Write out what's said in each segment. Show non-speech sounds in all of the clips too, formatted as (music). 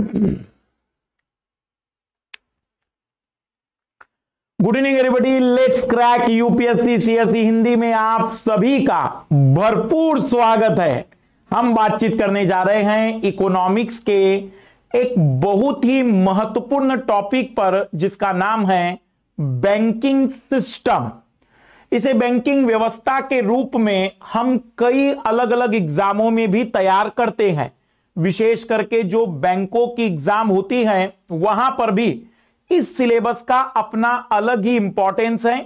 Good evening everybody let's crack UPSC CSC Hindi में आप सभी का भरपूर स्वागत है हम बातचीत करने जा रहे हैं इकोनॉमिक्स के एक बहुत ही महत्वपूर्ण टॉपिक पर जिसका नाम है बैंकिंग सिस्टम इसे बैंकिंग व्यवस्था के रूप में हम कई अलग अलग एग्जामों में भी तैयार करते हैं विशेष करके जो बैंकों की एग्जाम होती है वहां पर भी इस सिलेबस का अपना अलग ही इंपॉर्टेंस है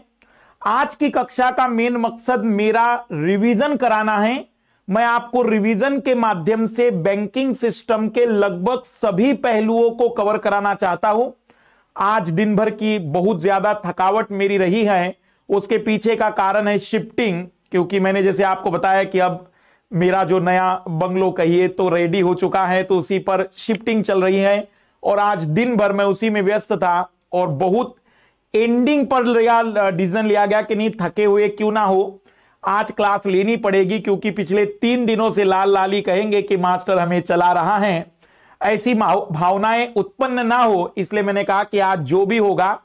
आज की कक्षा का मेन मकसद मेरा रिवीजन कराना है मैं आपको रिवीजन के माध्यम से बैंकिंग सिस्टम के लगभग सभी पहलुओं को कवर कराना चाहता हूं आज दिन भर की बहुत ज्यादा थकावट मेरी रही है उसके पीछे का कारण है शिफ्टिंग क्योंकि मैंने जैसे आपको बताया कि अब मेरा जो नया बंगलो कहिए तो रेडी हो चुका है तो उसी पर शिफ्टिंग चल रही है और आज दिन भर मैं उसी में व्यस्त था और बहुत एंडिंग पर लिया डिसीजन लिया गया कि नहीं थके हुए क्यों ना हो आज क्लास लेनी पड़ेगी क्योंकि पिछले तीन दिनों से लाल लाली कहेंगे कि मास्टर हमें चला रहा है ऐसी भावनाएं उत्पन्न ना हो इसलिए मैंने कहा कि आज जो भी होगा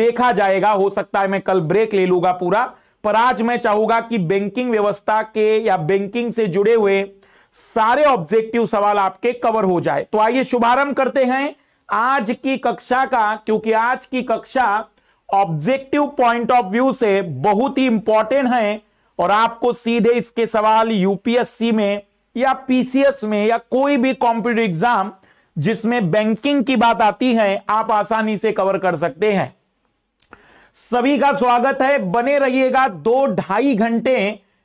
देखा जाएगा हो सकता है मैं कल ब्रेक ले लूंगा पूरा पर आज मैं चाहूंगा कि बैंकिंग व्यवस्था के या बैंकिंग से जुड़े हुए सारे ऑब्जेक्टिव सवाल आपके कवर हो जाए तो आइए शुभारंभ करते हैं आज की कक्षा का क्योंकि आज की कक्षा ऑब्जेक्टिव पॉइंट ऑफ व्यू से बहुत ही इंपॉर्टेंट है और आपको सीधे इसके सवाल यूपीएससी में या पीसीएस में या कोई भी कॉम्पिटेटिव एग्जाम जिसमें बैंकिंग की बात आती है आप आसानी से कवर कर सकते हैं सभी का स्वागत है बने रहिएगा दो ढाई घंटे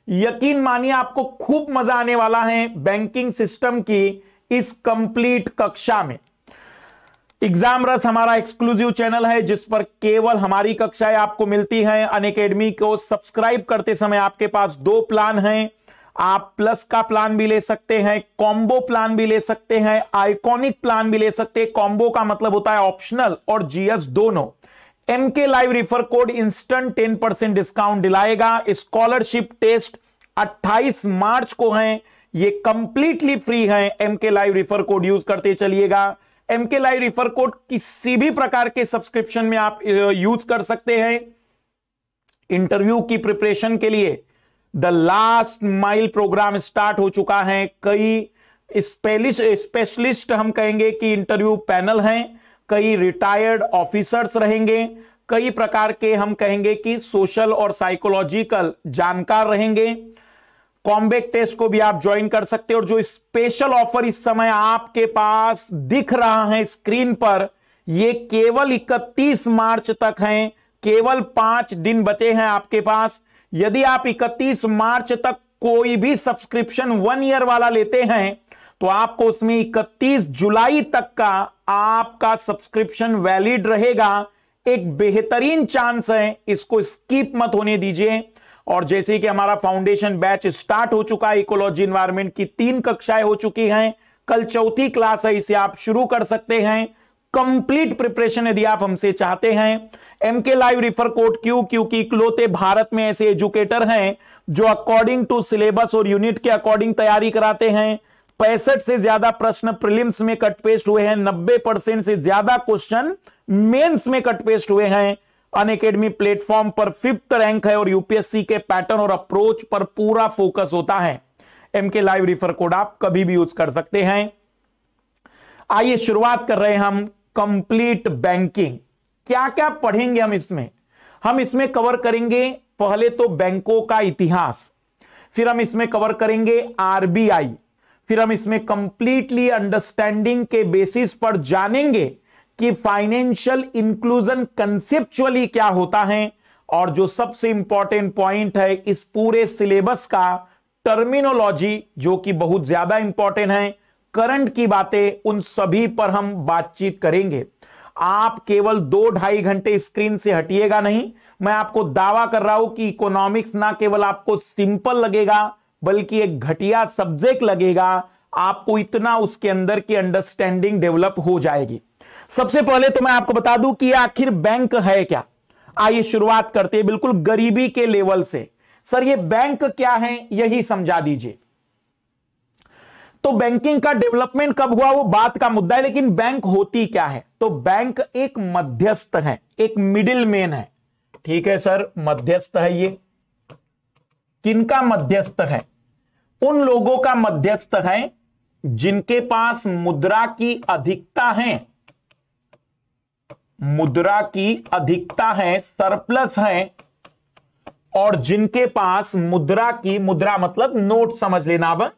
यकीन मानिए आपको खूब मजा आने वाला है बैंकिंग सिस्टम की इस कंप्लीट कक्षा में एग्जाम रस हमारा एक्सक्लूसिव चैनल है जिस पर केवल हमारी कक्षाएं आपको मिलती हैं अन अकेडमी को सब्सक्राइब करते समय आपके पास दो प्लान हैं आप प्लस का प्लान भी ले सकते हैं कॉम्बो प्लान भी ले सकते हैं आइकॉनिक प्लान भी ले सकते हैं कॉम्बो का मतलब होता है ऑप्शनल और जीएस दोनों एमके के live refer code instant ten percent discount दिलाएगा स्कॉलरशिप टेस्ट 28 मार्च को है ये कंप्लीटली फ्री है MK live refer code use करते चलिएगा एमके लाइव रिफर कोड किसी भी प्रकार के सब्सक्रिप्शन में आप यूज कर सकते हैं इंटरव्यू की प्रिपरेशन के लिए the last mile program start हो चुका है कई स्पेशलिस्ट हम कहेंगे कि इंटरव्यू पैनल हैं कई रिटायर्ड ऑफिसर्स रहेंगे कई प्रकार के हम कहेंगे कि सोशल और साइकोलॉजिकल जानकार रहेंगे कॉम्बेक टेस्ट को भी आप ज्वाइन कर सकते हैं और जो स्पेशल ऑफर इस समय आपके पास दिख रहा है स्क्रीन पर ये केवल 31 मार्च तक है केवल पांच दिन बचे हैं आपके पास यदि आप 31 मार्च तक कोई भी सब्सक्रिप्शन वन ईयर वाला लेते हैं तो आपको उसमें 31 जुलाई तक का आपका सब्सक्रिप्शन वैलिड रहेगा एक बेहतरीन चांस है इसको स्कीप मत होने दीजिए और जैसे कि हमारा फाउंडेशन बैच स्टार्ट हो चुका है इकोलॉजी इन्वायरमेंट की तीन कक्षाएं हो चुकी हैं कल चौथी क्लास है इसे आप शुरू कर सकते हैं कंप्लीट प्रिपरेशन यदि आप हमसे चाहते हैं एमके लाइव रिफर कोड क्यू क्योंकि इकलौते भारत में ऐसे एजुकेटर हैं जो अकॉर्डिंग टू सिलेबस और यूनिट के अकॉर्डिंग तैयारी कराते हैं पैंसठ से ज्यादा प्रश्न प्रीलिम्स में कट पेस्ट हुए हैं नब्बे परसेंट से ज्यादा क्वेश्चन मेंस में कट पेस्ट हुए हैं अन अकेडमी प्लेटफॉर्म पर फिफ्थ रैंक है और यूपीएससी के पैटर्न और अप्रोच पर पूरा फोकस होता है एमके लाइव रिफर कोड आप कभी भी यूज कर सकते हैं आइए शुरुआत कर रहे हैं हम कंप्लीट बैंकिंग क्या क्या पढ़ेंगे हम इसमें हम इसमें कवर करेंगे पहले तो बैंकों का इतिहास फिर हम इसमें कवर करेंगे आरबीआई फिर हम इसमें कंप्लीटली अंडरस्टैंडिंग के बेसिस पर जानेंगे कि फाइनेंशियल इंक्लूजन कंसेप्चुअली क्या होता है और जो सबसे इंपॉर्टेंट पॉइंट है इस पूरे सिलेबस का टर्मिनोलॉजी जो कि बहुत ज्यादा इंपॉर्टेंट है करंट की बातें उन सभी पर हम बातचीत करेंगे आप केवल दो ढाई घंटे स्क्रीन से हटिएगा नहीं मैं आपको दावा कर रहा हूं कि इकोनॉमिक्स ना केवल आपको सिंपल लगेगा बल्कि एक घटिया सब्जेक्ट लगेगा आपको इतना उसके अंदर की अंडरस्टैंडिंग डेवलप हो जाएगी सबसे पहले तो मैं आपको बता दूं कि आखिर बैंक है क्या आइए शुरुआत करते हैं बिल्कुल गरीबी के लेवल से सर ये बैंक क्या है यही समझा दीजिए तो बैंकिंग का डेवलपमेंट कब हुआ वो बात का मुद्दा है लेकिन बैंक होती क्या है तो बैंक एक मध्यस्थ है एक मिडिल मैन है ठीक है सर मध्यस्थ है ये किनका मध्यस्थ है उन लोगों का मध्यस्थ है जिनके पास मुद्रा की अधिकता है मुद्रा की अधिकता है सरप्लस है और जिनके पास मुद्रा की मुद्रा मतलब नोट समझ लेना अब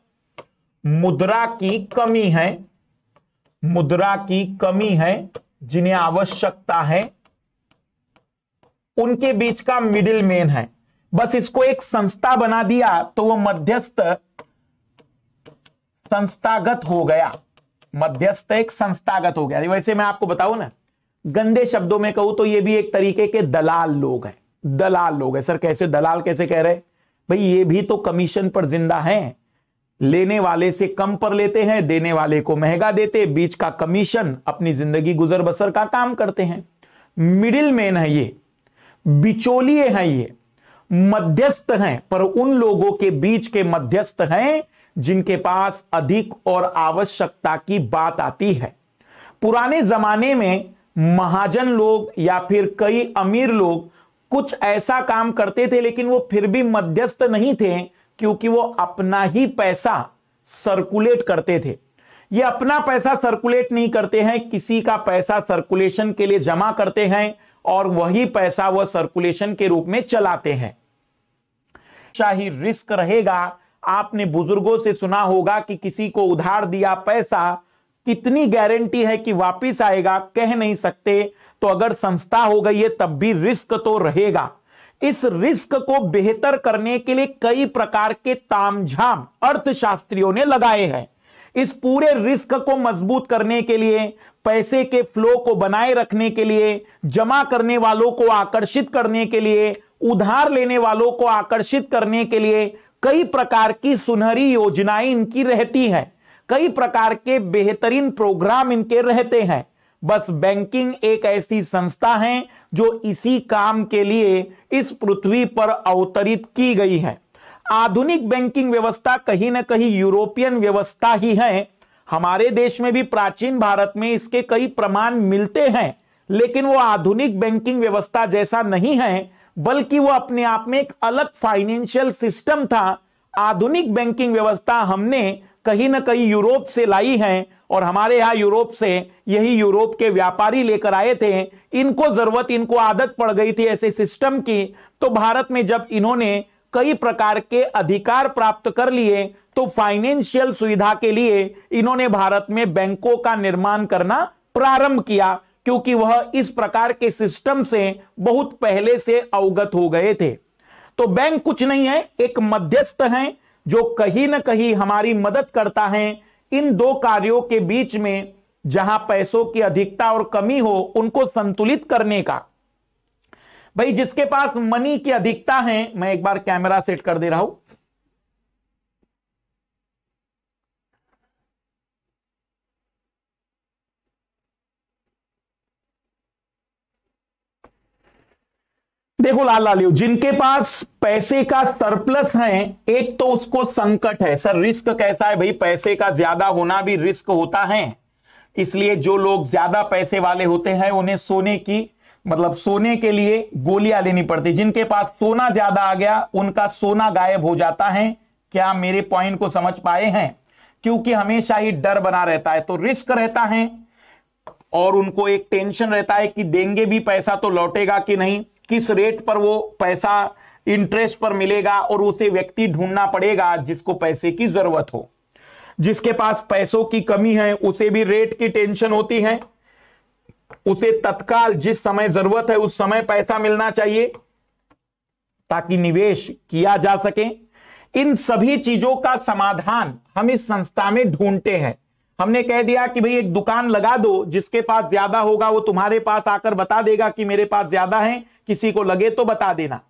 मुद्रा की कमी है मुद्रा की कमी है जिन्हें आवश्यकता है उनके बीच का मिडिल मैन है बस इसको एक संस्था बना दिया तो वो मध्यस्थ संस्थागत हो गया मध्यस्थ एक संस्थागत हो गया वैसे मैं आपको बताऊं ना गंदे शब्दों में कहूं तो ये भी एक तरीके के दलाल लोग हैं दलाल लोग हैं सर कैसे दलाल कैसे कह रहे भाई ये भी तो कमीशन पर जिंदा हैं लेने वाले से कम पर लेते हैं देने वाले को महंगा देते बीच का कमीशन अपनी जिंदगी गुजर बसर का काम करते हैं मिडिल मैन है ये बिचोलिए हैं ये मध्यस्थ हैं पर उन लोगों के बीच के मध्यस्थ हैं जिनके पास अधिक और आवश्यकता की बात आती है पुराने जमाने में महाजन लोग या फिर कई अमीर लोग कुछ ऐसा काम करते थे लेकिन वो फिर भी मध्यस्थ नहीं थे क्योंकि वो अपना ही पैसा सर्कुलेट करते थे ये अपना पैसा सर्कुलेट नहीं करते हैं किसी का पैसा सर्कुलेशन के लिए जमा करते हैं और वही पैसा वह सर्कुलेशन के रूप में चलाते हैं शाही रिस्क रहेगा आपने बुजुर्गों से सुना होगा कि किसी को उधार दिया पैसा कितनी गारंटी है कि वापस आएगा कह नहीं सकते तो अगर संस्था हो गई है तब भी रिस्क तो रहेगा इस रिस्क को बेहतर करने के लिए कई प्रकार के तामझाम अर्थशास्त्रियों ने लगाए हैं इस पूरे रिस्क को मजबूत करने के लिए पैसे के फ्लो को बनाए रखने के लिए जमा करने वालों को आकर्षित करने के लिए उधार लेने वालों को आकर्षित करने के लिए कई प्रकार की सुनहरी योजनाएं इनकी रहती हैं कई प्रकार के बेहतरीन प्रोग्राम इनके रहते हैं बस बैंकिंग एक ऐसी संस्था है जो इसी काम के लिए इस पृथ्वी पर अवतरित की गई है आधुनिक बैंकिंग व्यवस्था कहीं ना कहीं यूरोपियन व्यवस्था ही है हमारे देश में भी प्राचीन भारत में इसके कई प्रमाण मिलते हैं लेकिन वो आधुनिक बैंकिंग व्यवस्था जैसा नहीं है बल्कि वो अपने आप में एक अलग फाइनेंशियल सिस्टम था आधुनिक बैंकिंग व्यवस्था हमने कहीं ना कहीं यूरोप से लाई है और हमारे यहां यूरोप से यही यूरोप के व्यापारी लेकर आए थे इनको जरूरत इनको आदत पड़ गई थी ऐसे सिस्टम की तो भारत में जब इन्होंने कई प्रकार के अधिकार प्राप्त कर लिए तो फाइनेंशियल सुविधा के लिए इन्होंने भारत में बैंकों का निर्माण करना प्रारंभ किया क्योंकि वह इस प्रकार के सिस्टम से बहुत पहले से अवगत हो गए थे तो बैंक कुछ नहीं है एक मध्यस्थ है जो कहीं ना कहीं हमारी मदद करता है इन दो कार्यों के बीच में जहां पैसों की अधिकता और कमी हो उनको संतुलित करने का भाई जिसके पास मनी की अधिकता है मैं एक बार कैमरा सेट कर दे रहा हूं देखो लाल लाल जिनके पास पैसे का सरप्लस है एक तो उसको संकट है सर रिस्क कैसा है भाई पैसे का ज्यादा होना भी रिस्क होता है इसलिए जो लोग ज्यादा पैसे वाले होते हैं उन्हें सोने की मतलब सोने के लिए गोलियां लेनी पड़ती जिनके पास सोना ज्यादा आ गया उनका सोना गायब हो जाता है क्या मेरे पॉइंट को समझ पाए हैं क्योंकि हमेशा ही डर बना रहता है तो रिस्क रहता है और उनको एक टेंशन रहता है कि देंगे भी पैसा तो लौटेगा कि नहीं किस रेट पर वो पैसा इंटरेस्ट पर मिलेगा और उसे व्यक्ति ढूंढना पड़ेगा जिसको पैसे की जरूरत हो जिसके पास पैसों की कमी है उसे भी रेट की टेंशन होती है उसे तत्काल जिस समय जरूरत है उस समय पैसा मिलना चाहिए ताकि निवेश किया जा सके इन सभी चीजों का समाधान हम इस संस्था में ढूंढते हैं हमने कह दिया कि भाई एक दुकान लगा दो जिसके पास ज्यादा होगा वो तुम्हारे पास आकर बता देगा कि मेरे पास ज्यादा है किसी को लगे तो बता देना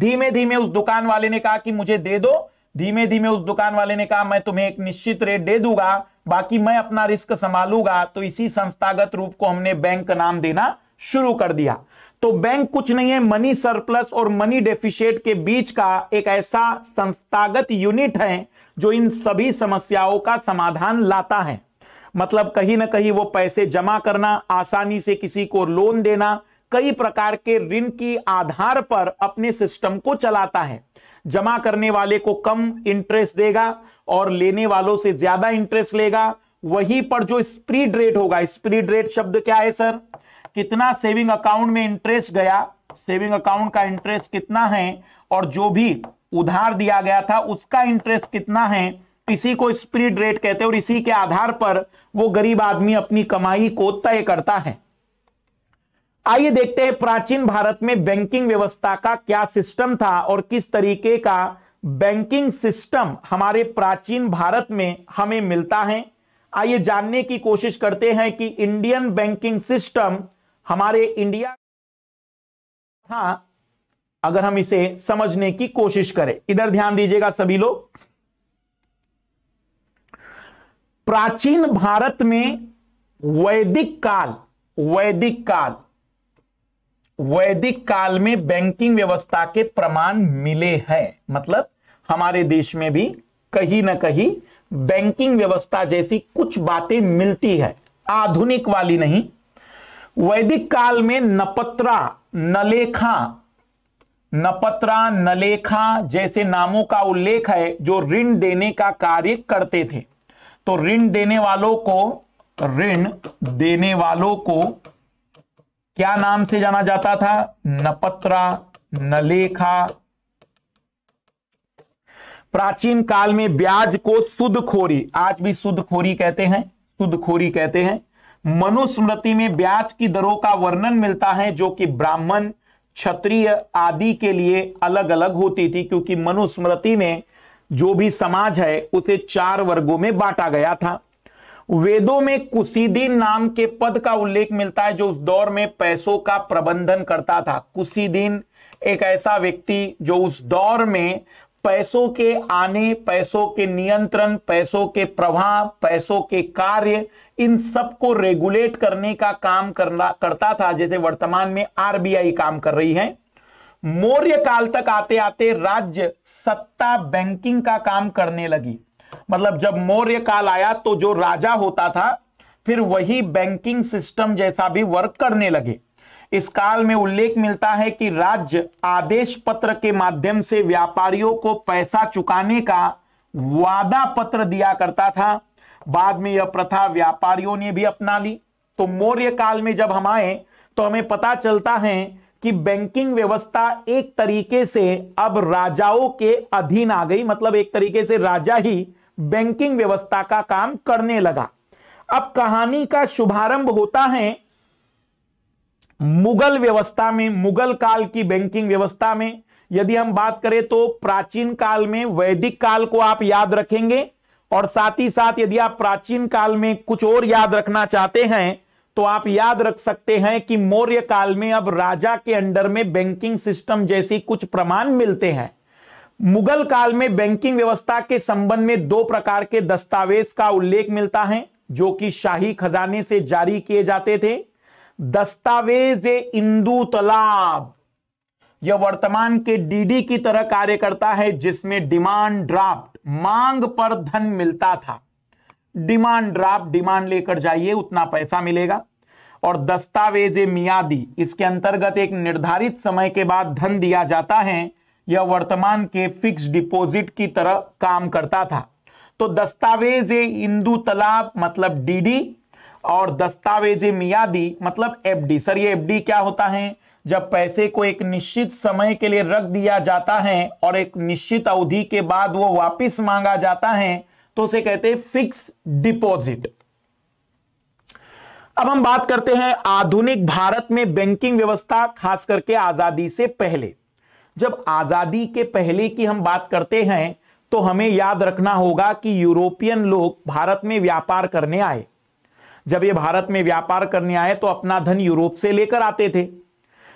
धीमे धीमे उस दुकान वाले ने कहा कि मुझे दे दो धीमे धीमे उस दुकान वाले ने कहा मैं तुम्हें एक निश्चित रेट दे दूंगा बाकी मैं अपना रिस्क संभालूंगा तो इसी संस्थागत रूप को हमने बैंक का नाम देना शुरू कर दिया तो बैंक कुछ नहीं है मनी सरप्लस और मनी डेफिशिएट के बीच का एक ऐसा संस्थागत यूनिट है जो इन सभी समस्याओं का समाधान लाता है मतलब कहीं ना कहीं वो पैसे जमा करना आसानी से किसी को लोन देना कई प्रकार के ऋण की आधार पर अपने सिस्टम को चलाता है जमा करने वाले को कम इंटरेस्ट देगा और लेने वालों से ज्यादा इंटरेस्ट लेगा वहीं पर जो स्प्रीड रेट होगा स्प्रीड रेट शब्द क्या है सर कितना सेविंग अकाउंट में इंटरेस्ट गया सेविंग अकाउंट का इंटरेस्ट कितना है और जो भी उधार दिया गया था उसका इंटरेस्ट कितना है इसी को स्प्रीड रेट कहते हैं और इसी के आधार पर वो गरीब आदमी अपनी कमाई को तय करता है आइए देखते हैं प्राचीन भारत में बैंकिंग व्यवस्था का क्या सिस्टम था और किस तरीके का बैंकिंग सिस्टम हमारे प्राचीन भारत में हमें मिलता है आइए जानने की कोशिश करते हैं कि इंडियन बैंकिंग सिस्टम हमारे इंडिया था अगर हम इसे समझने की कोशिश करें इधर ध्यान दीजिएगा सभी लोग प्राचीन भारत में वैदिक काल वैदिक काल वैदिक काल में बैंकिंग व्यवस्था के प्रमाण मिले हैं मतलब हमारे देश में भी कहीं ना कहीं बैंकिंग व्यवस्था जैसी कुछ बातें मिलती है आधुनिक वाली नहीं वैदिक काल में नपत्रा नलेखा नपत्रा नलेखा जैसे नामों का उल्लेख है जो ऋण देने का कार्य करते थे तो ऋण देने वालों को ऋण देने वालों को क्या नाम से जाना जाता था नपत्रा नलेखा प्राचीन काल में ब्याज को सुदखोरी आज भी सुदखोरी कहते हैं सुदखोरी कहते हैं मनुस्मृति में ब्याज की दरों का वर्णन मिलता है जो कि ब्राह्मण क्षत्रिय आदि के लिए अलग अलग होती थी क्योंकि मनुस्मृति में जो भी समाज है उसे चार वर्गों में बांटा गया था वेदों में कुसीदी नाम के पद का उल्लेख मिलता है जो उस दौर में पैसों का प्रबंधन करता था कुसीदीन एक ऐसा व्यक्ति जो उस दौर में पैसों के आने पैसों के नियंत्रण पैसों के प्रवाह पैसों के कार्य इन सब को रेगुलेट करने का काम करना करता था जैसे वर्तमान में आरबीआई काम कर रही है मौर्य काल तक आते आते राज्य सत्ता बैंकिंग का काम करने लगी मतलब जब मौर्य काल आया तो जो राजा होता था फिर वही बैंकिंग सिस्टम जैसा भी वर्क करने लगे इस काल में उल्लेख मिलता है कि राज्य आदेश पत्र के माध्यम से व्यापारियों को पैसा चुकाने का वादा पत्र दिया करता था बाद में यह प्रथा व्यापारियों ने भी अपना ली तो मौर्य काल में जब हम आए तो हमें पता चलता है कि बैंकिंग व्यवस्था एक तरीके से अब राजाओं के अधीन आ गई मतलब एक तरीके से राजा ही बैंकिंग व्यवस्था का काम करने लगा अब कहानी का शुभारंभ होता है मुगल व्यवस्था में मुगल काल की बैंकिंग व्यवस्था में यदि हम बात करें तो प्राचीन काल में वैदिक काल को आप याद रखेंगे और साथ ही साथ यदि आप प्राचीन काल में कुछ और याद रखना चाहते हैं तो आप याद रख सकते हैं कि मौर्य काल में अब राजा के अंडर में बैंकिंग सिस्टम जैसी कुछ प्रमाण मिलते हैं मुगल काल में बैंकिंग व्यवस्था के संबंध में दो प्रकार के दस्तावेज का उल्लेख मिलता है जो कि शाही खजाने से जारी किए जाते थे दस्तावेज इंदू तलाब यह वर्तमान के डीडी की तरह कार्य करता है जिसमें डिमांड ड्राफ्ट मांग पर धन मिलता था डिमांड ड्राफ्ट डिमांड लेकर जाइए उतना पैसा मिलेगा और दस्तावेज ए मियादी इसके अंतर्गत एक निर्धारित समय के बाद धन दिया जाता है यह वर्तमान के फिक्स डिपॉजिट की तरह काम करता था तो दस्तावेज इंदू तलाब मतलब डीडी और दस्तावेज मियादी मतलब एफडी सर ये एफडी क्या होता है जब पैसे को एक निश्चित समय के लिए रख दिया जाता है और एक निश्चित अवधि के बाद वो वापस मांगा जाता है तो उसे कहते हैं फिक्स डिपॉजिट अब हम बात करते हैं आधुनिक भारत में बैंकिंग व्यवस्था खास करके आजादी से पहले जब आजादी के पहले की हम बात करते हैं तो हमें याद रखना होगा कि यूरोपियन लोग भारत में व्यापार करने आए जब ये भारत में व्यापार करने आए तो अपना धन यूरोप से लेकर आते थे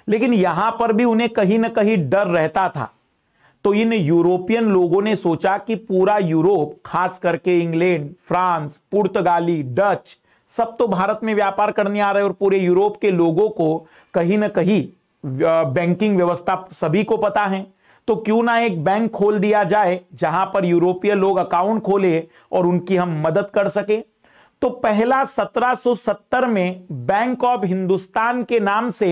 लेकिन यहां पर भी उन्हें कहीं ना कहीं डर रहता था तो इन यूरोपियन लोगों ने सोचा कि पूरा यूरोप खास करके इंग्लैंड फ्रांस पुर्तगाली डच सब तो भारत में व्यापार करने आ रहे और पूरे यूरोप के लोगों को कहीं ना कहीं बैंकिंग व्यवस्था सभी को पता है तो क्यों ना एक बैंक खोल दिया जाए जहां पर यूरोपीय लोग अकाउंट खोले और उनकी हम मदद कर सके तो पहला 1770 में बैंक ऑफ हिंदुस्तान के नाम से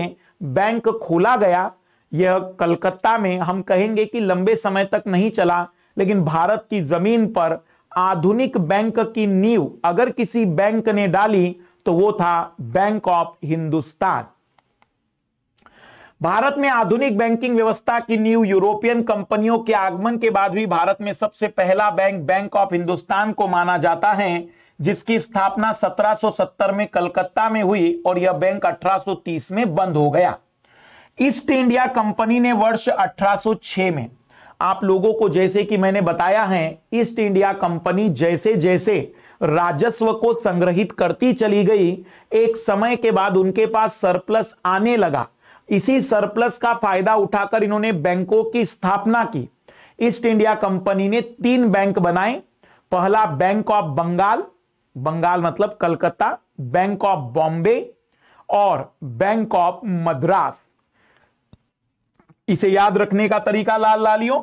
बैंक खोला गया यह कलकत्ता में हम कहेंगे कि लंबे समय तक नहीं चला लेकिन भारत की जमीन पर आधुनिक बैंक की नींव अगर किसी बैंक ने डाली तो वो था बैंक ऑफ हिंदुस्तान भारत में आधुनिक बैंकिंग व्यवस्था की न्यू यूरोपियन कंपनियों के आगमन के बाद भी भारत में सबसे पहला बैंक बैंक ऑफ हिंदुस्तान को माना जाता है जिसकी स्थापना 1770 में कलकत्ता में हुई और यह बैंक 1830 में बंद हो गया ईस्ट इंडिया कंपनी ने वर्ष 1806 में आप लोगों को जैसे कि मैंने बताया है ईस्ट इंडिया कंपनी जैसे जैसे राजस्व को संग्रहित करती चली गई एक समय के बाद उनके पास सरप्लस आने लगा इसी सरप्लस का फायदा उठाकर इन्होंने बैंकों की स्थापना की ईस्ट इंडिया कंपनी ने तीन बैंक बनाए पहला बैंक ऑफ बंगाल बंगाल मतलब कलकत्ता बैंक ऑफ बॉम्बे और बैंक ऑफ मद्रास इसे याद रखने का तरीका लाल लालियों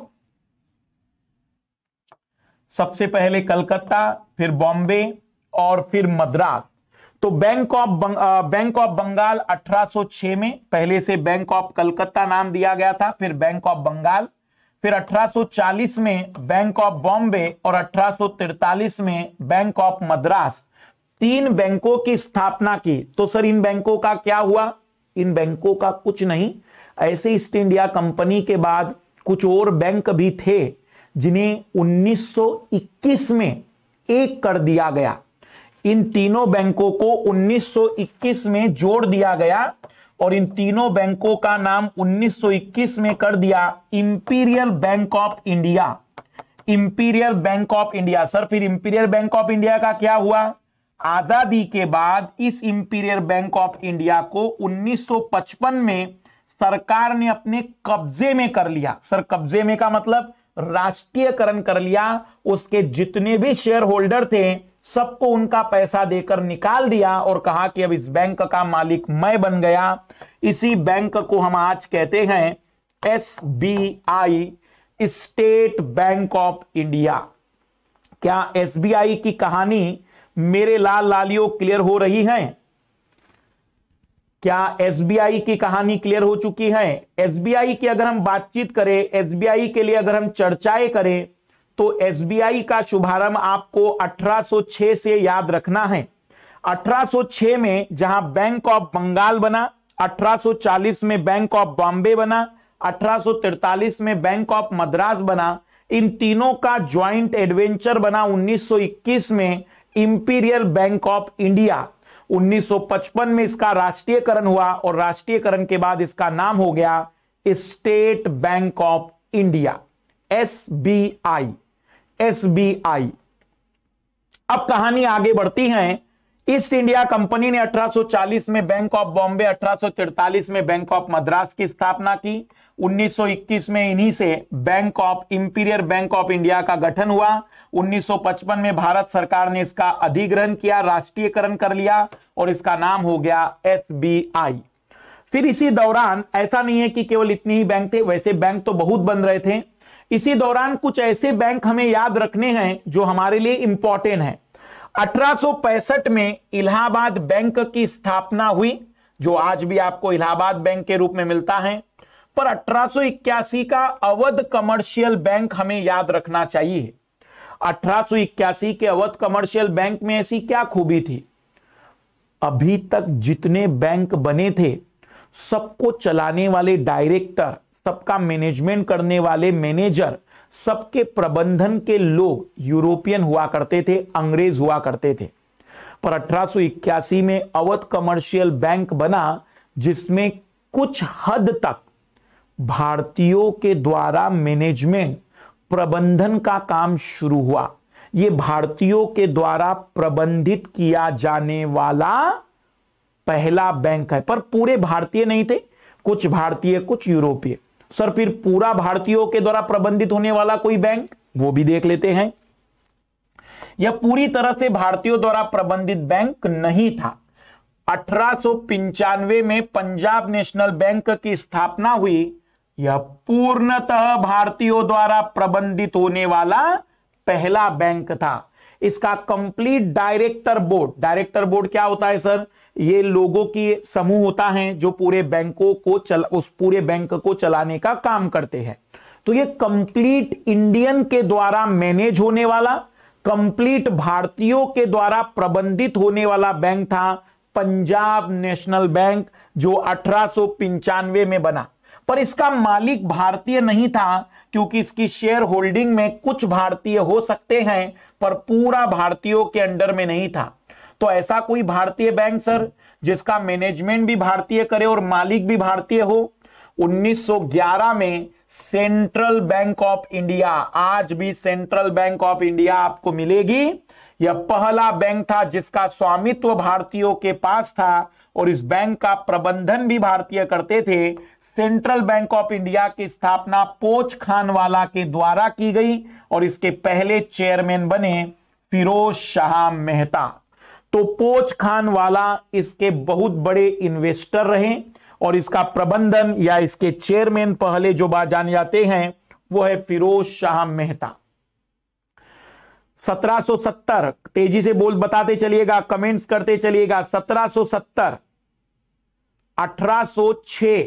सबसे पहले कलकत्ता फिर बॉम्बे और फिर मद्रास तो bank of bank of Bengal 1806 में पहले से बैंक ऑफ कलकत्ता नाम दिया गया था फिर बैंक ऑफ बंगाल फिर 1840 में बैंक ऑफ बॉम्बे और 1843 में बैंक ऑफ मद्रास तीन बैंकों की स्थापना की तो सर इन बैंकों का क्या हुआ इन बैंकों का कुछ नहीं ऐसे ईस्ट इंडिया कंपनी के बाद कुछ और बैंक भी थे जिन्हें 1921 में एक कर दिया गया इन तीनों बैंकों को 1921 में जोड़ दिया गया और इन तीनों बैंकों का नाम 1921 में कर दिया imperial bank of India imperial bank of India sir फिर इंपीरियल बैंक ऑफ इंडिया का क्या हुआ आजादी के बाद इस इंपीरियल बैंक ऑफ इंडिया को 1955 में सरकार ने अपने कब्जे में कर लिया सर कब्जे में का मतलब राष्ट्रीयकरण कर लिया उसके जितने भी शेयर होल्डर थे सबको उनका पैसा देकर निकाल दिया और कहा कि अब इस बैंक का मालिक मैं बन गया इसी बैंक को हम आज कहते हैं S B I state bank of India क्या एस बी आई की कहानी मेरे लाल लालियो क्लियर हो रही है क्या आई की कहानी क्लियर हो चुकी है एसबीआई की अगर हम बातचीत करें आई के लिए अगर हम चर्चाएं करें तो एसबीआई का शुभारंभ आपको 1806 से याद रखना है 1806 में जहां बैंक ऑफ बंगाल बना 1840 में बैंक ऑफ बॉम्बे बना 1843 में बैंक ऑफ मद्रास बना इन तीनों का ज्वाइंट एडवेंचर बना 1921 में इंपीरियल बैंक ऑफ इंडिया 1955 में इसका राष्ट्रीयकरण हुआ और राष्ट्रीयकरण के बाद इसका नाम हो गया state bank of India S B I S B I अब कहानी आगे बढ़ती है ईस्ट इंडिया कंपनी ने 1840 में बैंक ऑफ बॉम्बे 1843 में बैंक ऑफ मद्रास की स्थापना की 1921 में इन्हीं से bank of imperial bank of India का गठन हुआ 1955 में भारत सरकार ने इसका अधिग्रहण किया राष्ट्रीयकरण कर लिया और इसका नाम हो गया आई फिर इसी दौरान ऐसा नहीं है कि केवल इतने ही बैंक थे वैसे बैंक तो बहुत बन रहे थे इसी दौरान कुछ ऐसे बैंक हमें याद रखने हैं जो हमारे लिए इंपॉर्टेंट है अठारह में इलाहाबाद बैंक की स्थापना हुई जो आज भी आपको इलाहाबाद बैंक के रूप में मिलता है पर 1881 का अवध कमर्शियल बैंक हमें याद रखना चाहिए 1881 के अवध कमर्शियल बैंक में ऐसी क्या खूबी थी अभी तक जितने बैंक बने थे सबको चलाने वाले डायरेक्टर सबका मैनेजमेंट करने वाले मैनेजर सबके प्रबंधन के लोग यूरोपियन हुआ करते थे अंग्रेज हुआ करते थे पर 1881 में अवध कमर्शियल बैंक बना जिसमें कुछ हद तक भारतीयों के द्वारा मैनेजमेंट प्रबंधन का काम शुरू हुआ यह भारतीयों के द्वारा प्रबंधित किया जाने वाला पहला बैंक है पर पूरे भारतीय नहीं थे कुछ भारतीय कुछ यूरोपीय सर फिर पूरा भारतीयों के द्वारा प्रबंधित होने वाला कोई बैंक वो भी देख लेते हैं यह पूरी तरह से भारतीयों द्वारा प्रबंधित बैंक नहीं था अठारह में पंजाब नेशनल बैंक की स्थापना हुई यह पूर्णतः भारतीयों द्वारा प्रबंधित होने वाला पहला बैंक था इसका complete director board director board क्या होता है सर ये लोगों की समूह होता है जो पूरे बैंकों को चल उस पूरे बैंक को चलाने का काम करते हैं तो ये कंप्लीट इंडियन के द्वारा मैनेज होने वाला कंप्लीट भारतीयों के द्वारा प्रबंधित होने वाला बैंक था पंजाब नेशनल बैंक जो अठारह में बना पर इसका मालिक भारतीय नहीं था क्योंकि इसकी शेयर होल्डिंग में कुछ भारतीय हो सकते हैं पर पूरा भारतीयों के अंडर में नहीं था तो ऐसा कोई भारतीय बैंक सर जिसका मैनेजमेंट भी भारतीय करे और मालिक भी भारतीय हो 1911 में सेंट्रल बैंक ऑफ इंडिया आज भी सेंट्रल बैंक ऑफ इंडिया आपको मिलेगी यह पहला बैंक था जिसका स्वामित्व भारतीयों के पास था और इस बैंक का प्रबंधन भी भारतीय करते थे सेंट्रल बैंक ऑफ इंडिया की स्थापना पोच खानवाला के द्वारा की गई और इसके पहले चेयरमैन बने फिरोज शाह मेहता तो पोच खान वाला इसके बहुत बड़े इन्वेस्टर रहे और इसका प्रबंधन या इसके चेयरमैन पहले जो बात जाने जाते हैं वो है फिरोज शाह मेहता 1770 तेजी से बोल बताते चलिएगा कमेंट्स करते चलिएगा 1770 1806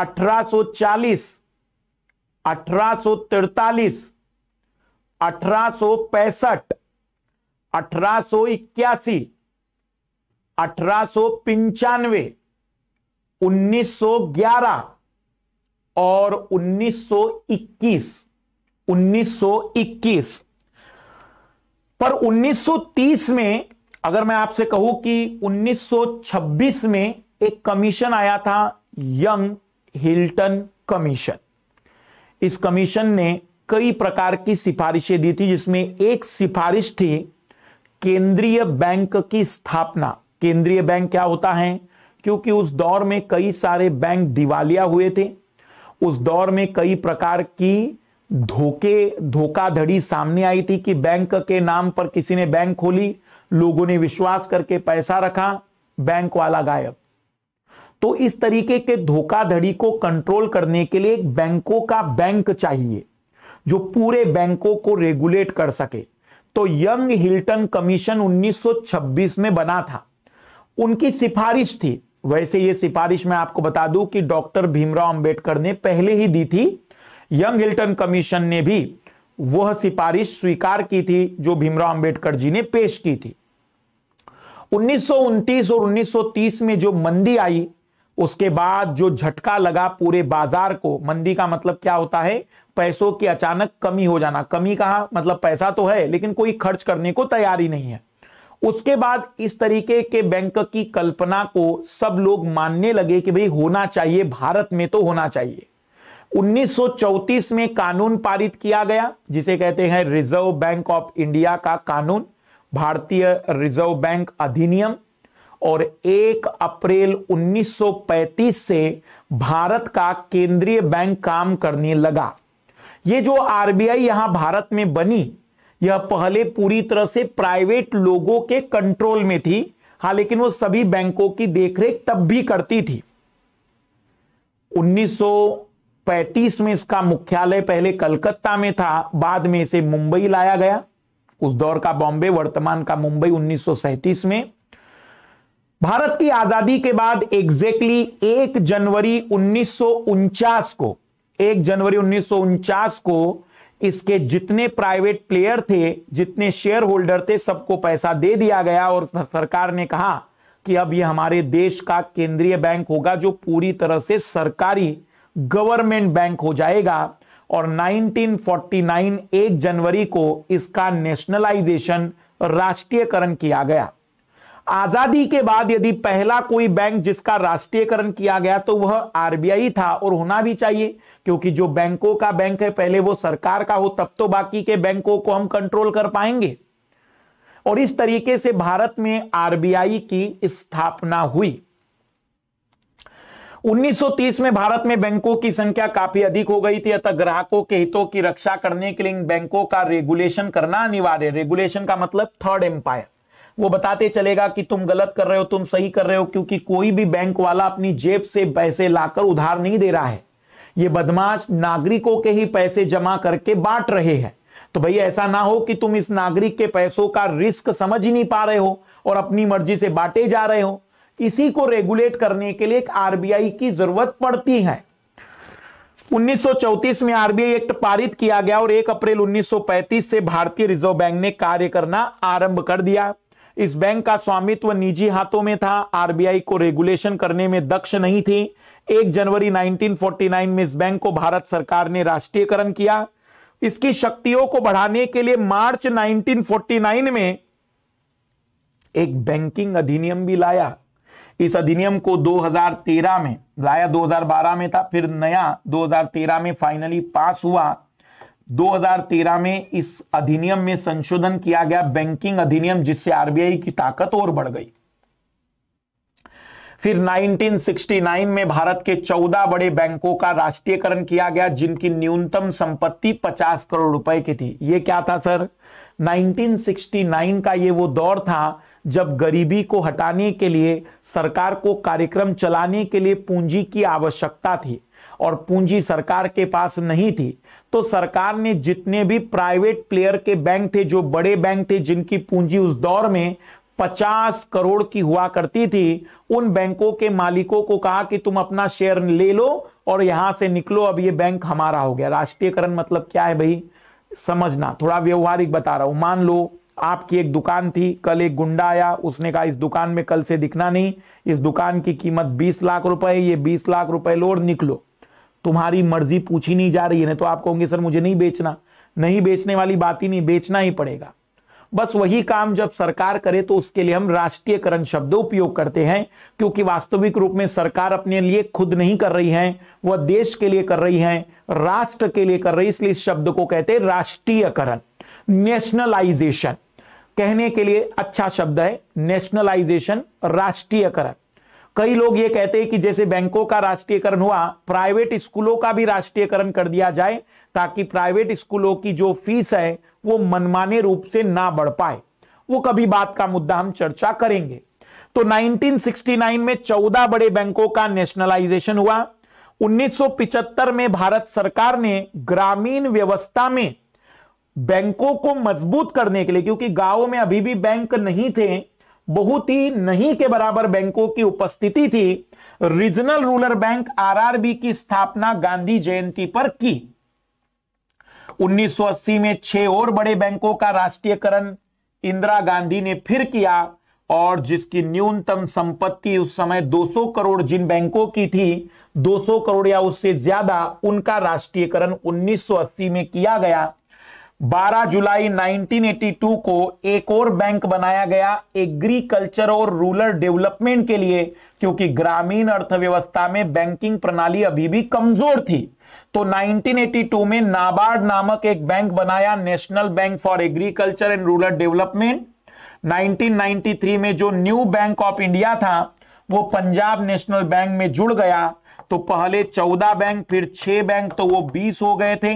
1840 1843 1865 अठारह सो इक्यासी अठारह सो पंचानवे उन्नीस ग्यारह और उन्नीस 1921 इक्कीस उन्नीस इक्कीस पर 1930 में अगर मैं आपसे कहूं कि 1926 में एक कमीशन आया था यंग हिल्टन कमीशन इस कमीशन ने कई प्रकार की सिफारिशें दी थी जिसमें एक सिफारिश थी केंद्रीय बैंक की स्थापना केंद्रीय बैंक क्या होता है क्योंकि उस दौर में कई सारे बैंक दिवालिया हुए थे उस दौर में कई प्रकार की धोखे धोखाधड़ी सामने आई थी कि बैंक के नाम पर किसी ने बैंक खोली लोगों ने विश्वास करके पैसा रखा बैंक वाला गायब तो इस तरीके के धोखाधड़ी को कंट्रोल करने के लिए बैंकों का बैंक चाहिए जो पूरे बैंकों को रेगुलेट कर सके तो यंग हिल्टन कमीशन 1926 में बना था उनकी सिफारिश थी वैसे ये सिफारिश मैं आपको बता दूं कि डॉक्टर भीमराव अंबेडकर ने पहले ही दी थी यंग हिल्टन कमीशन ने भी वह सिफारिश स्वीकार की थी जो भीमराव अंबेडकर जी ने पेश की थी उन्नीस और 1930 में जो मंदी आई उसके बाद जो झटका लगा पूरे बाजार को मंदी का मतलब क्या होता है पैसों की अचानक कमी हो जाना कमी कहा मतलब पैसा तो है लेकिन कोई खर्च करने को तैयार ही नहीं है उसके बाद इस तरीके के बैंक की कल्पना को सब लोग मानने लगे कि भाई होना चाहिए भारत में तो होना चाहिए 1934 में कानून पारित किया गया जिसे कहते हैं रिजर्व बैंक ऑफ इंडिया का कानून भारतीय रिजर्व बैंक अधिनियम और 1 अप्रैल 1935 से भारत का केंद्रीय बैंक काम करने लगा ये जो आरबीआई यहां भारत में बनी यह पहले पूरी तरह से प्राइवेट लोगों के कंट्रोल में थी हा लेकिन वो सभी बैंकों की देखरेख तब भी करती थी 1935 में इसका मुख्यालय पहले कलकत्ता में था बाद में इसे मुंबई लाया गया उस दौर का बॉम्बे वर्तमान का मुंबई 1937 में भारत की आजादी के बाद एग्जैक्टली exactly 1 जनवरी उन्नीस को एक जनवरी उन्नीस को इसके जितने प्राइवेट प्लेयर थे जितने शेयर होल्डर थे सबको पैसा दे दिया गया और सरकार ने कहा कि अब ये हमारे देश का केंद्रीय बैंक होगा जो पूरी तरह से सरकारी गवर्नमेंट बैंक हो जाएगा और 1949 एक जनवरी को इसका नेशनलाइजेशन राष्ट्रीयकरण किया गया आजादी के बाद यदि पहला कोई बैंक जिसका राष्ट्रीयकरण किया गया तो वह आरबीआई था और होना भी चाहिए क्योंकि जो बैंकों का बैंक है पहले वो सरकार का हो तब तो बाकी के बैंकों को हम कंट्रोल कर पाएंगे और इस तरीके से भारत में आरबीआई की स्थापना हुई 1930 में भारत में बैंकों की संख्या काफी अधिक हो गई थी अतः ग्राहकों के हितों की रक्षा करने के लिए इन बैंकों का रेगुलेशन करना अनिवार्य रेगुलेशन का मतलब थर्ड एम्पायर वो बताते चलेगा कि तुम गलत कर रहे हो तुम सही कर रहे हो क्योंकि कोई भी बैंक वाला अपनी जेब से पैसे लाकर उधार नहीं दे रहा है ये बदमाश नागरिकों के ही पैसे जमा करके बांट रहे हैं तो भैया ऐसा ना हो कि तुम इस नागरिक के पैसों का रिस्क समझ ही नहीं पा रहे हो और अपनी मर्जी से बांटे जा रहे हो इसी को रेगुलेट करने के लिए एक आरबीआई की जरूरत पड़ती है 1934 में आरबीआई एक्ट पारित किया गया और 1 अप्रैल 1935 से भारतीय रिजर्व बैंक ने कार्य करना आरंभ कर दिया इस बैंक का स्वामित्व निजी हाथों में था आरबीआई को रेगुलेशन करने में दक्ष नहीं थी एक जनवरी 1949 में इस बैंक को भारत सरकार ने राष्ट्रीयकरण किया इसकी शक्तियों को बढ़ाने के लिए मार्च 1949 में एक बैंकिंग अधिनियम भी लाया इस अधिनियम को 2013 में लाया 2012 में था फिर नया 2013 में फाइनली पास हुआ 2013 में इस अधिनियम में संशोधन किया गया बैंकिंग अधिनियम जिससे आरबीआई की ताकत और बढ़ गई फिर 1969 में भारत के 14 बड़े बैंकों का राष्ट्रीयकरण किया गया जिनकी न्यूनतम संपत्ति 50 करोड़ रुपए की थी यह क्या था सर 1969 का ये वो दौर था जब गरीबी को हटाने के लिए सरकार को कार्यक्रम चलाने के लिए पूंजी की आवश्यकता थी और पूंजी सरकार के पास नहीं थी तो सरकार ने जितने भी प्राइवेट प्लेयर के बैंक थे जो बड़े बैंक थे जिनकी पूंजी उस दौर में 50 करोड़ की हुआ करती थी उन बैंकों के मालिकों को कहा कि तुम अपना शेयर ले लो और यहां से निकलो अब ये बैंक हमारा हो गया राष्ट्रीयकरण मतलब क्या है भाई समझना थोड़ा व्यवहारिक बता रहा हूं मान लो आपकी एक दुकान थी कल एक गुंडा आया उसने कहा इस दुकान में कल से दिखना नहीं इस दुकान की कीमत 20 लाख रुपए ये 20 लाख रुपए लोड निकलो तुम्हारी मर्जी पूछी नहीं जा रही है ना तो आप कहोगे सर मुझे नहीं बेचना नहीं बेचने वाली बात ही नहीं बेचना ही पड़ेगा बस वही काम जब सरकार करे तो उसके लिए हम राष्ट्रीयकरण शब्द उपयोग करते हैं क्योंकि वास्तविक रूप में सरकार अपने लिए खुद नहीं कर रही है वह देश के लिए कर रही है राष्ट्र के लिए कर रही इसलिए इस शब्द को कहते हैं राष्ट्रीयकरण नेशनलाइजेशन कहने के लिए अच्छा शब्द है नेशनलाइजेशन राष्ट्रीयकरण कई लोग ये कहते हैं कि जैसे बैंकों का राष्ट्रीयकरण हुआ प्राइवेट स्कूलों का भी राष्ट्रीयकरण कर दिया जाए ताकि प्राइवेट स्कूलों की जो फीस है वो मनमाने रूप से ना बढ़ पाए वो कभी बात का मुद्दा हम चर्चा करेंगे तो 1969 में 14 बड़े बैंकों का नेशनलाइजेशन हुआ 1975 में भारत सरकार ने ग्रामीण व्यवस्था में बैंकों को मजबूत करने के लिए क्योंकि गांवों में अभी भी बैंक नहीं थे बहुत ही नहीं के बराबर बैंकों की उपस्थिति थी रीजनल रूरल बैंक आरआरबी की स्थापना गांधी जयंती पर की 1980 में छह और बड़े बैंकों का राष्ट्रीयकरण इंदिरा गांधी ने फिर किया और जिसकी न्यूनतम संपत्ति उस समय 200 करोड़ जिन बैंकों की थी 200 करोड़ या उससे ज्यादा उनका राष्ट्रीयकरण 1980 में किया गया 12 जुलाई 1982 को एक और बैंक बनाया गया एग्रीकल्चर और रूरल डेवलपमेंट के लिए क्योंकि ग्रामीण अर्थव्यवस्था में बैंकिंग प्रणाली अभी भी कमजोर थी तो 1982 में नाबार्ड नामक एक बैंक बनाया national bank for agriculture and rural development 1993 में जो न्यू बैंक ऑफ इंडिया था वो पंजाब नेशनल बैंक में जुड़ गया तो पहले 14 बैंक फिर 6 बैंक तो वो 20 हो गए थे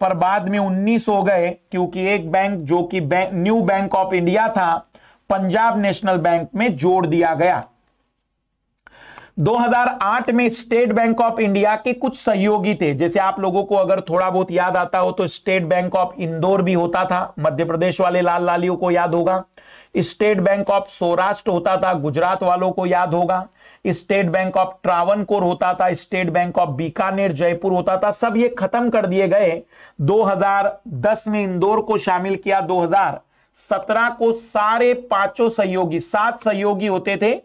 पर बाद में उन्नीस हो गए क्योंकि एक बैंक जो कि bank new bank of India था पंजाब नेशनल बैंक में जोड़ दिया गया 2008 में स्टेट बैंक ऑफ इंडिया के कुछ सहयोगी थे जैसे आप लोगों को अगर थोड़ा बहुत याद आता हो तो स्टेट बैंक ऑफ इंदौर भी होता था मध्य प्रदेश वाले लाल लालियों को याद होगा स्टेट बैंक ऑफ सौराष्ट्र होता था गुजरात वालों को याद होगा स्टेट बैंक ऑफ ट्रावनकोर होता था state bank of Bikaner Jaipur होता था सब ये खत्म कर दिए गए 2010 में इंदौर को शामिल किया 2017 को सारे पांचों सहयोगी सात सहयोगी होते थे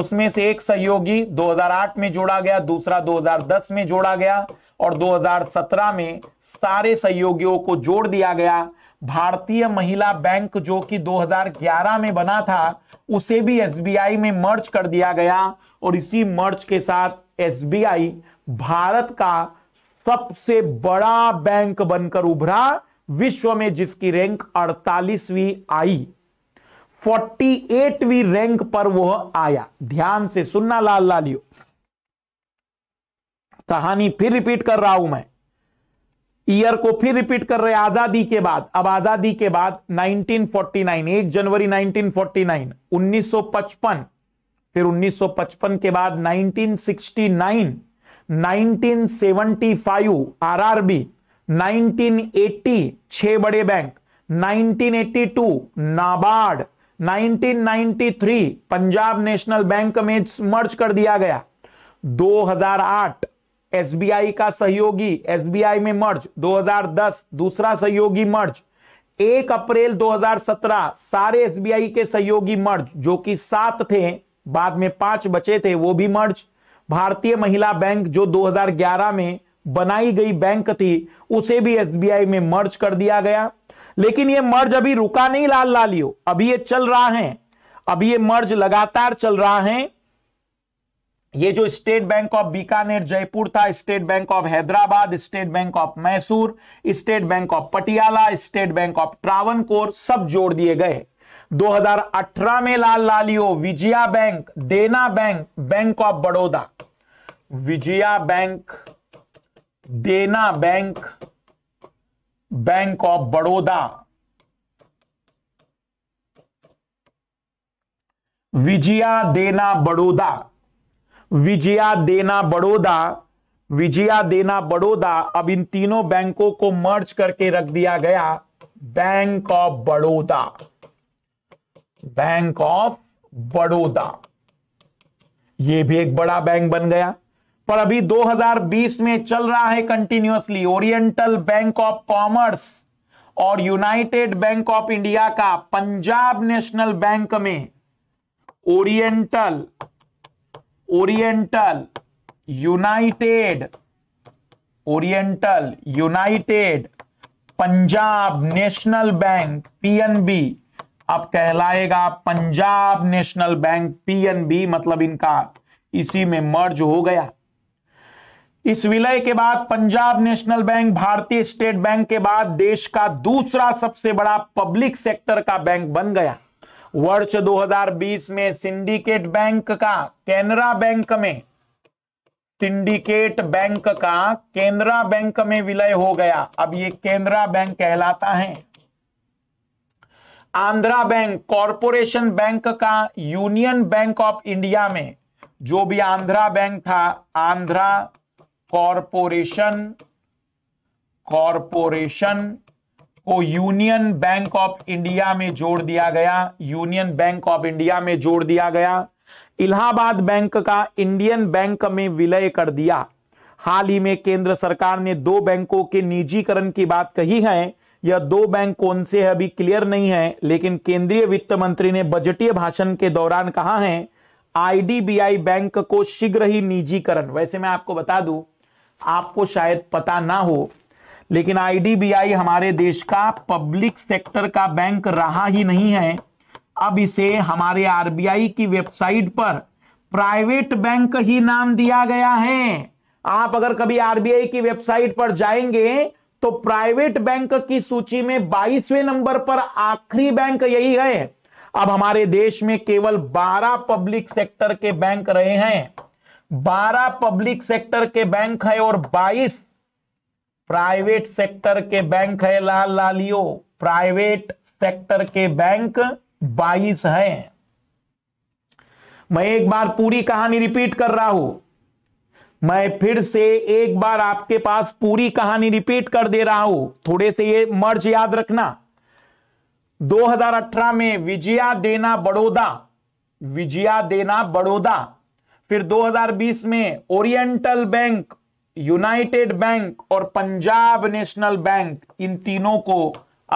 उसमें से एक सहयोगी 2008 में जोड़ा गया दूसरा 2010 में जोड़ा गया और 2017 में सारे सहयोगियों को जोड़ दिया गया भारतीय महिला बैंक जो कि 2011 में बना था उसे भी एसबीआई में मर्ज कर दिया गया और इसी मर्ज के साथ एसबीआई भारत का सबसे बड़ा बैंक बनकर उभरा विश्व में जिसकी रैंक 48वीं आई 48वीं रैंक पर वह आया ध्यान से सुनना लाल लालियो कहानी फिर रिपीट कर रहा हूं मैं ईयर को फिर रिपीट कर रहे आजादी के बाद अब आजादी के बाद 1949 1 जनवरी 1949 1955 फिर 1955 के बाद 1969 1975 आरआरबी 1980 छह बड़े bank 1982 NABARD 1993 Punjab national bank में मर्ज कर दिया गया 2008 एसबीआई का सहयोगी एसबीआई में मर्ज 2010 दूसरा सहयोगी मर्ज एक अप्रैल 2017 सारे एसबीआई के सहयोगी मर्ज जो कि सात थे बाद में पांच बचे थे वो भी मर्ज भारतीय महिला बैंक जो 2011 में बनाई गई बैंक थी उसे भी एसबीआई में मर्ज कर दिया गया लेकिन ये मर्ज अभी रुका नहीं लाल लालियो अभी ये चल रहा है अभी ये मर्ज लगातार चल रहा है ये जो state bank of Bikaner Jaipur था state bank of Hyderabad state bank of Mysore state bank of Patiala state bank of Travancore सब जोड़ दिए गए 2018 में लाल लालियो Vijaya bank Dena bank bank of Baroda Vijaya bank Dena bank bank of Baroda Vijaya Dena Baroda Vijaya Dena Baroda Vijaya Dena Baroda अब इन तीनों बैंकों को मर्ज करके रख दिया गया bank of Baroda bank of Baroda ये भी एक बड़ा बैंक बन गया पर अभी 2020 में चल रहा है continuously oriental bank of commerce और यूनाइटेड बैंक ऑफ इंडिया का पंजाब नेशनल बैंक में oriental oriental united oriental united Punjab national bank PNB अब कहलाएगा पंजाब नेशनल बैंक पीएनबी मतलब इनका इसी में मर्ज हो गया इस विलय के बाद पंजाब नेशनल बैंक भारतीय स्टेट बैंक के बाद देश का दूसरा सबसे बड़ा पब्लिक सेक्टर का बैंक बन गया वर्ष 2020 में सिंडिकेट बैंक का कैनरा बैंक में सिंडिकेट बैंक का केनरा बैंक में विलय हो गया अब ये केनरा बैंक कहलाता है आंध्रा बैंक कॉरपोरेशन बैंक का यूनियन बैंक ऑफ इंडिया में जो भी आंध्रा बैंक था आंध्रा कॉरपोरेशन कॉरपोरेशन को यूनियन बैंक ऑफ इंडिया में जोड़ दिया गया यूनियन बैंक ऑफ इंडिया में जोड़ दिया गया इलाहाबाद बैंक का इंडियन बैंक में विलय कर दिया हाल ही में केंद्र सरकार ने दो बैंकों के निजीकरण की बात कही है यह दो बैंक कौन से है अभी क्लियर नहीं है लेकिन केंद्रीय वित्त मंत्री ने बजटीय भाषण के दौरान कहा है आईडीबीआई बैंक को शीघ्र ही निजीकरण वैसे मैं आपको बता दू आपको शायद पता ना हो लेकिन आईडीबीआई हमारे देश का पब्लिक सेक्टर का बैंक रहा ही नहीं है अब इसे हमारे आरबीआई की वेबसाइट पर प्राइवेट बैंक ही नाम दिया गया है आप अगर कभी आरबीआई की वेबसाइट पर जाएंगे तो प्राइवेट बैंक की सूची में बाईसवें नंबर पर आखिरी बैंक यही है अब हमारे देश में केवल 12 पब्लिक सेक्टर के बैंक रहे हैं 12 पब्लिक सेक्टर के बैंक है और 22 प्राइवेट सेक्टर के बैंक है लाल लालियो प्राइवेट सेक्टर के बैंक 22 हैं मैं एक बार पूरी कहानी रिपीट कर रहा हूं मैं फिर से एक बार आपके पास पूरी कहानी रिपीट कर दे रहा हूं थोड़े से ये मर्ज याद रखना 2018 में विजया देना बड़ौदा विजया देना बड़ौदा फिर 2020 में ओरिएंटल बैंक यूनाइटेड बैंक और पंजाब नेशनल बैंक इन तीनों को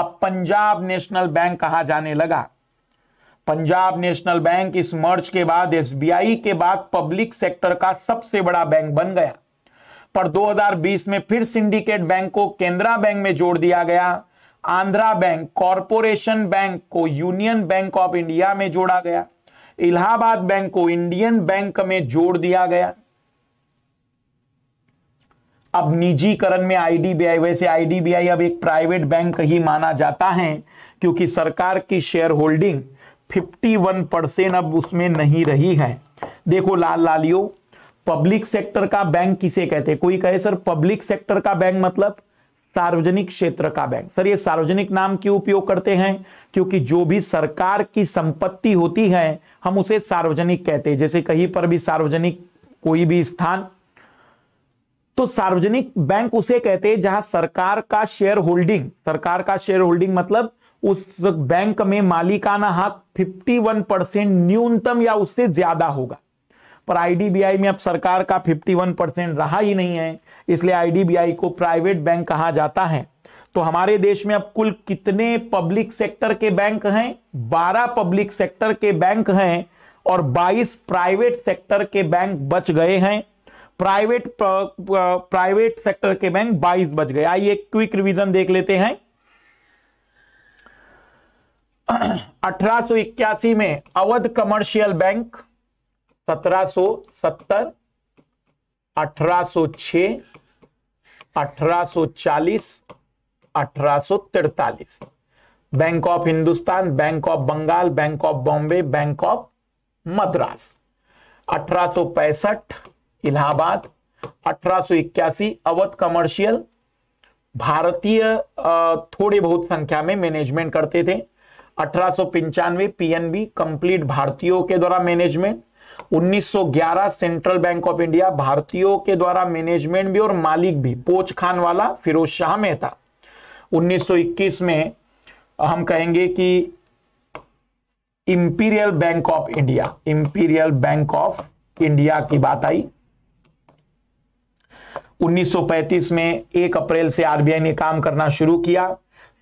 अब पंजाब नेशनल बैंक कहा जाने लगा पंजाब नेशनल बैंक इस मर्ज के बाद एसबीआई के बाद पब्लिक सेक्टर का सबसे बड़ा बैंक बन गया पर 2020 में फिर सिंडिकेट बैंक को केंद्रा बैंक में जोड़ दिया गया आंध्रा बैंक कॉरपोरेशन बैंक को यूनियन बैंक ऑफ इंडिया में जोड़ा गया इलाहाबाद बैंक को इंडियन बैंक में जोड़ दिया गया अब निजीकरण में आईडीबीआई वैसे आईडीबीआई अब एक प्राइवेट बैंक ही माना जाता है क्योंकि सरकार की शेयर होल्डिंग 51 परसेंट अब उसमें नहीं रही है देखो लाल लालियो पब्लिक सेक्टर का बैंक किसे कहते हैं कोई कहे सर पब्लिक सेक्टर का बैंक मतलब सार्वजनिक क्षेत्र का बैंक सर ये सार्वजनिक नाम क्यों उपयोग करते हैं क्योंकि जो भी सरकार की संपत्ति होती है हम उसे सार्वजनिक कहते हैं जैसे कहीं पर भी सार्वजनिक कोई भी स्थान तो सार्वजनिक बैंक उसे कहते हैं जहां सरकार का शेयर होल्डिंग सरकार का शेयर होल्डिंग मतलब उस बैंक में मालिकाना हक 51 परसेंट न्यूनतम या उससे ज्यादा होगा पर आईडीबीआई में अब सरकार का 51 परसेंट रहा ही नहीं है इसलिए आईडीबीआई को प्राइवेट बैंक कहा जाता है तो हमारे देश में अब कुल कितने पब्लिक सेक्टर के बैंक हैं 12 पब्लिक सेक्टर के बैंक हैं और 22 प्राइवेट सेक्टर के बैंक बच गए हैं प्राइवेट प्राइवेट सेक्टर के बैंक 22 बच गए आइए क्विक रिवीजन देख लेते हैं अठारह में Awadh commercial bank 1770 1806 1840 1843 bank of Hindustan bank of Bengal bank of Bombay bank of Madras 1865 Allahabad 1881 Awadh commercial भारतीय थोड़े बहुत संख्या में मैनेजमेंट करते थे अठारह सौ पीएनबी कंप्लीट भारतीयों के द्वारा management 1911 central bank of India भारतीयों के द्वारा मैनेजमेंट भी और मालिक भी पोच खान वाला फिरोज शाह मेहता 1921 में हम कहेंगे कि imperial bank of India imperial bank of India की बात आई 1935 में 1 अप्रैल से आरबीआई ने काम करना शुरू किया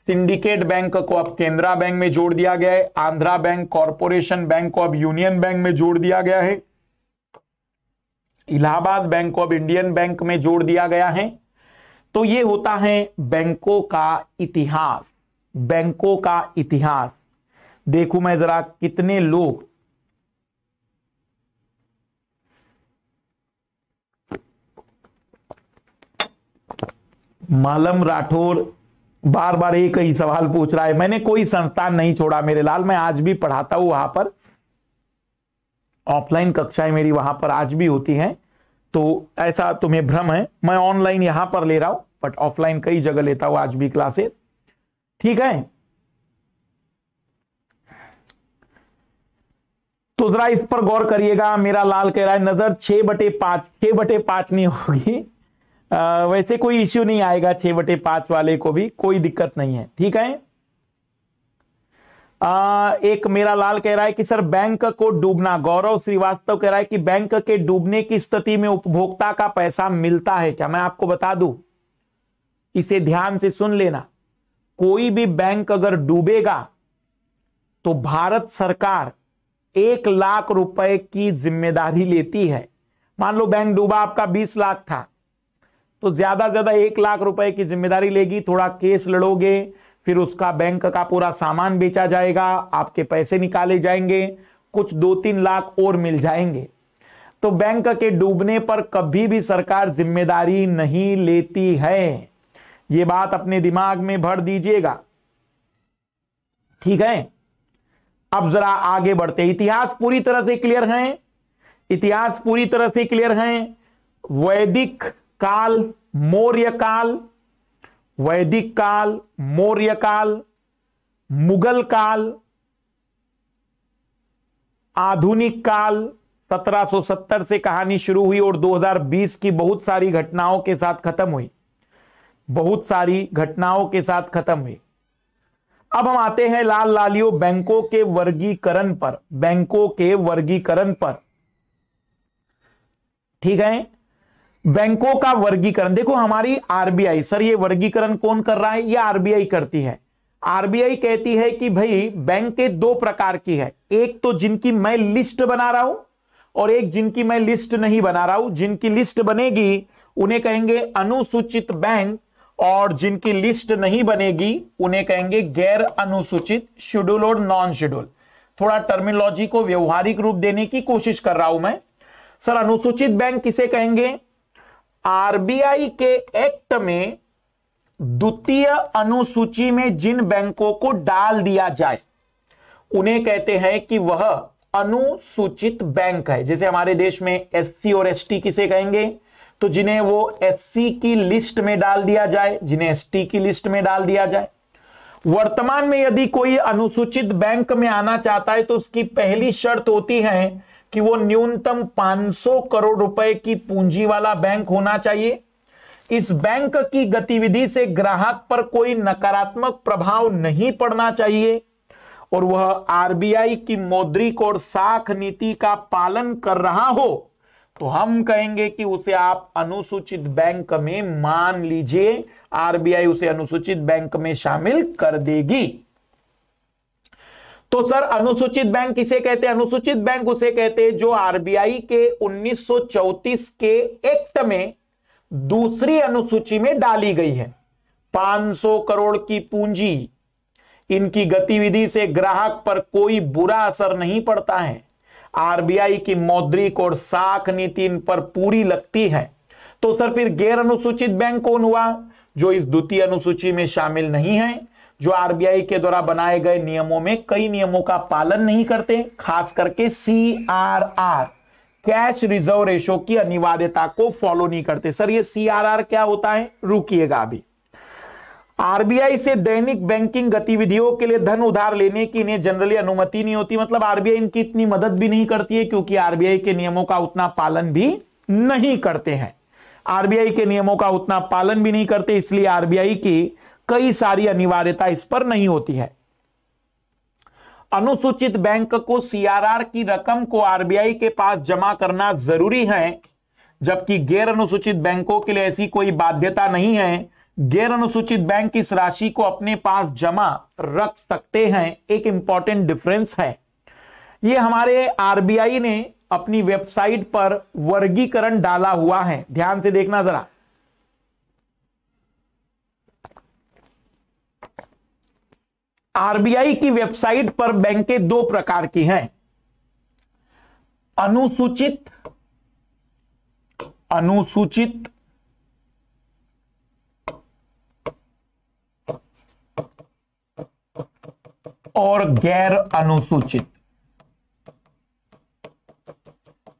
सिंडिकेट बैंक को अब केंद्रा बैंक में जोड़ दिया गया है आंध्रा बैंक कॉरपोरेशन बैंक को अब यूनियन बैंक में जोड़ दिया गया है इलाहाबाद बैंक को अब इंडियन बैंक में जोड़ दिया गया है तो ये होता है बैंकों का इतिहास बैंकों का इतिहास देखू मैं जरा कितने लोग मालम राठौर बार बार एक ही सवाल पूछ रहा है मैंने कोई संस्थान नहीं छोड़ा मेरे लाल मैं आज भी पढ़ाता हूं वहां पर ऑफलाइन कक्षाएं मेरी वहां पर आज भी होती हैं तो ऐसा तुम्हें भ्रम है मैं ऑनलाइन यहां पर ले रहा हूं बट ऑफलाइन कई जगह लेता हूं आज भी क्लासेस ठीक है तो जरा इस पर गौर करिएगा मेरा लाल कह रहा है नजर छह बटे पांच छह बटे पांच नहीं होगी आ, वैसे कोई इश्यू नहीं आएगा छह बटे पांच वाले को भी कोई दिक्कत नहीं है ठीक है आ, एक मेरा लाल कह रहा है कि सर बैंक को डूबना गौरव श्रीवास्तव कह रहा है कि बैंक के डूबने की स्थिति में उपभोक्ता का पैसा मिलता है क्या मैं आपको बता दू इसे ध्यान से सुन लेना कोई भी बैंक अगर डूबेगा तो भारत सरकार एक लाख रुपए की जिम्मेदारी लेती है मान लो बैंक डूबा आपका बीस लाख था तो ज्यादा ज्यादा एक लाख रुपए की जिम्मेदारी लेगी थोड़ा केस लड़ोगे फिर उसका बैंक का पूरा सामान बेचा जाएगा आपके पैसे निकाले जाएंगे कुछ दो तीन लाख और मिल जाएंगे तो बैंक के डूबने पर कभी भी सरकार जिम्मेदारी नहीं लेती है ये बात अपने दिमाग में भर दीजिएगा ठीक है अब जरा आगे बढ़ते इतिहास पूरी तरह से क्लियर है इतिहास पूरी तरह से क्लियर है वैदिक काल मौर्य काल वैदिक काल मौर्य काल मुगल काल आधुनिक काल 1770 से कहानी शुरू हुई और 2020 की बहुत सारी घटनाओं के साथ खत्म हुई बहुत सारी घटनाओं के साथ खत्म हुई अब हम आते हैं लाल लालियो बैंकों के वर्गीकरण पर बैंकों के वर्गीकरण पर ठीक है बैंकों का वर्गीकरण देखो हमारी आरबीआई सर ये वर्गीकरण कौन कर रहा है ये आरबीआई करती है आरबीआई कहती है कि भाई बैंक के दो प्रकार की है एक तो जिनकी मैं लिस्ट बना रहा हूं और एक जिनकी मैं लिस्ट नहीं बना रहा हूं जिनकी लिस्ट बनेगी उन्हें कहेंगे अनुसूचित बैंक और जिनकी लिस्ट नहीं बनेगी उन्हें कहेंगे गैर अनुसूचित शेड्यूल और नॉन शेड्यूल थोड़ा टर्मिनोलॉजी को व्यवहारिक रूप देने की कोशिश कर रहा हूं मैं सर अनुसूचित बैंक किसे कहेंगे आरबीआई के एक्ट में द्वितीय अनुसूची में जिन बैंकों को डाल दिया जाए उन्हें कहते हैं कि वह अनुसूचित बैंक है जैसे हमारे देश में एससी और एसटी किसे कहेंगे तो जिन्हें वो एससी की लिस्ट में डाल दिया जाए जिन्हें एसटी की लिस्ट में डाल दिया जाए वर्तमान में यदि कोई अनुसूचित बैंक में आना चाहता है तो उसकी पहली शर्त होती है कि वो न्यूनतम 500 करोड़ रुपए की पूंजी वाला बैंक होना चाहिए इस बैंक की गतिविधि से ग्राहक पर कोई नकारात्मक प्रभाव नहीं पड़ना चाहिए और वह आरबीआई की मौद्रिक और साख नीति का पालन कर रहा हो तो हम कहेंगे कि उसे आप अनुसूचित बैंक में मान लीजिए आरबीआई उसे अनुसूचित बैंक में शामिल कर देगी तो सर अनुसूचित बैंक किसे कहते हैं अनुसूचित बैंक उसे कहते हैं जो आरबीआई के 1934 के एक्ट में दूसरी अनुसूची में डाली गई है 500 करोड़ की पूंजी इनकी गतिविधि से ग्राहक पर कोई बुरा असर नहीं पड़ता है आरबीआई की मौद्रिक और साख नीति इन पर पूरी लगती है तो सर फिर गैर अनुसूचित बैंक कौन हुआ जो इस द्वितीय अनुसूची में शामिल नहीं है जो आरबीआई के द्वारा बनाए गए नियमों में कई नियमों का पालन नहीं करते खास करके C R R cash reserve ratio की अनिवार्यता को फॉलो नहीं करते सर ये सी आर आर क्या होता है रुकिएगा अभी आरबीआई से दैनिक बैंकिंग गतिविधियों के लिए धन उधार लेने की इन्हें जनरली अनुमति नहीं होती मतलब आरबीआई इनकी इतनी मदद भी नहीं करती है क्योंकि आरबीआई के नियमों का उतना पालन भी नहीं करते हैं आरबीआई के नियमों का उतना पालन भी नहीं करते इसलिए आरबीआई की कई सारी अनिवार्यता इस पर नहीं होती है अनुसूचित बैंक को सीआरआर की रकम को आरबीआई के पास जमा करना जरूरी है जबकि गैर अनुसूचित बैंकों के लिए ऐसी कोई बाध्यता नहीं है गैर अनुसूचित बैंक इस राशि को अपने पास जमा रख सकते हैं एक इंपॉर्टेंट डिफरेंस है ये हमारे आरबीआई ने अपनी वेबसाइट पर वर्गीकरण डाला हुआ है ध्यान से देखना जरा आरबीआई की वेबसाइट पर बैंकें दो प्रकार की हैं अनुसूचित अनुसूचित और गैर अनुसूचित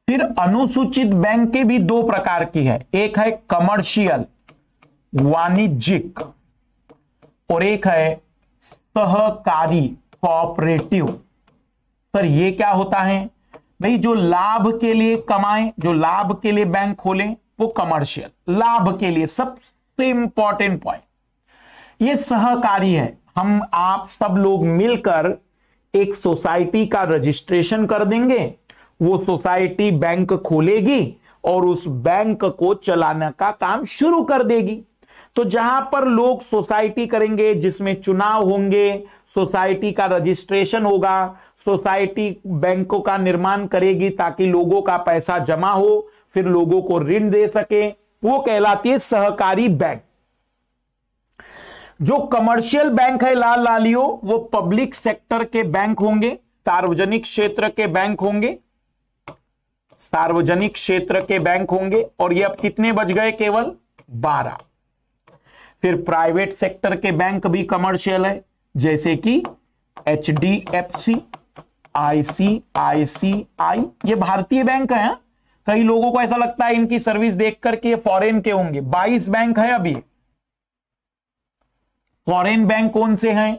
फिर अनुसूचित बैंक के भी दो प्रकार की है एक है कमर्शियल वाणिज्यिक और एक है सहकारी कोऑपरेटिव सर ये क्या होता है भाई जो लाभ के लिए कमाए जो लाभ के लिए बैंक खोलें वो कमर्शियल लाभ के लिए सबसे इंपॉर्टेंट पॉइंट ये सहकारी है हम आप सब लोग मिलकर एक सोसाइटी का रजिस्ट्रेशन कर देंगे वो सोसाइटी बैंक खोलेगी और उस बैंक को चलाने का काम शुरू कर देगी तो जहां पर लोग सोसाइटी करेंगे जिसमें चुनाव होंगे सोसाइटी का रजिस्ट्रेशन होगा सोसाइटी बैंकों का निर्माण करेगी ताकि लोगों का पैसा जमा हो फिर लोगों को ऋण दे सके वो कहलाती है सहकारी बैंक जो कमर्शियल बैंक है लाल लालियो वो पब्लिक सेक्टर के बैंक होंगे सार्वजनिक क्षेत्र के बैंक होंगे सार्वजनिक क्षेत्र के बैंक होंगे और ये अब कितने बज गए केवल बारह फिर प्राइवेट सेक्टर के बैंक भी कमर्शियल है जैसे कि H D F C I C I C I C भारतीय बैंक है हाँ। कई लोगों को ऐसा लगता है इनकी सर्विस देख करके फॉरेन के होंगे 22 बैंक है अभी फॉरेन बैंक कौन से हैं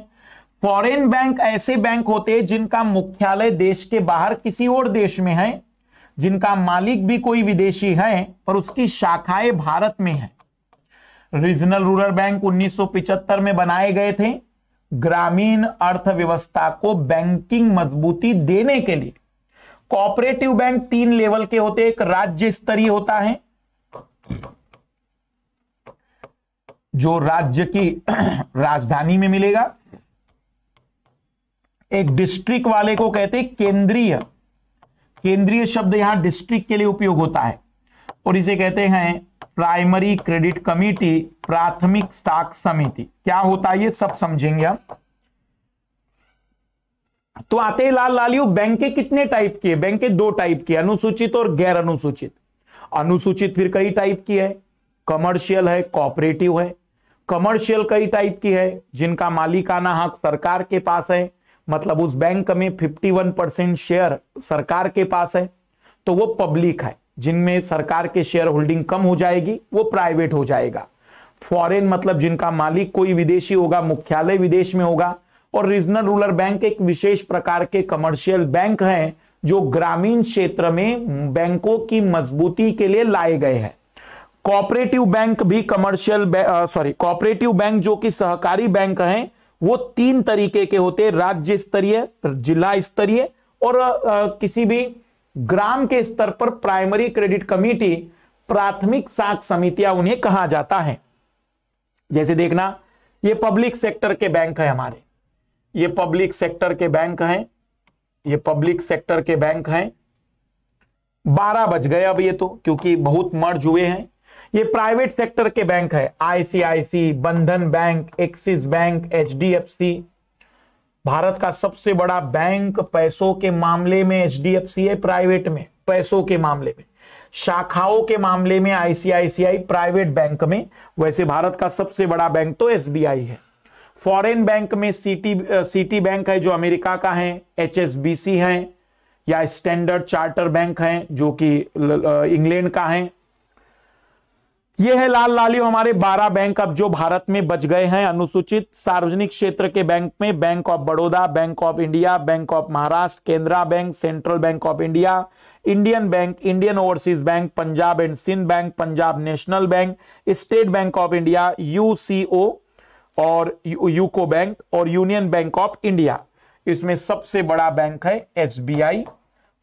फॉरेन बैंक ऐसे बैंक होते हैं जिनका मुख्यालय देश के बाहर किसी और देश में है जिनका मालिक भी कोई विदेशी है और उसकी शाखाएं भारत में है रीजनल रूरल बैंक 1975 में बनाए गए थे ग्रामीण अर्थव्यवस्था को बैंकिंग मजबूती देने के लिए कोऑपरेटिव बैंक तीन लेवल के होते एक राज्य स्तरीय होता है जो राज्य की (clears throat) राजधानी में मिलेगा एक डिस्ट्रिक्ट वाले को कहते केंद्रीय केंद्रीय शब्द यहां डिस्ट्रिक्ट के लिए उपयोग होता है और इसे कहते हैं प्राइमरी क्रेडिट कमिटी प्राथमिक स्टॉक समिति क्या होता है ये सब समझेंगे हम तो आते ही लाल लालियो बैंके कितने टाइप के बैंक बैंके दो टाइप की अनुसूचित और गैर अनुसूचित अनुसूचित फिर कई टाइप की है कमर्शियल है कॉपरेटिव है कमर्शियल कई टाइप की है जिनका मालिकाना हक हाँ सरकार के पास है मतलब उस बैंक में 51 परसेंट शेयर सरकार के पास है तो वो पब्लिक है जिनमें सरकार के शेयर होल्डिंग कम हो जाएगी वो प्राइवेट हो जाएगा फॉरेन मतलब जिनका मालिक कोई विदेशी होगा मुख्यालय विदेश में होगा और रीजनल रूरल बैंक एक विशेष प्रकार के कमर्शियल बैंक हैं जो ग्रामीण क्षेत्र में बैंकों की मजबूती के लिए लाए गए हैं कॉपरेटिव बैंक भी कमर्शियल सॉरी कॉपरेटिव बैंक जो कि सहकारी बैंक हैं वो तीन तरीके के होते हैं राज्य स्तरीय जिला स्तरीय और आ, किसी भी ग्राम के स्तर पर प्राइमरी क्रेडिट कमिटी प्राथमिक साख समितियां उन्हें कहा जाता है जैसे देखना ये पब्लिक सेक्टर के बैंक है हमारे ये पब्लिक सेक्टर के बैंक हैं ये पब्लिक सेक्टर के बैंक हैं बारह बज गए अब ये तो क्योंकि बहुत मर्ज हुए हैं ये प्राइवेट सेक्टर के बैंक है ICIC Bandhan bank Axis bank H भारत का सबसे बड़ा बैंक पैसों के मामले में एचडीएफसी है प्राइवेट में पैसों के मामले में शाखाओं के मामले में आईसीआईसीआई प्राइवेट बैंक में वैसे भारत का सबसे बड़ा बैंक तो एसबीआई है फॉरेन बैंक में सिटी सिटी बैंक है जो अमेरिका का है एचएसबीसी है या स्टैंडर्ड चार्टर बैंक है जो कि इंग्लैंड का है ये है लाल लालियो हमारे 12 बैंक अब जो भारत में बच गए हैं अनुसूचित सार्वजनिक क्षेत्र के बैंक में bank of Baroda bank of India bank of Maharashtra केंद्रा bank central bank of India Indian bank Indian overseas bank Punjab and Sind bank Punjab national bank state bank of India UCO और यूको बैंक और यूनियन बैंक ऑफ इंडिया इसमें सबसे बड़ा bank है S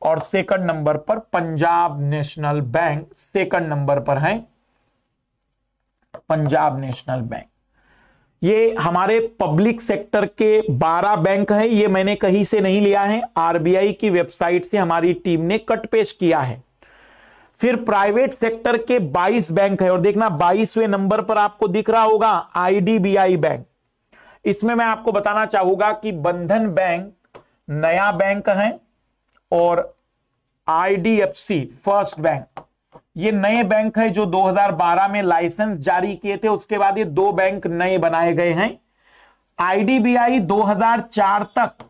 और second number पर Punjab national bank second number पर है पंजाब नेशनल बैंक ये हमारे पब्लिक सेक्टर के 12 बैंक हैं ये मैंने कहीं से नहीं लिया है आरबीआई की वेबसाइट से हमारी टीम ने कट पेश किया है फिर प्राइवेट सेक्टर के 22 बैंक है और देखना 22वें नंबर पर आपको दिख रहा होगा आईडीबीआई बैंक इसमें मैं आपको बताना चाहूंगा कि बंधन बैंक नया बैंक है और आईडीएफसी फर्स्ट बैंक ये नए बैंक है जो 2012 में लाइसेंस जारी किए थे उसके बाद ये दो बैंक नए बनाए गए हैं आईडीबीआई 2004 तक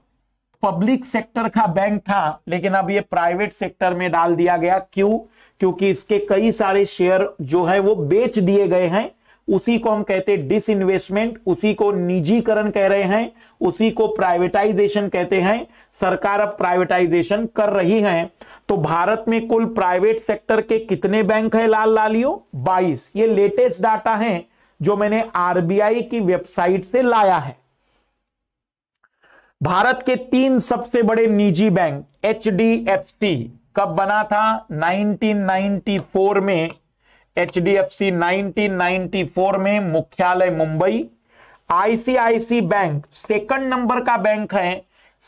पब्लिक सेक्टर का बैंक था लेकिन अब ये प्राइवेट सेक्टर में डाल दिया गया क्यों क्योंकि इसके कई सारे शेयर जो है वो बेच दिए गए हैं उसी को हम कहते हैं डिसइन्वेस्टमेंट उसी को निजीकरण कह रहे हैं उसी को प्राइवेटाइजेशन कहते हैं सरकार अब प्राइवेटाइजेशन कर रही है तो भारत में कुल प्राइवेट सेक्टर के कितने बैंक हैं लाल लालियो 22 ये लेटेस्ट डाटा है जो मैंने आरबीआई की वेबसाइट से लाया है भारत के तीन सबसे बड़े निजी बैंक एच कब बना था 1994 में एच 1994 में मुख्यालय Mumbai ICICI bank second number का बैंक है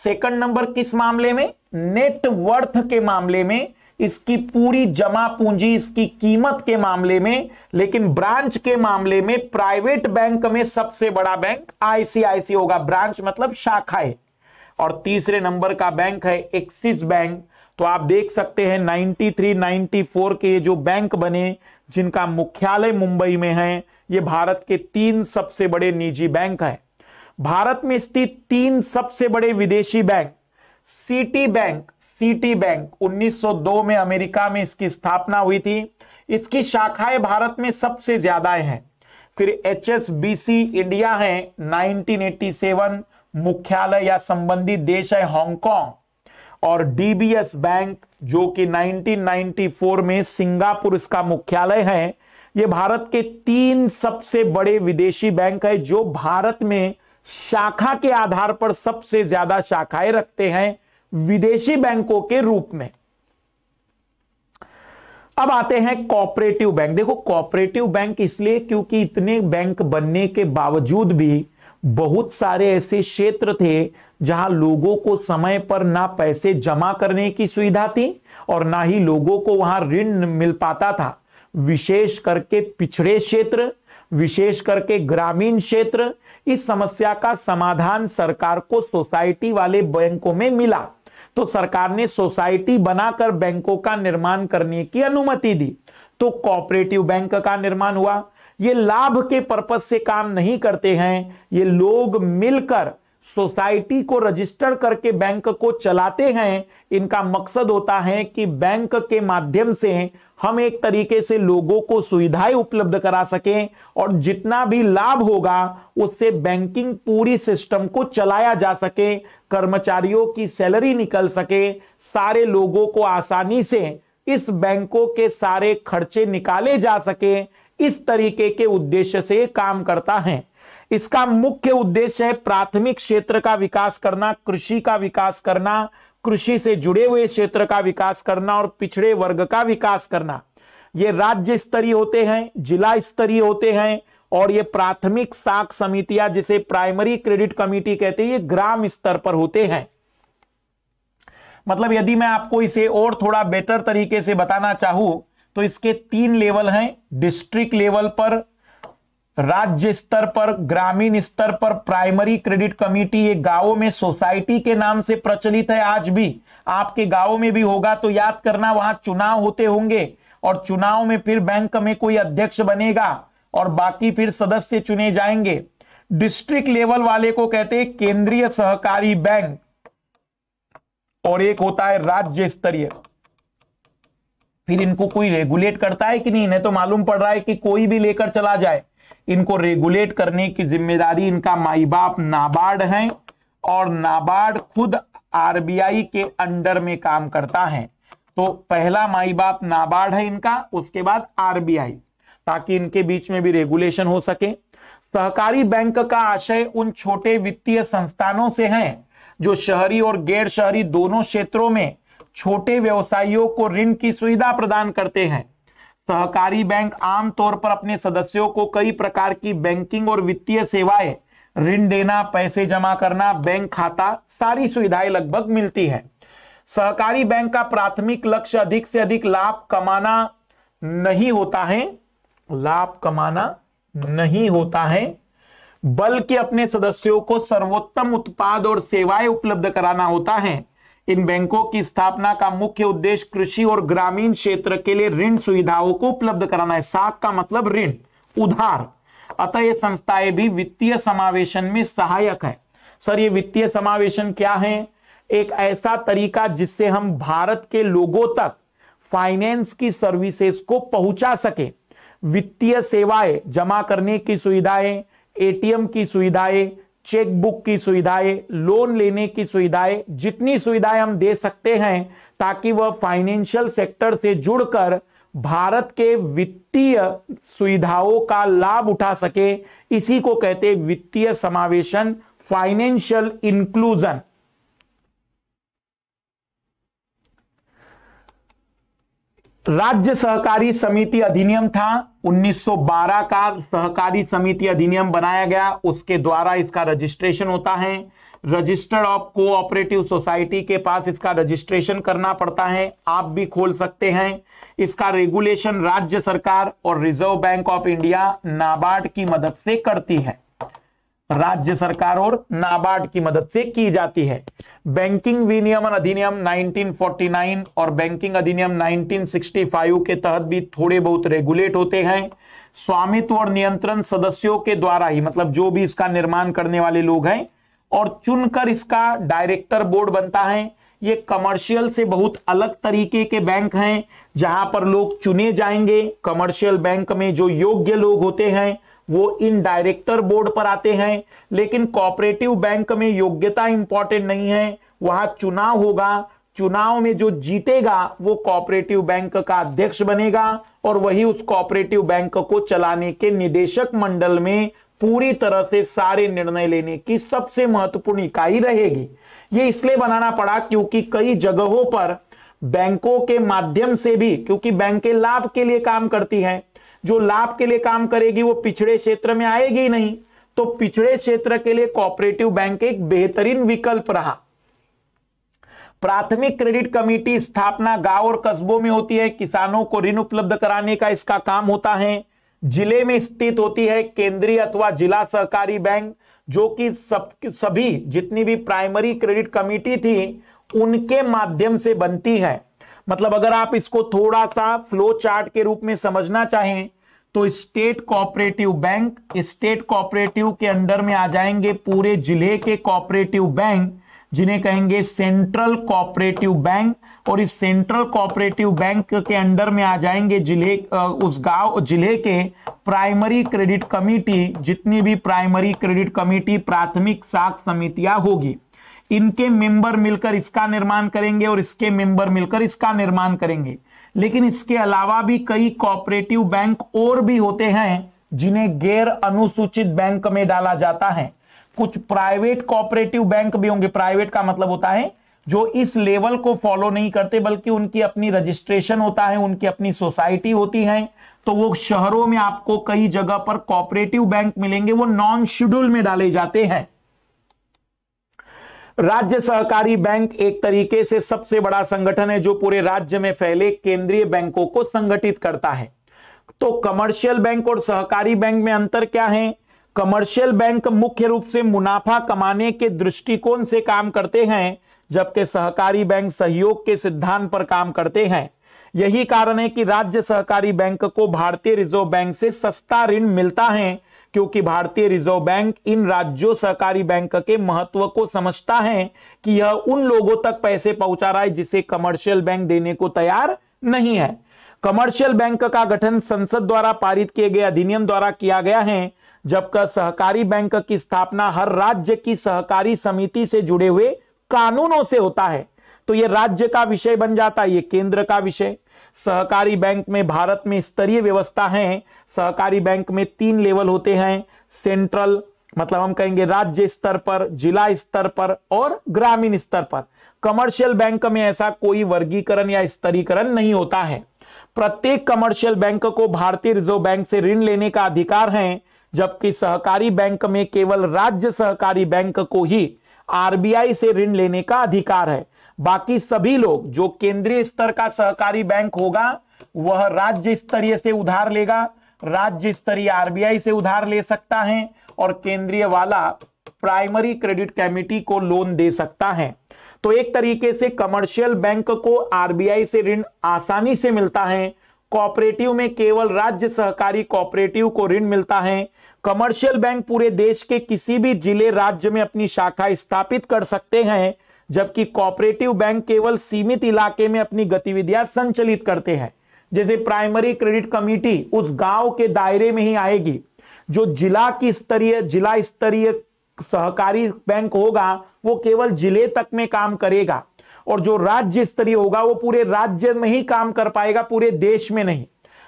सेकंड नंबर किस मामले में नेटवर्थ के मामले में इसकी पूरी जमा पूंजी इसकी कीमत के मामले में लेकिन ब्रांच के मामले में प्राइवेट बैंक में सबसे बड़ा बैंक आईसीआईसी होगा ब्रांच मतलब शाखा है और तीसरे नंबर का बैंक है एक्सिस बैंक तो आप देख सकते हैं 93, 94 के जो बैंक बने जिनका मुख्यालय मुंबई में है ये भारत के तीन सबसे बड़े निजी बैंक हैं भारत में स्थित तीन सबसे बड़े विदेशी bank Citi bank Citi bank 1902 में अमेरिका में इसकी स्थापना हुई थी इसकी शाखाएं भारत में सबसे ज्यादा हैं फिर एच इंडिया है 1987 मुख्यालय या संबंधित देश है हांगकांग और डीबीएस बैंक जो कि 1994 में सिंगापुर इसका मुख्यालय है ये भारत के तीन सबसे बड़े विदेशी बैंक है जो भारत में शाखा के आधार पर सबसे ज्यादा शाखाएं रखते हैं विदेशी बैंकों के रूप में अब आते हैं कॉपरेटिव बैंक देखो कॉपरेटिव बैंक इसलिए क्योंकि इतने बैंक बनने के बावजूद भी बहुत सारे ऐसे क्षेत्र थे जहां लोगों को समय पर ना पैसे जमा करने की सुविधा थी और ना ही लोगों को वहां ऋण मिल पाता था विशेष करके पिछड़े क्षेत्र विशेष करके ग्रामीण क्षेत्र इस समस्या का समाधान सरकार को सोसाइटी वाले बैंकों में मिला तो सरकार ने सोसाइटी बनाकर बैंकों का निर्माण करने की अनुमति दी तो कॉपरेटिव बैंक का निर्माण हुआ ये लाभ के पर्पज से काम नहीं करते हैं ये लोग मिलकर सोसाइटी को रजिस्टर करके बैंक को चलाते हैं इनका मकसद होता है कि बैंक के माध्यम से हम एक तरीके से लोगों को सुविधाएं उपलब्ध करा सकें और जितना भी लाभ होगा उससे बैंकिंग पूरी सिस्टम को चलाया जा सके कर्मचारियों की सैलरी निकल सके सारे लोगों को आसानी से इस बैंकों के सारे खर्चे निकाले जा सके इस तरीके के उद्देश्य से काम करता है इसका मुख्य उद्देश्य है प्राथमिक क्षेत्र का विकास करना कृषि का विकास करना कृषि से जुड़े हुए क्षेत्र का विकास करना और पिछड़े वर्ग का विकास करना ये राज्य स्तरीय होते हैं जिला स्तरीय होते हैं और ये प्राथमिक साख समितियां जिसे प्राइमरी क्रेडिट कमिटी कहते हैं ये ग्राम स्तर पर होते हैं मतलब यदि मैं आपको इसे और थोड़ा बेटर तरीके से बताना चाहूं तो इसके तीन लेवल हैं डिस्ट्रिक्ट लेवल पर राज्य स्तर पर ग्रामीण स्तर पर प्राइमरी क्रेडिट कमेटी ये गांवों में सोसाइटी के नाम से प्रचलित है आज भी आपके गांवों में भी होगा तो याद करना वहां चुनाव होते होंगे और चुनाव में फिर बैंक में कोई अध्यक्ष बनेगा और बाकी फिर सदस्य चुने जाएंगे डिस्ट्रिक्ट लेवल वाले को कहते हैं केंद्रीय सहकारी बैंक और एक होता है राज्य स्तरीय फिर इनको कोई रेगुलेट करता है कि नहीं इन्हें तो मालूम पड़ रहा है कि कोई भी लेकर चला जाए इनको रेगुलेट करने की जिम्मेदारी इनका माई बाप नाबार्ड है और नाबार्ड खुद आरबीआई के अंडर में काम करता है तो पहला माई बाप नाबार्ड है इनका उसके बाद आरबीआई ताकि इनके बीच में भी रेगुलेशन हो सके सहकारी बैंक का आशय उन छोटे वित्तीय संस्थानों से है जो शहरी और गैर शहरी दोनों क्षेत्रों में छोटे व्यवसायियों को ऋण की सुविधा प्रदान करते हैं सहकारी बैंक आमतौर पर अपने सदस्यों को कई प्रकार की बैंकिंग और वित्तीय सेवाएं ऋण देना पैसे जमा करना बैंक खाता सारी सुविधाएं लगभग मिलती है सहकारी बैंक का प्राथमिक लक्ष्य अधिक से अधिक लाभ कमाना नहीं होता है लाभ कमाना नहीं होता है बल्कि अपने सदस्यों को सर्वोत्तम उत्पाद और सेवाएं उपलब्ध कराना होता है इन बैंकों की स्थापना का मुख्य उद्देश्य कृषि और ग्रामीण क्षेत्र के लिए ऋण सुविधाओं को उपलब्ध कराना है साख का मतलब ऋण उधार अतः ये संस्थाएं भी वित्तीय समावेशन में सहायक है सर ये वित्तीय समावेशन क्या है एक ऐसा तरीका जिससे हम भारत के लोगों तक फाइनेंस की सर्विसेज को पहुंचा सके वित्तीय सेवाएं जमा करने की सुविधाएं एटीएम की सुविधाएं चेकबुक की सुविधाएं लोन लेने की सुविधाएं जितनी सुविधाएं हम दे सकते हैं ताकि वह फाइनेंशियल सेक्टर से जुड़कर भारत के वित्तीय सुविधाओं का लाभ उठा सके इसी को कहते वित्तीय समावेशन फाइनेंशियल इंक्लूजन राज्य सहकारी समिति अधिनियम था 1912 का सहकारी समिति अधिनियम बनाया गया उसके द्वारा इसका रजिस्ट्रेशन होता है रजिस्टर्ड ऑफ कोऑपरेटिव सोसाइटी के पास इसका रजिस्ट्रेशन करना पड़ता है आप भी खोल सकते हैं इसका रेगुलेशन राज्य सरकार और reserve bank of India NABARD की मदद से करती है राज्य सरकार और नाबार्ड की मदद से की जाती है बैंकिंग विनियमन अधिनियम 1949 और बैंकिंग अधिनियम 1965 के तहत भी थोड़े बहुत रेगुलेट होते हैं स्वामित्व और नियंत्रण सदस्यों के द्वारा ही मतलब जो भी इसका निर्माण करने वाले लोग हैं और चुनकर इसका डायरेक्टर बोर्ड बनता है ये कमर्शियल से बहुत अलग तरीके के बैंक हैं जहां पर लोग चुने जाएंगे कमर्शियल बैंक में जो योग्य लोग होते हैं वो इन डायरेक्टर बोर्ड पर आते हैं लेकिन कॉपरेटिव बैंक में योग्यता इंपॉर्टेंट नहीं है वहां चुनाव होगा चुनाव में जो जीतेगा वो कॉपरेटिव बैंक का अध्यक्ष बनेगा और वही उस कॉपरेटिव बैंक को चलाने के निदेशक मंडल में पूरी तरह से सारे निर्णय लेने की सबसे महत्वपूर्ण इकाई रहेगी ये इसलिए बनाना पड़ा क्योंकि कई जगहों पर बैंकों के माध्यम से भी क्योंकि बैंकें लाभ के लिए काम करती हैं जो लाभ के लिए काम करेगी वो पिछड़े क्षेत्र में आएगी नहीं तो पिछड़े क्षेत्र के लिए कोऑपरेटिव बैंक एक बेहतरीन विकल्प रहा प्राथमिक क्रेडिट कमेटी स्थापना गांव और कस्बों में होती है किसानों को ऋण उपलब्ध कराने का इसका काम होता है जिले में स्थित होती है केंद्रीय अथवा जिला सहकारी बैंक जो कि सब सभी जितनी भी प्राइमरी क्रेडिट कमेटी थी उनके माध्यम से बनती है मतलब अगर आप इसको थोड़ा सा फ्लो चार्ट के रूप में समझना चाहें तो state cooperative bank state cooperative के अंडर में आ जाएंगे पूरे जिले के कोऑपरेटिव बैंक जिन्हें कहेंगे सेंट्रल कोऑपरेटिव बैंक और इस सेंट्रल कोऑपरेटिव बैंक के अंडर में आ जाएंगे जिले उस गांव जिले के प्राइमरी क्रेडिट कमेटी जितनी भी प्राइमरी क्रेडिट कमेटी प्राथमिक साख समितियां होगी इनके मेंबर मिलकर इसका निर्माण करेंगे और इसके मेंबर मिलकर इसका निर्माण करेंगे लेकिन इसके अलावा भी कई कोऑपरेटिव बैंक और भी होते हैं जिन्हें गैर अनुसूचित बैंक में डाला जाता है कुछ प्राइवेट कोऑपरेटिव बैंक भी होंगे प्राइवेट का मतलब होता है जो इस लेवल को फॉलो नहीं करते बल्कि उनकी अपनी रजिस्ट्रेशन होता है उनकी अपनी सोसाइटी होती है तो वो शहरों में आपको कई जगह पर कोऑपरेटिव बैंक मिलेंगे वो नॉन शेड्यूल में डाले जाते हैं राज्य सहकारी बैंक एक तरीके से सबसे बड़ा संगठन है जो पूरे राज्य में फैले केंद्रीय बैंकों को संगठित करता है तो कमर्शियल बैंक और सहकारी बैंक में अंतर क्या है कमर्शियल बैंक मुख्य रूप से मुनाफा कमाने के दृष्टिकोण से काम करते हैं जबकि सहकारी बैंक सहयोग के सिद्धांत पर काम करते हैं यही कारण है कि राज्य सहकारी बैंक को भारतीय रिजर्व बैंक से सस्ता ऋण मिलता है क्योंकि भारतीय रिजर्व बैंक इन राज्यों सहकारी बैंक के महत्व को समझता है कि यह उन लोगों तक पैसे पहुंचा रहा है जिसे कमर्शियल बैंक देने को तैयार नहीं है कमर्शियल बैंक का गठन संसद द्वारा पारित किए गए अधिनियम द्वारा किया गया है जबकि सहकारी बैंक की स्थापना हर राज्य की सहकारी समिति से जुड़े हुए कानूनों से होता है तो यह राज्य का विषय बन जाता है यह केंद्र का विषय सहकारी बैंक में भारत में स्तरीय व्यवस्था है सहकारी बैंक में तीन लेवल होते हैं सेंट्रल मतलब हम कहेंगे राज्य स्तर पर जिला स्तर पर और ग्रामीण स्तर पर कमर्शियल बैंक में ऐसा कोई वर्गीकरण या स्तरीकरण नहीं होता है प्रत्येक कमर्शियल बैंक को भारतीय रिजर्व बैंक से ऋण लेने का अधिकार है जबकि सहकारी बैंक में केवल राज्य सहकारी बैंक को ही आरबीआई से ऋण लेने का अधिकार है बाकी सभी लोग जो केंद्रीय स्तर का सहकारी बैंक होगा वह राज्य स्तरीय से उधार लेगा राज्य स्तरीय आरबीआई से उधार ले सकता है और केंद्रीय वाला प्राइमरी क्रेडिट कमेटी को लोन दे सकता है तो एक तरीके से कमर्शियल बैंक को आरबीआई से ऋण आसानी से मिलता है कॉपरेटिव में केवल राज्य सहकारी कॉपरेटिव को ऋण मिलता है कमर्शियल बैंक पूरे देश के किसी भी जिले राज्य में अपनी शाखा स्थापित कर सकते हैं जबकि कॉपरेटिव बैंक केवल सीमित इलाके में अपनी गतिविधियां संचालित करते हैं जैसे प्राइमरी क्रेडिट कमेटी उस गांव के दायरे में ही आएगी जो जिला की स्तरीय जिला स्तरीय सहकारी बैंक होगा वो केवल जिले तक में काम करेगा और जो राज्य स्तरीय होगा वो पूरे राज्य में ही काम कर पाएगा पूरे देश में नहीं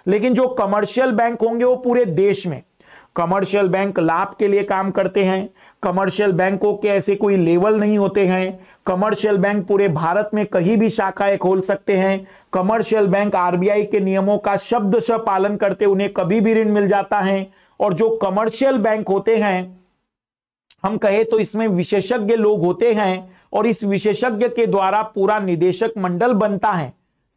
लेकिन जो कमर्शियल बैंक होंगे वो पूरे देश में कमर्शियल बैंक लाभ के लिए काम करते हैं कमर्शियल बैंकों के ऐसे कोई लेवल नहीं होते हैं कमर्शियल बैंक पूरे भारत में कहीं भी शाखाएं खोल सकते हैं कमर्शियल बैंक आरबीआई के नियमों का शब्द से पालन करते उन्हें कभी भी ऋण मिल जाता है और जो कमर्शियल बैंक होते हैं हम कहे तो इसमें विशेषज्ञ लोग होते हैं और इस विशेषज्ञ के द्वारा पूरा निदेशक मंडल बनता है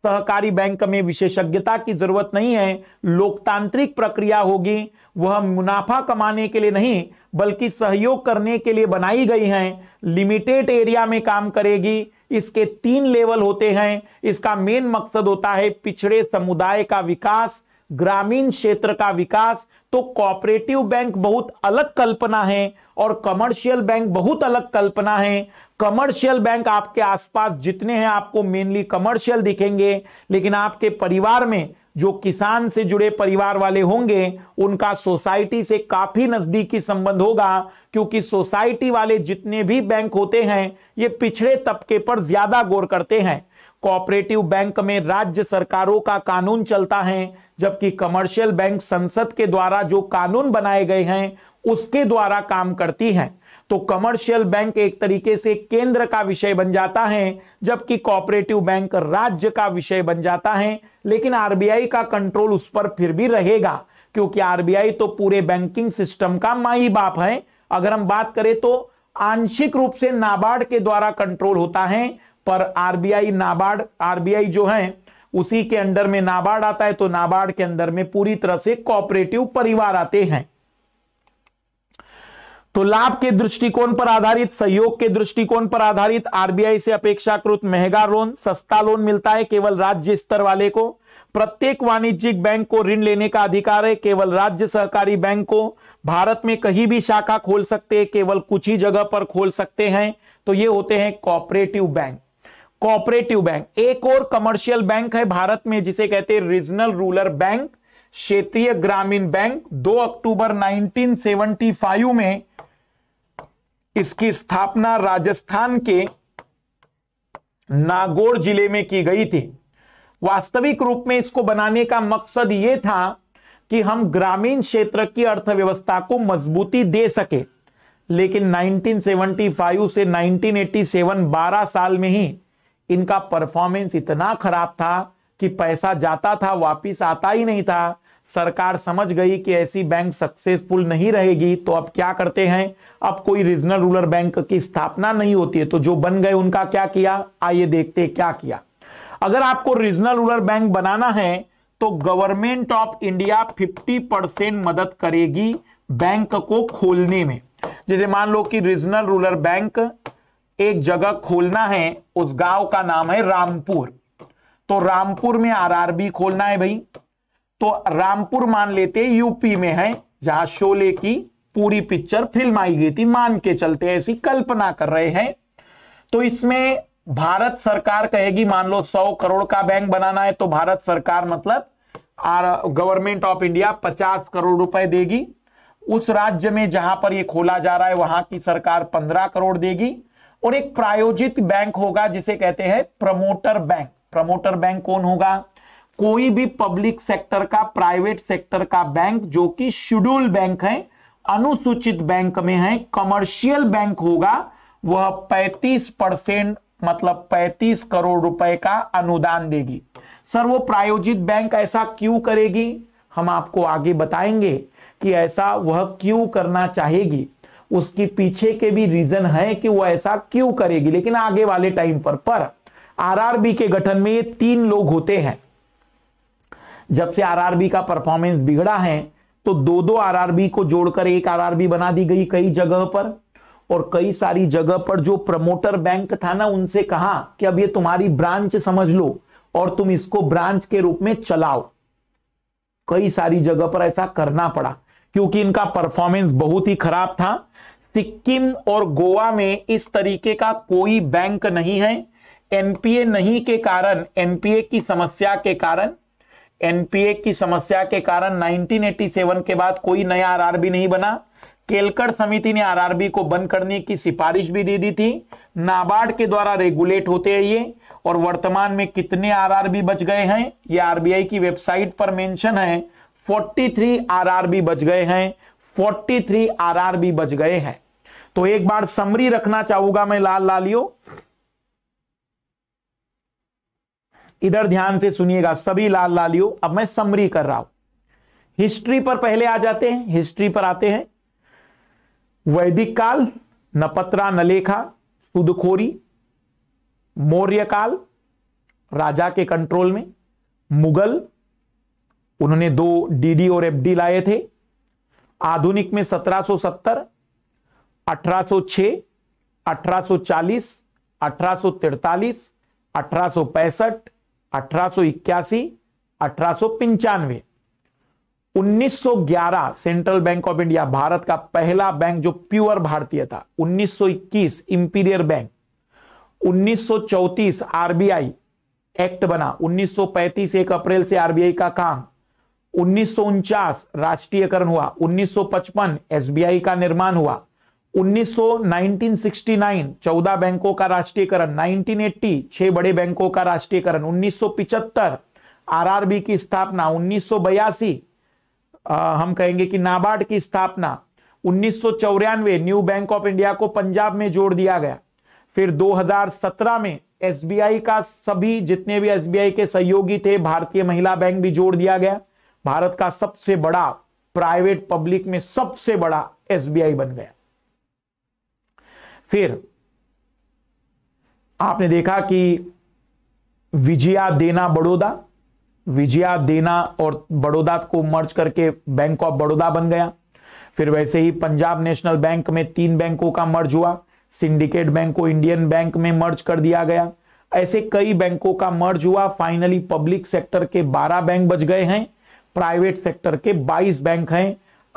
सहकारी बैंक में विशेषज्ञता की जरूरत नहीं है लोकतांत्रिक प्रक्रिया होगी वह मुनाफा कमाने के लिए नहीं बल्कि सहयोग करने के लिए बनाई गई है लिमिटेड एरिया में काम करेगी इसके तीन लेवल होते हैं इसका मेन मकसद होता है पिछड़े समुदाय का विकास ग्रामीण क्षेत्र का विकास तो कॉपरेटिव बैंक बहुत अलग कल्पना है और कमर्शियल बैंक बहुत अलग कल्पना है कमर्शियल बैंक आपके आसपास जितने हैं आपको मेनली कमर्शियल दिखेंगे लेकिन आपके परिवार में जो किसान से जुड़े परिवार वाले होंगे उनका सोसाइटी से काफी नजदीकी संबंध होगा क्योंकि सोसाइटी वाले जितने भी बैंक होते हैं ये पिछड़े तबके पर ज्यादा गौर करते हैं कोऑपरेटिव बैंक में राज्य सरकारों का कानून चलता है जबकि कमर्शियल बैंक संसद के द्वारा जो कानून बनाए गए हैं उसके द्वारा काम करती है तो कमर्शियल बैंक एक तरीके से केंद्र का विषय बन जाता है जबकि कोऑपरेटिव बैंक राज्य का विषय बन जाता है लेकिन आरबीआई का कंट्रोल उस पर फिर भी रहेगा क्योंकि आरबीआई तो पूरे बैंकिंग सिस्टम का माई बाप है अगर हम बात करें तो आंशिक रूप से नाबार्ड के द्वारा कंट्रोल होता है पर आरबीआई नाबार्ड आरबीआई जो है उसी के अंडर में नाबार्ड आता है तो नाबार्ड के अंडर में पूरी तरह से कोऑपरेटिव परिवार आते हैं तो लाभ के दृष्टिकोण पर आधारित सहयोग के दृष्टिकोण पर आधारित आरबीआई से अपेक्षाकृत महंगा लोन सस्ता लोन मिलता है केवल राज्य स्तर वाले को प्रत्येक वाणिज्यिक बैंक को ऋण लेने का अधिकार है केवल राज्य सहकारी बैंक को भारत में कहीं भी शाखा खोल सकते हैं केवल कुछ ही जगह पर खोल सकते हैं तो ये होते हैं कॉपरेटिव बैंक कॉपरेटिव बैंक एक और कमर्शियल बैंक है भारत में जिसे कहते हैं रीजनल रूरल बैंक क्षेत्रीय ग्रामीण बैंक 2 अक्टूबर 1975 में इसकी स्थापना राजस्थान के नागौर जिले में की गई थी वास्तविक रूप में इसको बनाने का मकसद यह था कि हम ग्रामीण क्षेत्र की अर्थव्यवस्था को मजबूती दे सके लेकिन 1975 से 1987 12 साल में ही इनका परफॉर्मेंस इतना खराब था कि पैसा जाता था वापिस आता ही नहीं था सरकार समझ गई कि ऐसी बैंक सक्सेसफुल नहीं रहेगी तो अब क्या करते हैं अब कोई रीजनल रूरल बैंक की स्थापना नहीं होती है तो जो बन गए उनका क्या किया आइए देखते क्या किया अगर आपको रीजनल रूरल बैंक बनाना है तो गवर्नमेंट ऑफ इंडिया 50 परसेंट मदद करेगी बैंक को खोलने में जैसे मान लो कि रीजनल रूरल बैंक एक जगह खोलना है उस गांव का नाम है रामपुर तो रामपुर में आरआरबी खोलना है भाई तो रामपुर मान लेते यूपी में है जहां शोले की पूरी पिक्चर फिल्म आई गई थी मान के चलते ऐसी कल्पना कर रहे हैं तो इसमें भारत सरकार कहेगी मान लो सौ करोड़ का बैंक बनाना है तो भारत सरकार मतलब गवर्नमेंट ऑफ इंडिया पचास करोड़ रुपए देगी उस राज्य में जहां पर यह खोला जा रहा है वहां की सरकार पंद्रह करोड़ देगी और एक प्रायोजित बैंक होगा जिसे कहते हैं प्रमोटर बैंक प्रमोटर बैंक कौन होगा कोई भी पब्लिक सेक्टर का प्राइवेट सेक्टर का बैंक जो कि शेड्यूल बैंक है अनुसूचित बैंक में है कमर्शियल बैंक होगा वह 35 परसेंट मतलब 35 करोड़ रुपए का अनुदान देगी सर वो प्रायोजित बैंक ऐसा क्यों करेगी हम आपको आगे बताएंगे कि ऐसा वह क्यों करना चाहेगी उसके पीछे के भी रीजन है कि वह ऐसा क्यों करेगी लेकिन आगे वाले टाइम पर पर आरआरबी के गठन में ये तीन लोग होते हैं जब से आरआरबी का परफॉर्मेंस बिगड़ा है तो दो दो आरआरबी को जोड़कर एक आरआरबी बना दी गई कई जगह पर और कई सारी जगह पर जो प्रमोटर बैंक था ना उनसे कहा कि अब ये तुम्हारी ब्रांच समझ लो और तुम इसको ब्रांच के रूप में चलाओ कई सारी जगह पर ऐसा करना पड़ा क्योंकि इनका परफॉर्मेंस बहुत ही खराब था सिक्किम और गोवा में इस तरीके का कोई बैंक नहीं है एनपीए नहीं के कारण एनपीए की समस्या के कारण एनपीए की समस्या के कारण 1987 के बाद कोई नया आरआरबी नहीं बना केलकर समिति ने आरआरबी को बंद करने की सिफारिश भी दे दी थी नाबार्ड के द्वारा रेगुलेट होते हैं ये और वर्तमान में कितने आरआरबी बच गए हैं ये आरबीआई की वेबसाइट पर मेंशन है 43 आरआरबी बच गए हैं 43 आरआरबी बच गए हैं तो एक बार समरी रखना चाहूंगा मैं लाल लालियो इधर ध्यान से सुनिएगा सभी लाल लालियों अब मैं समरी कर रहा हूं हिस्ट्री पर पहले आ जाते हैं हिस्ट्री पर आते हैं वैदिक काल न पत्रा न लेखा सुदखोरी मौर्य काल राजा के कंट्रोल में मुगल उन्होंने दो डीडी और एफडी लाए थे आधुनिक में 1770, 1806, 1840, 1843, 1865, अठारह इक्यासी अठारह central bank of India Bharat का पहला बैंक जो प्योर भारतीय था 1921 इंपीरियर बैंक 1934 आरबीआई एक्ट बना 1935 एक अप्रैल से आरबीआई का काम उन्नीस राष्ट्रीयकरण हुआ 1955 एसबीआई का निर्माण हुआ उन्नीस 1969 14 बैंकों का राष्ट्रीयकरण 1980 छह बड़े बैंकों का राष्ट्रीयकरण 1975 आरआरबी की स्थापना 1982 आ, हम कहेंगे कि नाबार्ड की स्थापना उन्नीस न्यू बैंक ऑफ इंडिया को पंजाब में जोड़ दिया गया फिर 2017 में एसबीआई का सभी जितने भी एसबीआई के सहयोगी थे भारतीय महिला बैंक भी जोड़ दिया गया भारत का सबसे बड़ा प्राइवेट पब्लिक में सबसे बड़ा एसबीआई बन गया फिर आपने देखा कि विजया देना बड़ौदा विजया देना और बड़ौदा को मर्ज करके बैंक ऑफ बड़ौदा बन गया फिर वैसे ही पंजाब नेशनल बैंक में तीन बैंकों का मर्ज हुआ सिंडिकेट बैंक को इंडियन बैंक में मर्ज कर दिया गया ऐसे कई बैंकों का मर्ज हुआ फाइनली पब्लिक सेक्टर के 12 बैंक बच गए हैं प्राइवेट सेक्टर के 22 बैंक हैं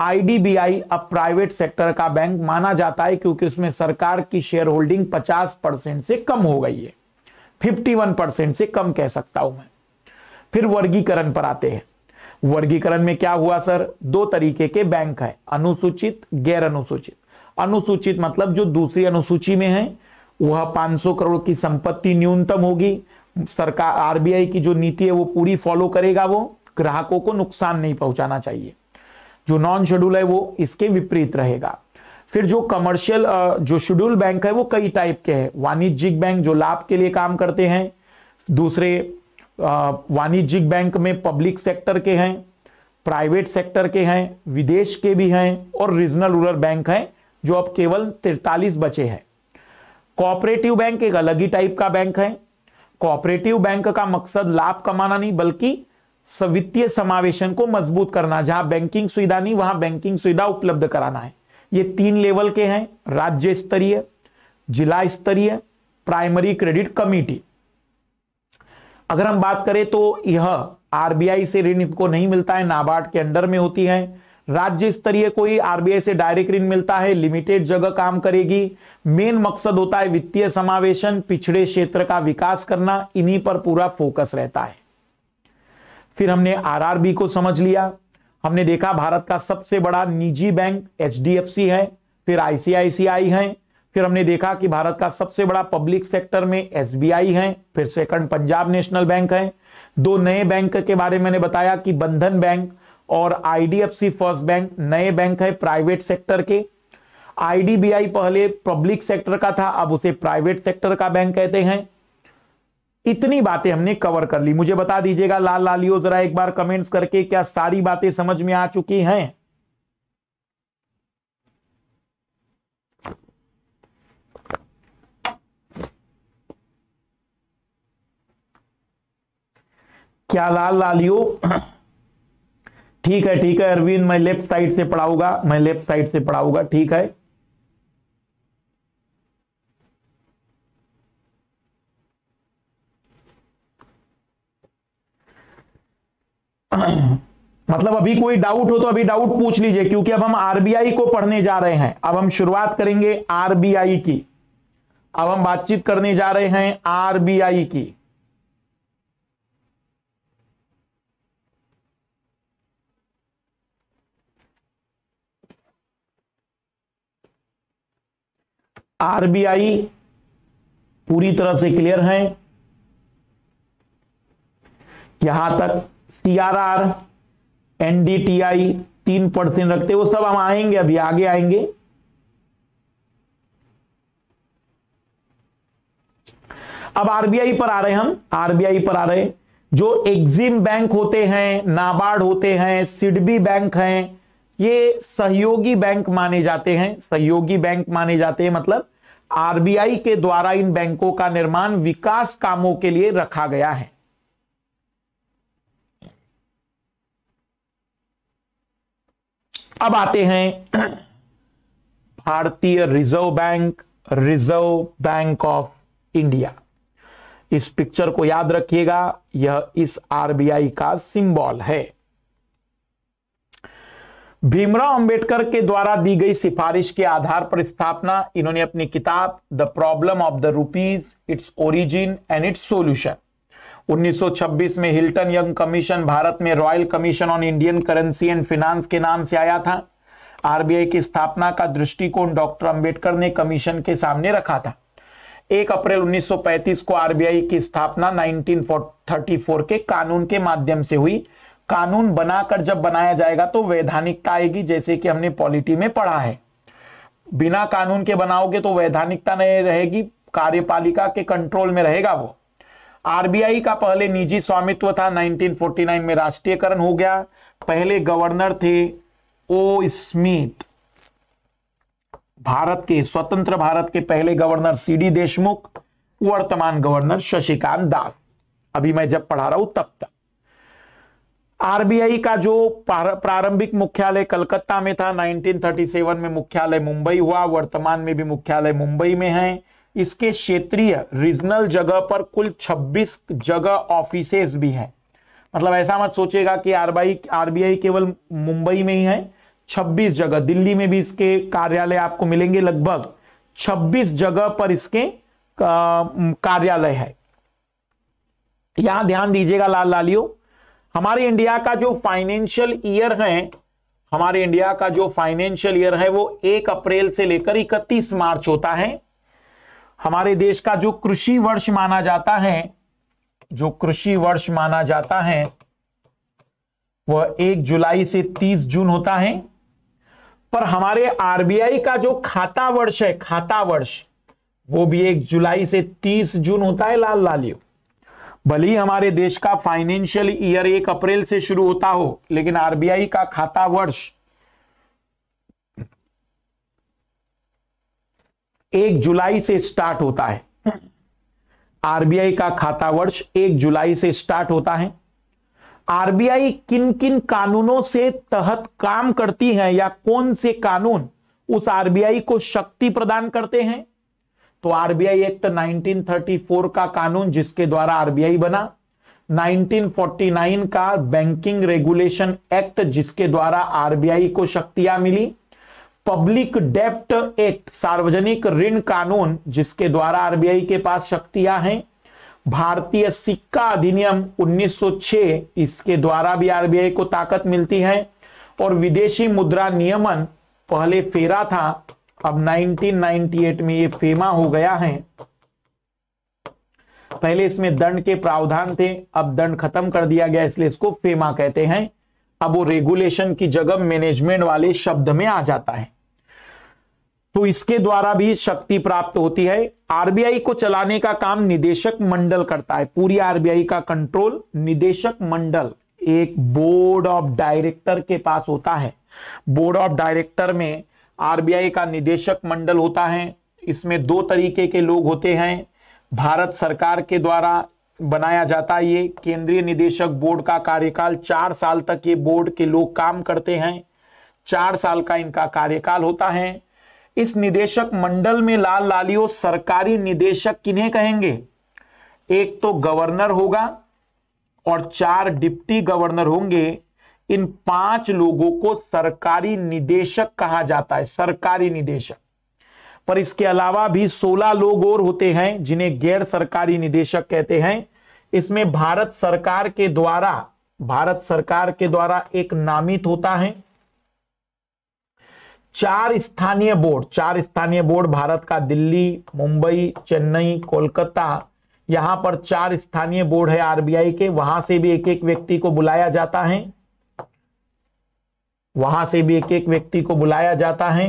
आईडीबीआई अब प्राइवेट सेक्टर का बैंक माना जाता है क्योंकि उसमें सरकार की शेयर होल्डिंग 50 परसेंट से कम हो गई है 51 परसेंट से कम कह सकता हूं मैं फिर वर्गीकरण पर आते हैं वर्गीकरण में क्या हुआ सर दो तरीके के बैंक है अनुसूचित गैर अनुसूचित अनुसूचित मतलब जो दूसरी अनुसूची में है वह 500 करोड़ की संपत्ति न्यूनतम होगी सरकार आरबीआई की जो नीति है वो पूरी फॉलो करेगा वो ग्राहकों को नुकसान नहीं पहुंचाना चाहिए जो नॉन शेड्यूल है वो इसके विपरीत रहेगा फिर जो कमर्शियल जो शेड्यूल बैंक है वो कई टाइप के हैं वाणिज्यिक बैंक जो लाभ के लिए काम करते हैं दूसरे वाणिज्यिक बैंक में पब्लिक सेक्टर के हैं प्राइवेट सेक्टर के हैं विदेश के भी हैं और रीजनल रूरल बैंक हैं जो अब केवल तिरतालीस बचे हैं कोऑपरेटिव बैंक एक अलग ही टाइप का बैंक है कोऑपरेटिव बैंक का मकसद लाभ कमाना नहीं बल्कि वित्तीय समावेशन को मजबूत करना जहां बैंकिंग सुविधा नहीं वहां बैंकिंग सुविधा उपलब्ध कराना है ये तीन लेवल के हैं राज्य स्तरीय जिला स्तरीय प्राइमरी क्रेडिट कमिटी अगर हम बात करें तो यह आरबीआई से ऋण इनको नहीं मिलता है नाबार्ड के अंडर में होती है राज्य स्तरीय को ही आरबीआई से डायरेक्ट ऋण मिलता है लिमिटेड जगह काम करेगी मेन मकसद होता है वित्तीय समावेशन पिछड़े क्षेत्र का विकास करना इन्हीं पर पूरा फोकस रहता है फिर हमने आरआरबी को समझ लिया हमने देखा भारत का सबसे बड़ा निजी बैंक एचडीएफसी है फिर आईसीआईसीआई है फिर हमने देखा कि भारत का सबसे बड़ा पब्लिक सेक्टर में एसबीआई है फिर सेकंड पंजाब नेशनल बैंक है दो नए बैंक के बारे में मैंने बताया कि बंधन बैंक और आईडीएफसी फर्स्ट बैंक नए बैंक है प्राइवेट सेक्टर के आईडीबीआई पहले पब्लिक सेक्टर का था अब उसे प्राइवेट सेक्टर का बैंक कहते हैं इतनी बातें हमने कवर कर ली मुझे बता दीजिएगा लाल लालियो जरा एक बार कमेंट्स करके क्या सारी बातें समझ में आ चुकी हैं क्या लाल लालियो ठीक है ठीक है अरविंद मैं लेफ्ट साइड से पढ़ाऊंगा मैं लेफ्ट साइड से पढ़ाऊंगा ठीक है मतलब अभी कोई डाउट हो तो अभी डाउट पूछ लीजिए क्योंकि अब हम आरबीआई को पढ़ने जा रहे हैं अब हम शुरुआत करेंगे आरबीआई की अब हम बातचीत करने जा रहे हैं आरबीआई की आरबीआई पूरी तरह से क्लियर है यहां तक टीआरआर एनडीटीआई तीन परसेंट रखते वो सब हम आएंगे अभी आगे आएंगे अब आरबीआई पर आ रहे हम आरबीआई पर आ रहे जो एग्जिम बैंक होते हैं नाबार्ड होते हैं सिडबी बैंक हैं ये सहयोगी बैंक माने जाते हैं सहयोगी बैंक माने जाते हैं मतलब आरबीआई के द्वारा इन बैंकों का निर्माण विकास कामों के लिए रखा गया है अब आते हैं भारतीय reserve bank reserve bank of India इस पिक्चर को याद रखिएगा यह इस आरबीआई का सिंबल है भीमराव अंबेडकर के द्वारा दी गई सिफारिश के आधार पर स्थापना इन्होंने अपनी किताब the problem of the rupees its origin and its solution 1926 में हिल्टन यंग कमीशन भारत में royal commission on Indian currency and finance के नाम से आया था आरबीआई की स्थापना का दृष्टिकोण डॉक्टर अंबेडकर ने कमीशन के सामने रखा था 1 अप्रैल 1935 को आरबीआई की स्थापना 1934 के कानून के माध्यम से हुई कानून बनाकर जब बनाया जाएगा तो वैधानिकता आएगी जैसे कि हमने पॉलिटी में पढ़ा है बिना कानून के बनाओगे तो वैधानिकता नहीं रहेगी कार्यपालिका के कंट्रोल में रहेगा वो आरबीआई का पहले निजी स्वामित्व था 1949 में राष्ट्रीयकरण हो गया पहले गवर्नर थे ओ स्मिथ भारत के स्वतंत्र भारत के पहले गवर्नर डी देशमुख वर्तमान गवर्नर शशिकांत दास अभी मैं जब पढ़ा रहा हूं तब तक आरबीआई का जो प्रारंभिक मुख्यालय कलकत्ता में था 1937 में मुख्यालय मुंबई हुआ वर्तमान में भी मुख्यालय मुंबई में है इसके क्षेत्रीय रीजनल जगह पर कुल 26 जगह ऑफिसेस भी हैं मतलब ऐसा मत सोचेगा कि आरबीआई आरबीआई केवल मुंबई में ही है 26 जगह दिल्ली में भी इसके कार्यालय आपको मिलेंगे लगभग 26 जगह पर इसके कार्यालय है यहां ध्यान दीजिएगा लाल लालियो हमारे इंडिया का जो फाइनेंशियल ईयर है हमारे इंडिया का जो फाइनेंशियल ईयर है वो एक अप्रैल से लेकर इकतीस मार्च होता है हमारे देश का जो कृषि वर्ष माना जाता है जो कृषि वर्ष माना जाता है वह एक जुलाई से तीस जून होता है पर हमारे आरबीआई का जो खाता वर्ष है खाता वर्ष वो भी एक जुलाई से तीस जून होता है लाल लालियो भले ही हमारे देश का फाइनेंशियल ईयर एक अप्रैल से शुरू होता हो लेकिन आरबीआई का खाता वर्ष एक जुलाई से स्टार्ट होता है आरबीआई का खाता वर्ष एक जुलाई से स्टार्ट होता है आरबीआई किन किन कानूनों से तहत काम करती है या कौन से कानून उस आरबीआई को शक्ति प्रदान करते हैं तो आरबीआई एक्ट 1934 का कानून जिसके द्वारा आरबीआई बना 1949 का बैंकिंग रेगुलेशन एक्ट जिसके द्वारा आरबीआई को शक्तियां मिली पब्लिक डेप्ट एक्ट सार्वजनिक ऋण कानून जिसके द्वारा आरबीआई के पास शक्तियां हैं भारतीय सिक्का अधिनियम 1906 इसके द्वारा भी आरबीआई को ताकत मिलती है और विदेशी मुद्रा नियमन पहले फेरा था अब 1998 में ये फेमा हो गया है पहले इसमें दंड के प्रावधान थे अब दंड खत्म कर दिया गया इसलिए इसको फेमा कहते हैं अब वो रेगुलेशन की जगह मैनेजमेंट वाले शब्द में आ जाता है तो इसके द्वारा भी शक्ति प्राप्त होती है आरबीआई को चलाने का काम निदेशक मंडल करता है पूरी आरबीआई का कंट्रोल निदेशक मंडल एक बोर्ड ऑफ डायरेक्टर के पास होता है बोर्ड ऑफ डायरेक्टर में आरबीआई का निदेशक मंडल होता है इसमें दो तरीके के लोग होते हैं भारत सरकार के द्वारा बनाया जाता है ये केंद्रीय निदेशक बोर्ड का कार्यकाल चार साल तक ये बोर्ड के लोग काम करते हैं चार साल का इनका कार्यकाल होता है इस निदेशक मंडल में लाल लालियो सरकारी निदेशक किन्हें कहेंगे एक तो गवर्नर होगा और चार डिप्टी गवर्नर होंगे इन पांच लोगों को सरकारी निदेशक कहा जाता है सरकारी निदेशक पर इसके अलावा भी 16 लोग और होते हैं जिन्हें गैर सरकारी निदेशक कहते हैं इसमें भारत सरकार के द्वारा भारत सरकार के द्वारा एक नामित होता है चार स्थानीय बोर्ड चार स्थानीय बोर्ड भारत का दिल्ली मुंबई चेन्नई कोलकाता यहां पर चार स्थानीय बोर्ड है आरबीआई के वहां से भी एक एक व्यक्ति को बुलाया जाता है वहां से भी एक एक व्यक्ति को बुलाया जाता है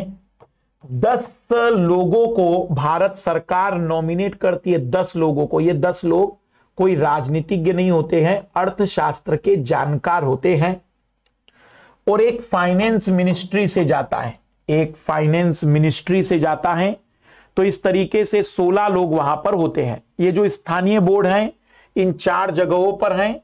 दस लोगों को भारत सरकार नॉमिनेट करती है दस लोगों को ये दस लोग कोई राजनीतिज्ञ नहीं होते हैं अर्थशास्त्र के जानकार होते हैं और एक फाइनेंस मिनिस्ट्री से जाता है एक फाइनेंस मिनिस्ट्री से जाता है तो इस तरीके से 16 लोग वहां पर होते हैं ये जो स्थानीय बोर्ड हैं इन चार जगहों पर हैं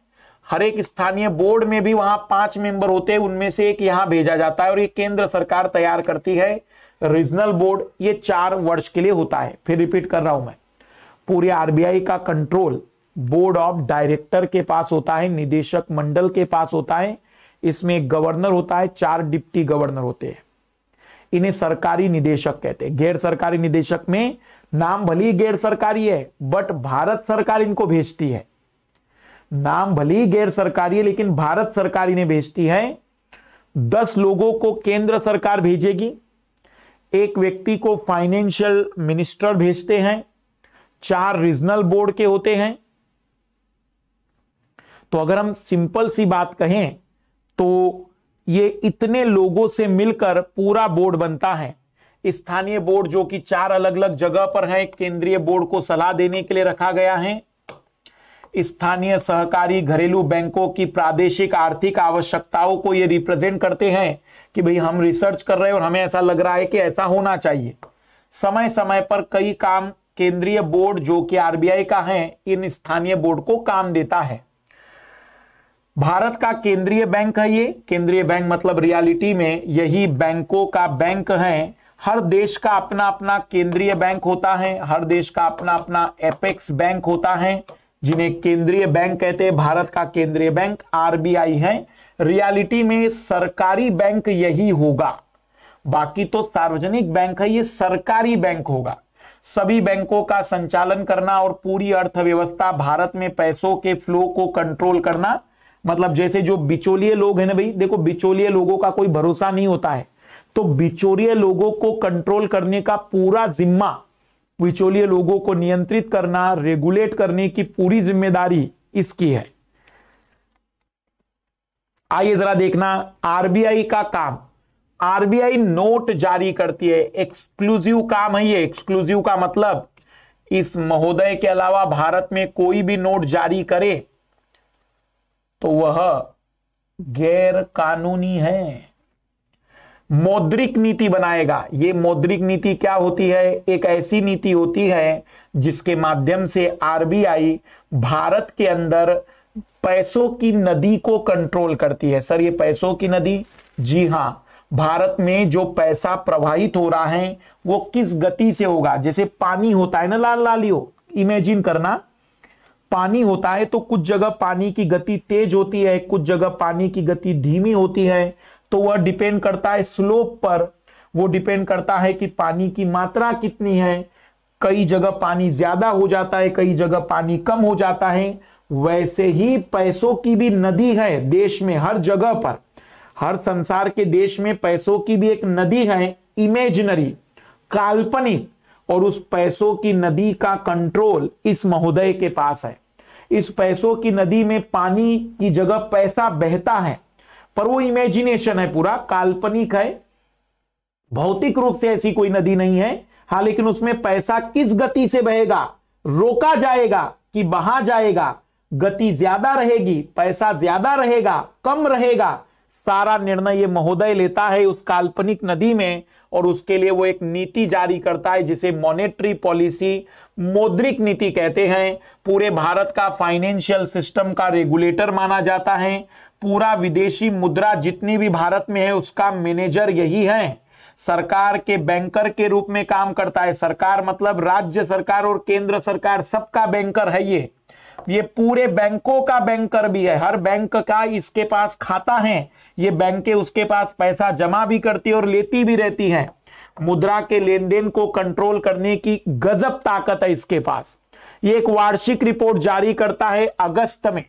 हर एक स्थानीय बोर्ड में भी वहां पांच मेंबर होते हैं उनमें से एक यहां भेजा जाता है और ये केंद्र सरकार तैयार करती है रीजनल बोर्ड ये चार वर्ष के लिए होता है फिर रिपीट कर रहा हूं मैं पूरे आरबीआई का कंट्रोल बोर्ड ऑफ डायरेक्टर के पास होता है निदेशक मंडल के पास होता है इसमें गवर्नर होता है चार डिप्टी गवर्नर होते हैं इन्हें सरकारी निदेशक कहते हैं गैर सरकारी निदेशक में नाम भले ही गैर सरकारी है बट भारत सरकार इनको भेजती है नाम भले ही गैर सरकारी है लेकिन भारत सरकार इन्हें भेजती है दस लोगों को केंद्र सरकार भेजेगी एक व्यक्ति को फाइनेंशियल मिनिस्टर भेजते हैं चार रीजनल बोर्ड के होते हैं तो अगर हम सिंपल सी बात कहें तो ये इतने लोगों से मिलकर पूरा बोर्ड बनता है स्थानीय बोर्ड जो कि चार अलग अलग जगह पर है केंद्रीय बोर्ड को सलाह देने के लिए रखा गया है स्थानीय सहकारी घरेलू बैंकों की प्रादेशिक आर्थिक आवश्यकताओं को ये रिप्रेजेंट करते हैं कि भाई हम रिसर्च कर रहे हैं और हमें ऐसा लग रहा है कि ऐसा होना चाहिए समय समय पर कई काम केंद्रीय बोर्ड जो कि आरबीआई का है इन स्थानीय बोर्ड को काम देता है भारत का केंद्रीय बैंक है ये केंद्रीय बैंक मतलब रियलिटी में यही बैंकों का बैंक है हर देश का अपना अपना केंद्रीय बैंक होता है हर देश का अपना अपना एपेक्स बैंक होता है जिन्हें केंद्रीय बैंक कहते हैं भारत का केंद्रीय बैंक आरबीआई है रियलिटी में सरकारी बैंक यही होगा बाकी तो सार्वजनिक बैंक है ये सरकारी बैंक होगा सभी बैंकों का संचालन करना और पूरी अर्थव्यवस्था भारत में पैसों के फ्लो को कंट्रोल करना मतलब जैसे जो बिचौलिए लोग हैं ना भाई देखो बिचौलिए लोगों का कोई भरोसा नहीं होता है तो बिचौलिए लोगों को कंट्रोल करने का पूरा जिम्मा बिचौलिए लोगों को नियंत्रित करना रेगुलेट करने की पूरी जिम्मेदारी इसकी है आइए जरा देखना आरबीआई का काम आरबीआई नोट जारी करती है एक्सक्लूसिव काम है ये एक्सक्लूसिव का मतलब इस महोदय के अलावा भारत में कोई भी नोट जारी करे तो वह गैर कानूनी है मौद्रिक नीति बनाएगा ये मौद्रिक नीति क्या होती है एक ऐसी नीति होती है जिसके माध्यम से आरबीआई भारत के अंदर पैसों की नदी को कंट्रोल करती है सर ये पैसों की नदी जी हाँ भारत में जो पैसा प्रवाहित हो रहा है वो किस गति से होगा जैसे पानी होता है ना लाल लालियो इमेजिन करना पानी होता है तो कुछ जगह पानी की गति तेज होती है कुछ जगह पानी की गति धीमी होती है तो वह डिपेंड करता है स्लोप पर वो डिपेंड करता है कि पानी की मात्रा कितनी है कई जगह पानी ज्यादा हो जाता है कई जगह पानी कम हो जाता है वैसे ही पैसों की भी नदी है देश में हर जगह पर हर संसार के देश में पैसों की भी एक नदी है इमेजिनरी काल्पनिक और उस पैसों की नदी का कंट्रोल इस महोदय के पास है इस पैसों की नदी में पानी की जगह पैसा बहता है पर वो इमेजिनेशन है पूरा काल्पनिक है भौतिक रूप से ऐसी कोई नदी नहीं है हाँ लेकिन उसमें पैसा किस गति से बहेगा रोका जाएगा कि बहा जाएगा गति ज्यादा रहेगी पैसा ज्यादा रहेगा कम रहेगा सारा निर्णय ये महोदय लेता है उस काल्पनिक नदी में और उसके लिए वो एक नीति जारी करता है जिसे मॉनेटरी पॉलिसी मौद्रिक नीति कहते हैं पूरे भारत का फाइनेंशियल सिस्टम का रेगुलेटर माना जाता है पूरा विदेशी मुद्रा जितनी भी भारत में है उसका मैनेजर यही है सरकार के बैंकर के रूप में काम करता है सरकार मतलब राज्य सरकार और केंद्र सरकार सबका बैंकर है ये ये पूरे बैंकों का बैंकर भी है हर बैंक का इसके पास खाता है ये बैंकें उसके पास पैसा जमा भी करती और लेती भी रहती हैं मुद्रा के लेन देन को कंट्रोल करने की गजब ताकत है इसके पास ये एक वार्षिक रिपोर्ट जारी करता है अगस्त में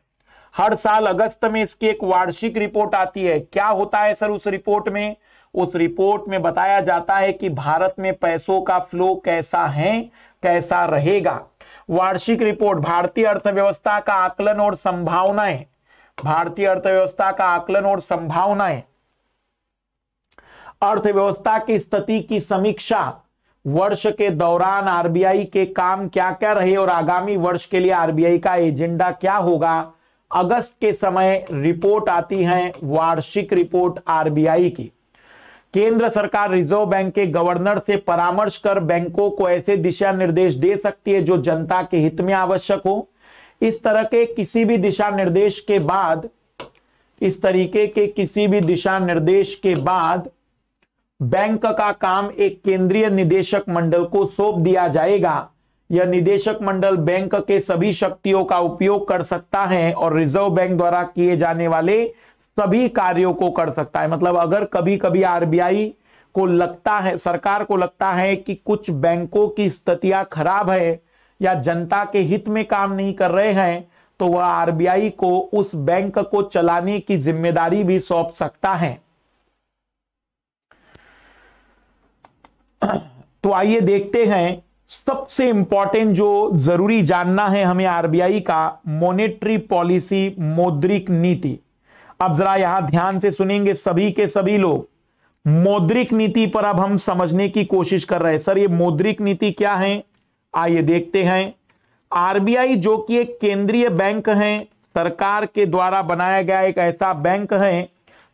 हर साल अगस्त में इसकी एक वार्षिक रिपोर्ट आती है क्या होता है सर उस रिपोर्ट में उस रिपोर्ट में बताया जाता है कि भारत में पैसों का फ्लो कैसा है कैसा रहेगा वार्षिक रिपोर्ट भारतीय अर्थव्यवस्था का आकलन और संभावनाएं भारतीय अर्थव्यवस्था का आकलन और संभावनाएं अर्थव्यवस्था की स्थिति की समीक्षा वर्ष के दौरान आरबीआई के काम क्या क्या रहे और आगामी वर्ष के लिए आरबीआई का एजेंडा क्या होगा अगस्त के समय रिपोर्ट आती है वार्षिक रिपोर्ट आरबीआई की केंद्र सरकार रिजर्व बैंक के गवर्नर से परामर्श कर बैंकों को ऐसे दिशा निर्देश दे सकती है जो जनता के हित में आवश्यक हो इस तरह के किसी भी दिशा निर्देश के बाद इस तरीके के किसी भी दिशा निर्देश के बाद बैंक का काम एक केंद्रीय निदेशक मंडल को सौंप दिया जाएगा यह निदेशक मंडल बैंक के सभी शक्तियों का उपयोग कर सकता है और रिजर्व बैंक द्वारा किए जाने वाले सभी कार्यों को कर सकता है मतलब अगर कभी कभी आरबीआई को लगता है सरकार को लगता है कि कुछ बैंकों की स्थितियां खराब है या जनता के हित में काम नहीं कर रहे हैं तो वह आरबीआई को उस बैंक को चलाने की जिम्मेदारी भी सौंप सकता है तो आइए देखते हैं सबसे इंपॉर्टेंट जो जरूरी जानना है हमें आरबीआई का मॉनेटरी पॉलिसी मौद्रिक नीति अब जरा यहां ध्यान से सुनेंगे सभी के सभी लोग मौद्रिक नीति पर अब हम समझने की कोशिश कर रहे हैं सर ये मौद्रिक नीति क्या है आइए देखते हैं आरबीआई जो कि एक केंद्रीय बैंक है सरकार के द्वारा बनाया गया एक ऐसा बैंक है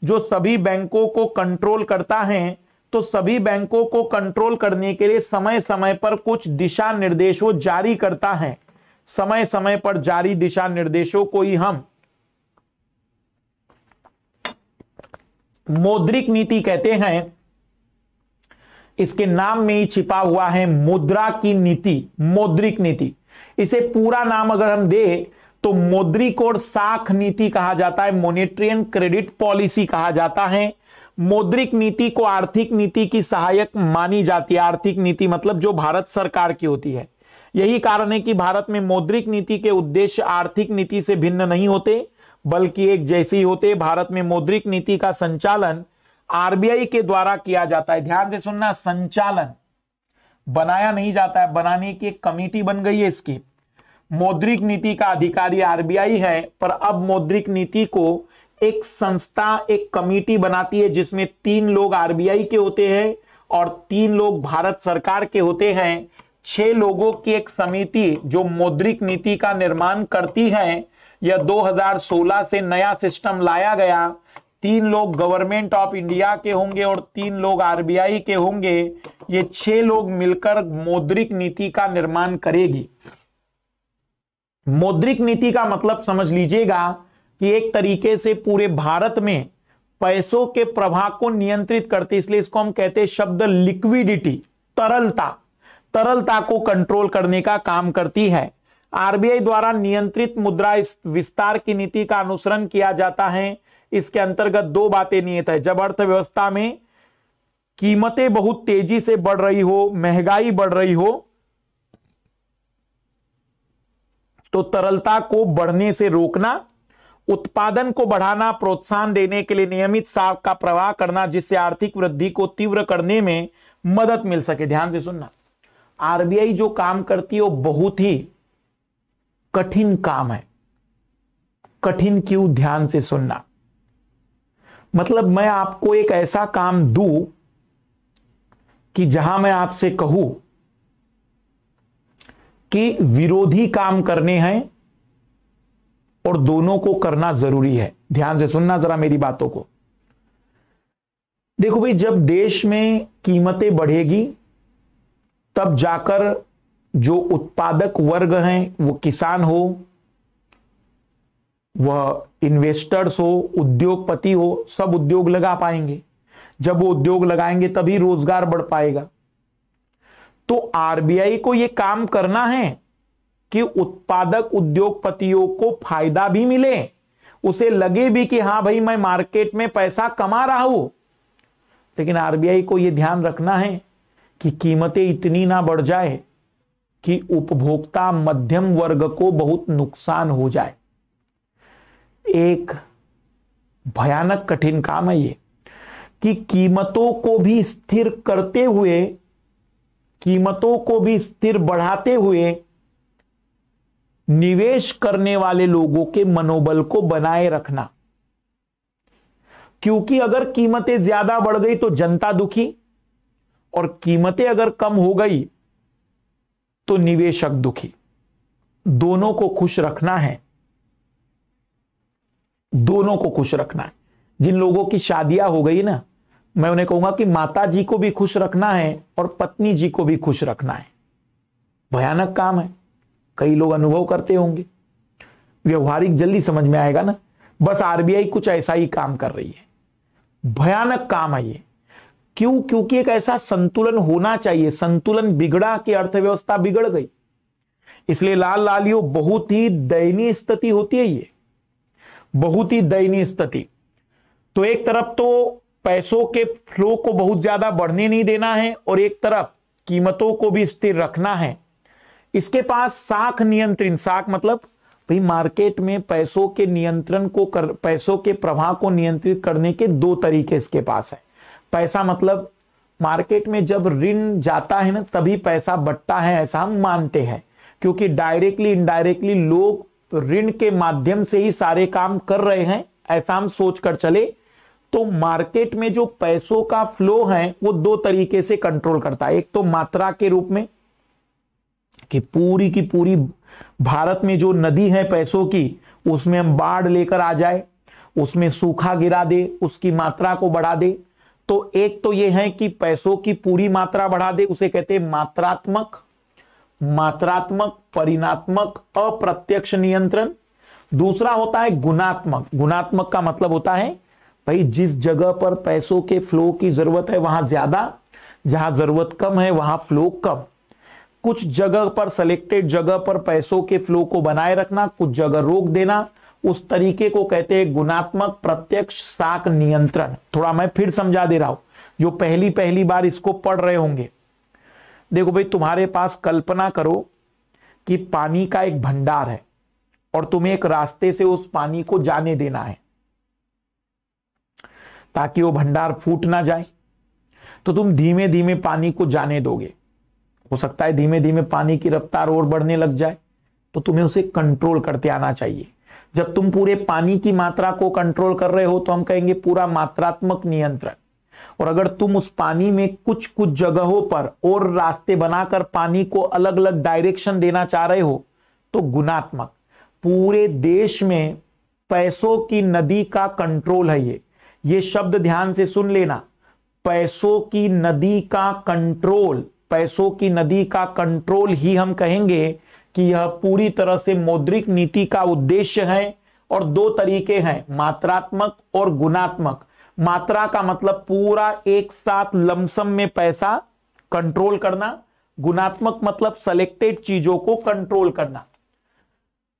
जो सभी बैंकों को कंट्रोल करता है तो सभी बैंकों को कंट्रोल करने के लिए समय समय पर कुछ दिशा निर्देशों जारी करता है समय समय पर जारी दिशा निर्देशों को ही हम मौद्रिक नीति कहते हैं इसके नाम में ही छिपा हुआ है मुद्रा की नीति मौद्रिक नीति इसे पूरा नाम अगर हम दे तो मौद्रिक और साख नीति कहा जाता है मोनिट्री एंड क्रेडिट पॉलिसी कहा जाता है मौद्रिक नीति को आर्थिक नीति की सहायक मानी जाती है आर्थिक नीति मतलब जो भारत सरकार की होती है यही कारण है कि भारत में मौद्रिक नीति के उद्देश्य आर्थिक नीति से भिन्न नहीं होते बल्कि एक जैसे ही होते भारत में मौद्रिक नीति का संचालन आरबीआई के द्वारा किया जाता है ध्यान से सुनना संचालन बनाया नहीं जाता है बनाने की एक कमेटी बन गई है इसकी मौद्रिक नीति का अधिकारी आरबीआई है पर अब मौद्रिक नीति को एक संस्था एक कमिटी बनाती है जिसमें तीन लोग आरबीआई के होते हैं और तीन लोग भारत सरकार के होते हैं छह लोगों की एक समिति जो मौद्रिक नीति का निर्माण करती है यह 2016 से नया सिस्टम लाया गया तीन लोग गवर्नमेंट ऑफ इंडिया के होंगे और तीन लोग आरबीआई के होंगे ये छह लोग मिलकर मौद्रिक नीति का निर्माण करेगी मौद्रिक नीति का मतलब समझ लीजिएगा कि एक तरीके से पूरे भारत में पैसों के प्रवाह को नियंत्रित करते इसलिए इसको हम कहते हैं शब्द लिक्विडिटी तरलता तरलता को कंट्रोल करने का काम करती है आरबीआई द्वारा नियंत्रित मुद्रा विस्तार की नीति का अनुसरण किया जाता है इसके अंतर्गत दो बातें नियत है जब अर्थव्यवस्था में कीमतें बहुत तेजी से बढ़ रही हो महंगाई बढ़ रही हो तो तरलता को बढ़ने से रोकना उत्पादन को बढ़ाना प्रोत्साहन देने के लिए नियमित साख का प्रवाह करना जिससे आर्थिक वृद्धि को तीव्र करने में मदद मिल सके ध्यान से सुनना आरबीआई जो काम करती है वो बहुत ही कठिन काम है कठिन क्यों ध्यान से सुनना मतलब मैं आपको एक ऐसा काम दू कि जहां मैं आपसे कहूं कि विरोधी काम करने हैं और दोनों को करना जरूरी है ध्यान से सुनना जरा मेरी बातों को देखो भाई जब देश में कीमतें बढ़ेगी तब जाकर जो उत्पादक वर्ग हैं वो किसान हो वह इन्वेस्टर्स हो उद्योगपति हो सब उद्योग लगा पाएंगे जब वो उद्योग लगाएंगे तभी रोजगार बढ़ पाएगा तो आरबीआई को यह काम करना है कि उत्पादक उद्योगपतियों को फायदा भी मिले उसे लगे भी कि हाँ भाई मैं मार्केट में पैसा कमा रहा हूं लेकिन आरबीआई को यह ध्यान रखना है कि कीमतें इतनी ना बढ़ जाए कि उपभोक्ता मध्यम वर्ग को बहुत नुकसान हो जाए एक भयानक कठिन काम है ये कि कीमतों को भी स्थिर करते हुए कीमतों को भी स्थिर बढ़ाते हुए निवेश करने वाले लोगों के मनोबल को बनाए रखना क्योंकि अगर कीमतें ज्यादा बढ़ गई तो जनता दुखी और कीमतें अगर कम हो गई तो निवेशक दुखी दोनों को खुश रखना है दोनों को खुश रखना है जिन लोगों की शादियां हो गई ना मैं उन्हें कहूंगा कि माता जी को भी खुश रखना है और पत्नी जी को भी खुश रखना है भयानक काम है कई लोग अनुभव करते होंगे व्यवहारिक जल्दी समझ में आएगा ना बस आरबीआई कुछ ऐसा ही काम कर रही है भयानक काम है ये क्यों क्योंकि एक ऐसा संतुलन होना चाहिए संतुलन बिगड़ा कि अर्थव्यवस्था बिगड़ गई इसलिए लाल लालियो बहुत ही दयनीय स्थिति होती है ये बहुत ही दयनीय स्थिति तो एक तरफ तो पैसों के फ्लो को बहुत ज्यादा बढ़ने नहीं देना है और एक तरफ कीमतों को भी स्थिर रखना है इसके पास साख नियंत्रण साख मतलब भाई मार्केट में पैसों के नियंत्रण को कर पैसों के प्रवाह को नियंत्रित करने के दो तरीके इसके पास है पैसा मतलब मार्केट में जब ऋण जाता है ना तभी पैसा बटता है ऐसा हम मानते हैं क्योंकि डायरेक्टली इनडायरेक्टली लोग ऋण के माध्यम से ही सारे काम कर रहे हैं ऐसा हम सोच कर चले तो मार्केट में जो पैसों का फ्लो है वो दो तरीके से कंट्रोल करता है एक तो मात्रा के रूप में कि पूरी की पूरी भारत में जो नदी है पैसों की उसमें हम बाढ़ लेकर आ जाए उसमें सूखा गिरा दे उसकी मात्रा को बढ़ा दे तो एक तो यह है कि पैसों की पूरी मात्रा बढ़ा दे उसे कहते हैं मात्रात्मक मात्रात्मक परिणात्मक अप्रत्यक्ष नियंत्रण दूसरा होता है गुणात्मक गुणात्मक का मतलब होता है भाई जिस जगह पर पैसों के फ्लो की जरूरत है वहां ज्यादा जहां जरूरत कम है वहां फ्लो कम कुछ जगह पर सेलेक्टेड जगह पर पैसों के फ्लो को बनाए रखना कुछ जगह रोक देना उस तरीके को कहते हैं गुणात्मक प्रत्यक्ष साख नियंत्रण थोड़ा मैं फिर समझा दे रहा हूं जो पहली पहली बार इसको पढ़ रहे होंगे देखो भाई तुम्हारे पास कल्पना करो कि पानी का एक भंडार है और तुम्हें एक रास्ते से उस पानी को जाने देना है ताकि वो भंडार फूट ना जाए तो तुम धीमे धीमे पानी को जाने दोगे हो सकता है धीमे धीमे पानी की रफ्तार और बढ़ने लग जाए तो तुम्हें उसे कंट्रोल करते आना चाहिए जब तुम पूरे पानी की मात्रा को कंट्रोल कर रहे हो तो हम कहेंगे पूरा मात्रात्मक नियंत्रण और अगर तुम उस पानी में कुछ कुछ जगहों पर और रास्ते बनाकर पानी को अलग अलग डायरेक्शन देना चाह रहे हो तो गुणात्मक पूरे देश में पैसों की नदी का कंट्रोल है ये ये शब्द ध्यान से सुन लेना पैसों की नदी का कंट्रोल पैसों की नदी का कंट्रोल ही हम कहेंगे कि यह पूरी तरह से मौद्रिक नीति का उद्देश्य है और दो तरीके हैं मात्रात्मक और गुणात्मक मात्रा का मतलब पूरा एक साथ लमसम में पैसा कंट्रोल करना गुणात्मक मतलब सेलेक्टेड चीजों को कंट्रोल करना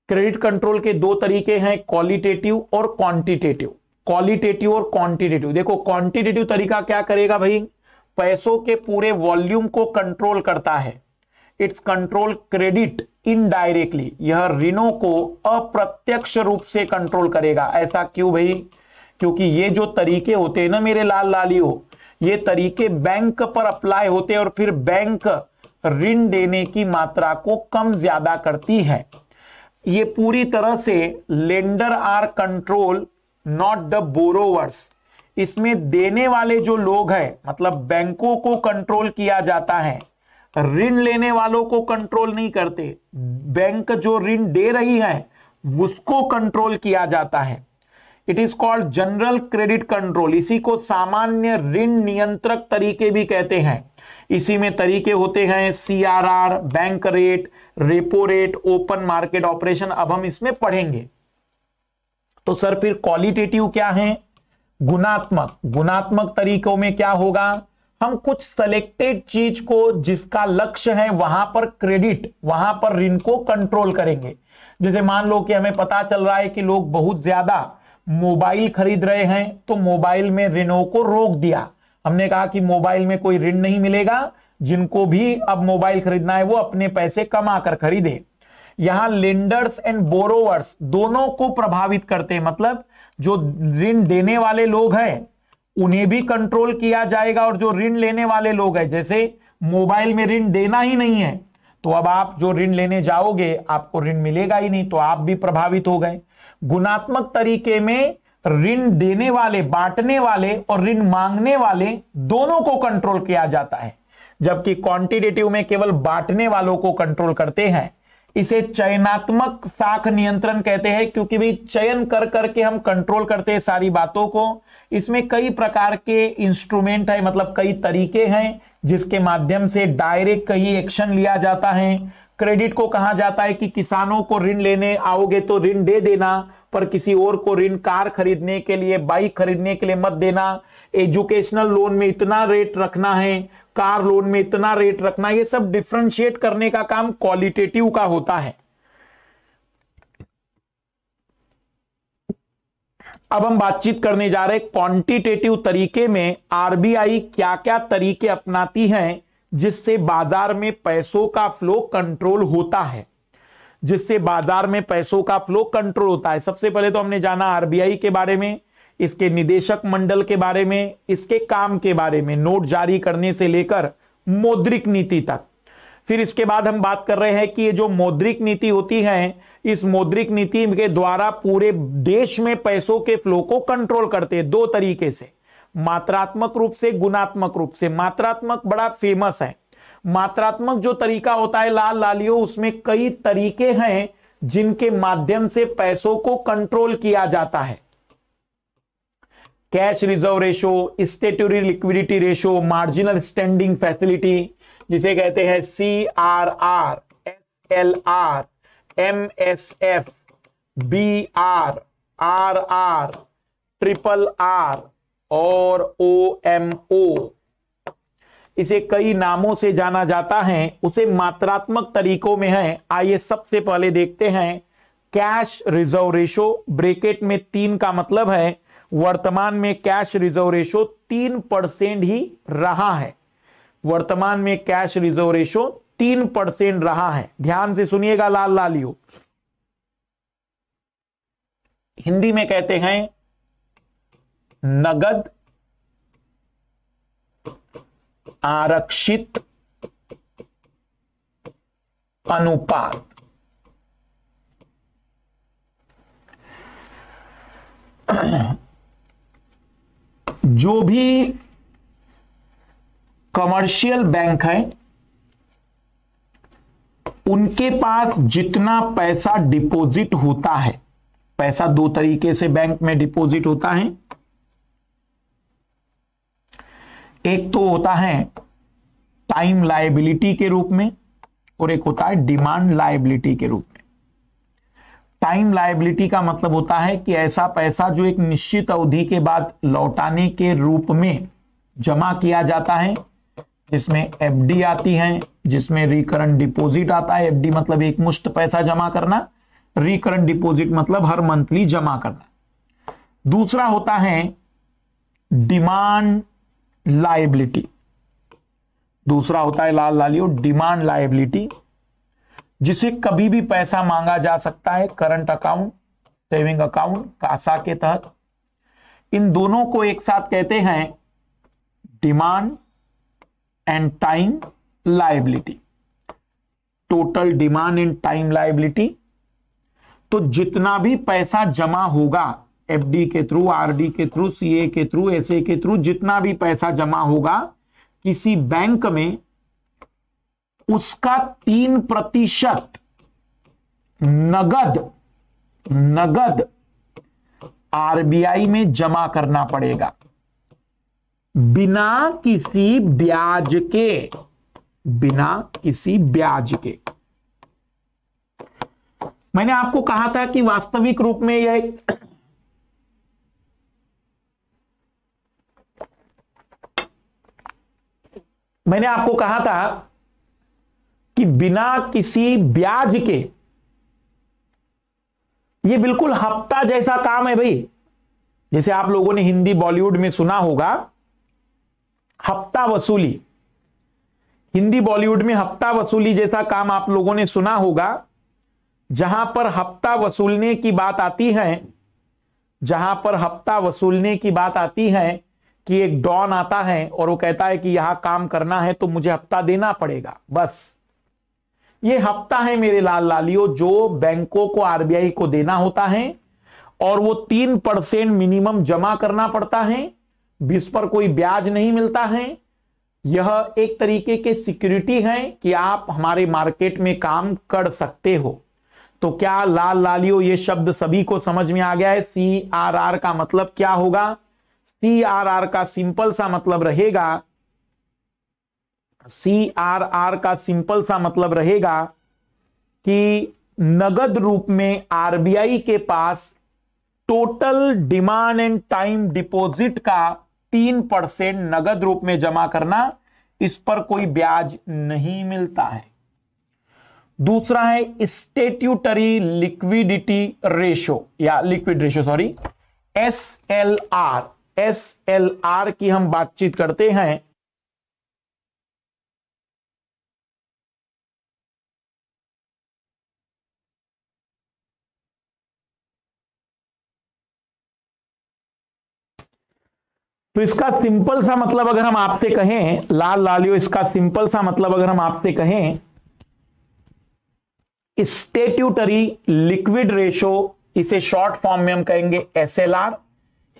क्रेडिट कंट्रोल के दो तरीके हैं क्वालिटेटिव और क्वांटिटेटिव क्वालिटेटिव और क्वांटिटेटिव देखो क्वांटिटेटिव तरीका क्या करेगा भाई पैसों के पूरे वॉल्यूम को कंट्रोल करता है इट्स कंट्रोल क्रेडिट इनडायरेक्टली यह ऋणों को अप्रत्यक्ष रूप से कंट्रोल करेगा ऐसा क्यों भाई क्योंकि ये जो तरीके होते हैं ना मेरे लाल हो ये तरीके बैंक पर अप्लाई होते हैं और फिर बैंक ऋण देने की मात्रा को कम ज्यादा करती है ये पूरी तरह से lender are control not the borrowers इसमें देने वाले जो लोग हैं मतलब बैंकों को कंट्रोल किया जाता है ऋण लेने वालों को कंट्रोल नहीं करते बैंक जो ऋण दे रही है उसको कंट्रोल किया जाता है it is called general credit control इसी को सामान्य ऋण नियंत्रक तरीके भी कहते हैं इसी में तरीके होते हैं CRR bank rate repo rate open market operation अब हम इसमें पढ़ेंगे तो सर फिर क्वालिटेटिव क्या है गुणात्मक गुणात्मक तरीकों में क्या होगा हम कुछ सेलेक्टेड चीज को जिसका लक्ष्य है वहां पर क्रेडिट वहां पर ऋण को कंट्रोल करेंगे जैसे मान लो कि हमें पता चल रहा है कि लोग बहुत ज्यादा मोबाइल खरीद रहे हैं तो मोबाइल में ऋणों को रोक दिया हमने कहा कि मोबाइल में कोई ऋण नहीं मिलेगा जिनको भी अब मोबाइल खरीदना है वो अपने पैसे कमा कर खरीदे यहां लेंडर्स एंड बोरोवर्स दोनों को प्रभावित करते हैं मतलब जो ऋण देने वाले लोग हैं उन्हें भी कंट्रोल किया जाएगा और जो ऋण लेने वाले लोग हैं जैसे मोबाइल में ऋण देना ही नहीं है तो अब आप जो ऋण लेने जाओगे आपको ऋण मिलेगा ही नहीं तो आप भी प्रभावित हो गए गुणात्मक तरीके में ऋण देने वाले बांटने वाले और ऋण मांगने वाले दोनों को कंट्रोल किया जाता है जबकि क्वांटिटेटिव में केवल बांटने वालों को कंट्रोल करते हैं इसे चयनात्मक साख नियंत्रण कहते हैं क्योंकि भाई चयन कर करके हम कंट्रोल करते हैं सारी बातों को इसमें कई प्रकार के इंस्ट्रूमेंट है मतलब कई तरीके हैं जिसके माध्यम से डायरेक्ट कहीं एक्शन लिया जाता है क्रेडिट को कहा जाता है कि किसानों को ऋण लेने आओगे तो ऋण दे देना पर किसी और को ऋण कार खरीदने के लिए बाइक खरीदने के लिए मत देना एजुकेशनल लोन में इतना रेट रखना है कार लोन में इतना रेट रखना ये सब डिफ्रेंशिएट करने का काम क्वालिटेटिव का होता है अब हम बातचीत करने जा रहे क्वांटिटेटिव तरीके में आरबीआई क्या क्या तरीके अपनाती है जिससे बाजार में पैसों का फ्लो कंट्रोल होता है जिससे बाजार में पैसों का फ्लो कंट्रोल होता है सबसे पहले तो हमने जाना आरबीआई के बारे में इसके निदेशक मंडल के बारे में इसके काम के बारे में नोट जारी करने से लेकर मौद्रिक नीति तक फिर इसके बाद हम बात कर रहे हैं कि ये जो मौद्रिक नीति होती है इस मौद्रिक नीति के द्वारा पूरे देश में पैसों के फ्लो को कंट्रोल करते हैं दो तरीके से मात्रात्मक रूप से गुणात्मक रूप से मात्रात्मक बड़ा फेमस है मात्रात्मक जो तरीका होता है लाल लालियो उसमें कई तरीके हैं जिनके माध्यम से पैसों को कंट्रोल किया जाता है cash reserve ratio statutory liquidity ratio marginal standing facility जिसे कहते हैं C R R S L R M S F B R R R triple R और ओ एम ओ इसे कई नामों से जाना जाता है उसे मात्रात्मक तरीकों में है आइए सबसे पहले देखते हैं कैश रिजर्व रेशो ब्रेकेट में तीन का मतलब है वर्तमान में कैश रिजर्व रेशो तीन परसेंट ही रहा है वर्तमान में कैश रिजर्व रेशो तीन परसेंट रहा है ध्यान से सुनिएगा लाल लालियो हिंदी में कहते हैं नगद आरक्षित अनुपात जो भी कमर्शियल बैंक है उनके पास जितना पैसा डिपॉजिट होता है पैसा दो तरीके से बैंक में डिपॉजिट होता है एक तो होता है टाइम लाइबिलिटी के रूप में और एक होता है डिमांड लाइबिलिटी के रूप में टाइम लाइबिलिटी का मतलब होता है कि ऐसा पैसा जो एक निश्चित अवधि के बाद लौटाने के रूप में जमा किया जाता है जिसमें एफडी आती है जिसमें रिकरेंट डिपॉजिट आता है एफडी मतलब एक मुश्त पैसा जमा करना रिकरेंट डिपॉजिट मतलब हर मंथली जमा करना दूसरा होता है डिमांड लाइबिलिटी दूसरा होता है लाल लालियो डिमांड लाइबिलिटी जिसे कभी भी पैसा मांगा जा सकता है current account saving account CASA के तहत इन दोनों को एक साथ कहते हैं demand and time liability total demand and time liability तो जितना भी पैसा जमा होगा एफडी के थ्रू आरडी के थ्रू सीए के थ्रू एसए के थ्रू जितना भी पैसा जमा होगा किसी बैंक में उसका तीन प्रतिशत नगद नगद आरबीआई में जमा करना पड़ेगा बिना किसी ब्याज के बिना किसी ब्याज के मैंने आपको कहा था कि वास्तविक रूप में यह मैंने आपको कहा था कि बिना किसी ब्याज के ये बिल्कुल हफ्ता जैसा काम है भाई जैसे आप लोगों ने हिंदी बॉलीवुड में सुना होगा हफ्ता वसूली हिंदी बॉलीवुड में हफ्ता वसूली जैसा काम आप लोगों ने सुना होगा जहां पर हफ्ता वसूलने की बात आती है जहां पर हफ्ता वसूलने की बात आती है कि एक डॉन आता है और वो कहता है कि यहां काम करना है तो मुझे हफ्ता देना पड़ेगा बस ये हफ्ता है मेरे लाल लालियो जो बैंकों को आरबीआई को देना होता है और वो तीन परसेंट मिनिमम जमा करना पड़ता है जिस पर कोई ब्याज नहीं मिलता है यह एक तरीके के सिक्योरिटी है कि आप हमारे मार्केट में काम कर सकते हो तो क्या लाल लालियो ये शब्द सभी को समझ में आ गया है सी आर आर का मतलब क्या होगा सी आर आर का सिंपल सा मतलब रहेगा सी आर आर का सिंपल सा मतलब रहेगा कि नगद रूप में आरबीआई के पास total demand and time deposit का तीन परसेंट नगद रूप में जमा करना इस पर कोई ब्याज नहीं मिलता है दूसरा है स्टेट्यूटरी लिक्विडिटी रेशो या liquid ratio sorry S L R S L R की हम बातचीत करते हैं तो इसका सिंपल सा मतलब अगर हम आपसे कहें लाल लालियो इसका सिंपल सा मतलब अगर हम आपसे कहें स्टेट्यूटरी लिक्विड रेशो इसे शॉर्ट फॉर्म में हम कहेंगे एस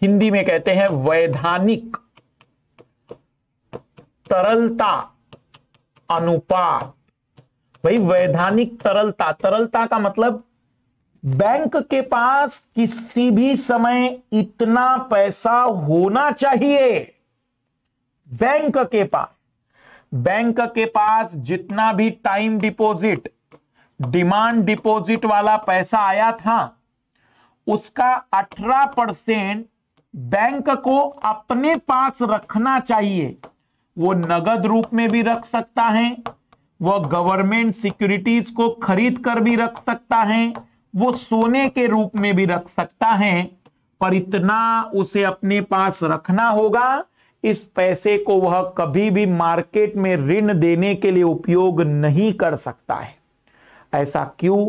हिंदी में कहते हैं वैधानिक तरलता अनुपात भाई वैधानिक तरलता तरलता का मतलब बैंक के पास किसी भी समय इतना पैसा होना चाहिए बैंक के पास बैंक के पास जितना भी टाइम डिपॉजिट डिमांड डिपॉजिट वाला पैसा आया था उसका 18 परसेंट बैंक को अपने पास रखना चाहिए वो नगद रूप में भी रख सकता है वह गवर्नमेंट सिक्योरिटीज को खरीद कर भी रख सकता है वो सोने के रूप में भी रख सकता है पर इतना उसे अपने पास रखना होगा इस पैसे को वह कभी भी मार्केट में ऋण देने के लिए उपयोग नहीं कर सकता है ऐसा क्यों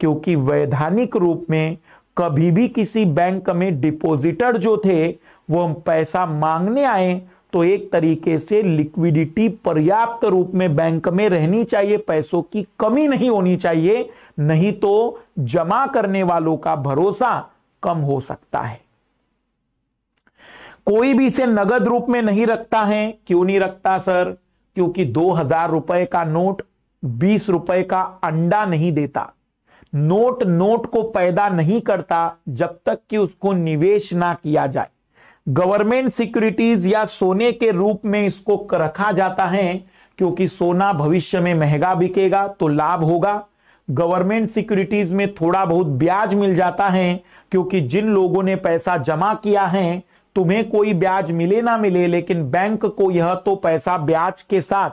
क्योंकि वैधानिक रूप में कभी भी किसी बैंक में डिपॉजिटर जो थे वो हम पैसा मांगने आए तो एक तरीके से लिक्विडिटी पर्याप्त रूप में बैंक में रहनी चाहिए पैसों की कमी नहीं होनी चाहिए नहीं तो जमा करने वालों का भरोसा कम हो सकता है कोई भी इसे नगद रूप में नहीं रखता है क्यों नहीं रखता सर क्योंकि दो हजार रुपए का नोट बीस रुपए का अंडा नहीं देता नोट नोट को पैदा नहीं करता जब तक कि उसको निवेश ना किया जाए गवर्नमेंट सिक्योरिटीज या सोने के रूप में इसको रखा जाता है क्योंकि सोना भविष्य में महंगा बिकेगा तो लाभ होगा गवर्नमेंट सिक्योरिटीज में थोड़ा बहुत ब्याज मिल जाता है क्योंकि जिन लोगों ने पैसा जमा किया है तुम्हें कोई ब्याज मिले ना मिले लेकिन बैंक को यह तो पैसा ब्याज के साथ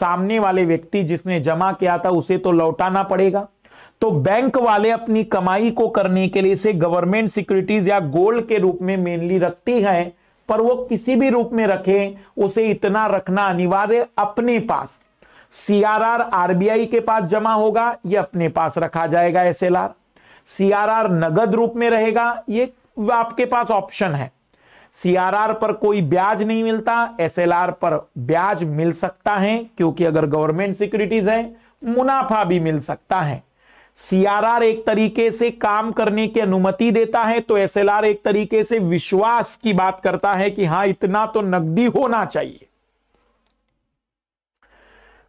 सामने वाले व्यक्ति जिसने जमा किया था उसे तो लौटाना पड़ेगा तो बैंक वाले अपनी कमाई को करने के लिए इसे गवर्नमेंट सिक्योरिटीज या गोल्ड के रूप में मेनली रखती है पर वो किसी भी रूप में रखे उसे इतना रखना अनिवार्य अपने पास सीआरआर आरबीआई के पास जमा होगा ये अपने पास रखा जाएगा एसएलआर सीआरआर नगद रूप में रहेगा ये आपके पास ऑप्शन है सीआरआर पर कोई ब्याज नहीं मिलता एसएलआर पर ब्याज मिल सकता है क्योंकि अगर गवर्नमेंट सिक्योरिटीज है मुनाफा भी मिल सकता है सीआरआर एक तरीके से काम करने की अनुमति देता है तो एसएलआर एक तरीके से विश्वास की बात करता है कि हां इतना तो नकदी होना चाहिए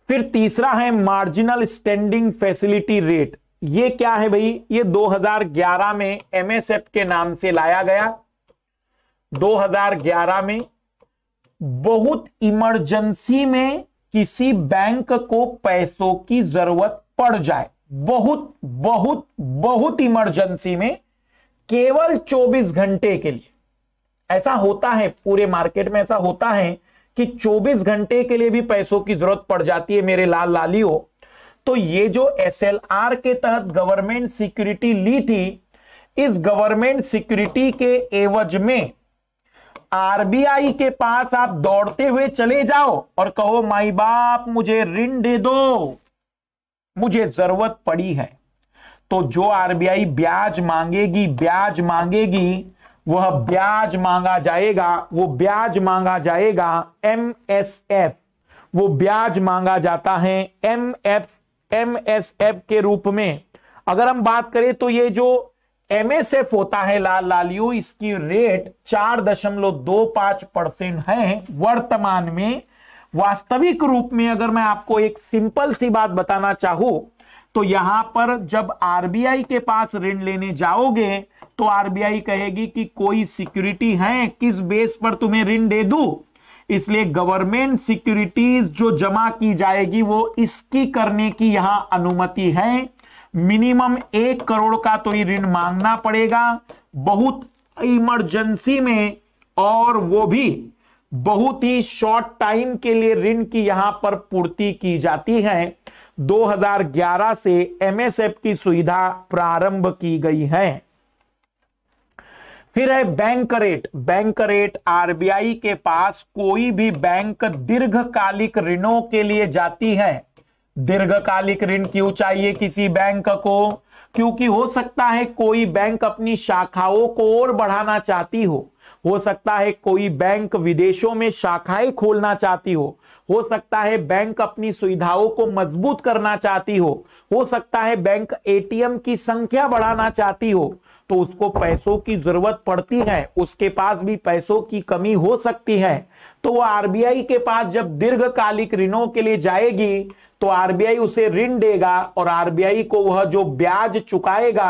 फिर तीसरा है मार्जिनल स्टैंडिंग फैसिलिटी रेट ये क्या है भाई ये 2011 में एमएसएफ के नाम से लाया गया 2011 में बहुत इमरजेंसी में किसी बैंक को पैसों की जरूरत पड़ जाए बहुत बहुत बहुत इमरजेंसी में केवल 24 घंटे के लिए ऐसा होता है पूरे मार्केट में ऐसा होता है कि 24 घंटे के लिए भी पैसों की जरूरत पड़ जाती है मेरे लाल लालियो तो ये जो एस के तहत गवर्नमेंट सिक्योरिटी ली थी इस गवर्नमेंट सिक्योरिटी के एवज में आरबीआई के पास आप दौड़ते हुए चले जाओ और कहो माई बाप मुझे ऋण दे दो मुझे जरूरत पड़ी है तो जो आरबीआई ब्याज मांगेगी ब्याज मांगेगी वह ब्याज मांगा जाएगा वो ब्याज मांगा जाएगा एम एस एफ वो ब्याज मांगा जाता है M F M S F के रूप में अगर हम बात करें तो ये जो एम एस एफ होता है लाल लालियो इसकी रेट चार दशमलव दो पांच परसेंट है वर्तमान में वास्तविक रूप में अगर मैं आपको एक सिंपल सी बात बताना चाहूं तो यहां पर जब आरबीआई के पास ऋण लेने जाओगे तो आरबीआई कहेगी कि कोई सिक्योरिटी है किस बेस पर तुम्हें ऋण दे दू इसलिए गवर्नमेंट सिक्योरिटीज जो जमा की जाएगी वो इसकी करने की यहां अनुमति है मिनिमम एक करोड़ का तो ही ऋण मांगना पड़ेगा बहुत इमरजेंसी में और वो भी बहुत ही शॉर्ट टाइम के लिए ऋण की यहां पर पूर्ति की जाती है 2011 से एमएसएफ की सुविधा प्रारंभ की गई है फिर है bank rate bank rate RBI के पास कोई भी बैंक दीर्घकालिक ऋणों के लिए जाती है दीर्घकालिक ऋण क्यों चाहिए किसी बैंक को क्योंकि हो सकता है कोई बैंक अपनी शाखाओं को और बढ़ाना चाहती हो हो सकता है कोई बैंक विदेशों में शाखाएं खोलना चाहती हो हो सकता है बैंक अपनी सुविधाओं को मजबूत करना चाहती हो हो सकता है बैंक एटीएम की संख्या बढ़ाना चाहती हो तो उसको पैसों की जरूरत पड़ती है उसके पास भी पैसों की कमी हो सकती है तो वो आरबीआई के पास जब दीर्घकालिक ऋणों के लिए जाएगी तो आरबीआई उसे ऋण देगा और आरबीआई को वह जो ब्याज चुकाएगा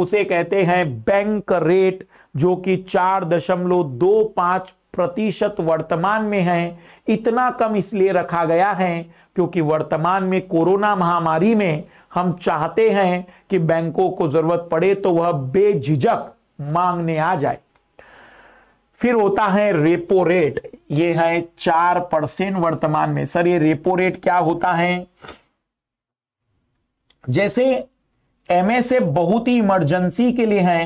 उसे कहते हैं बैंक रेट जो कि चार दशमलव दो पांच प्रतिशत वर्तमान में है इतना कम इसलिए रखा गया है क्योंकि वर्तमान में कोरोना महामारी में हम चाहते हैं कि बैंकों को जरूरत पड़े तो वह बेझिझक मांगने आ जाए फिर होता है रेपो रेट ये है चार परसेंट वर्तमान में सर ये रेपो रेट क्या होता है जैसे एमएसए बहुत ही इमरजेंसी के लिए है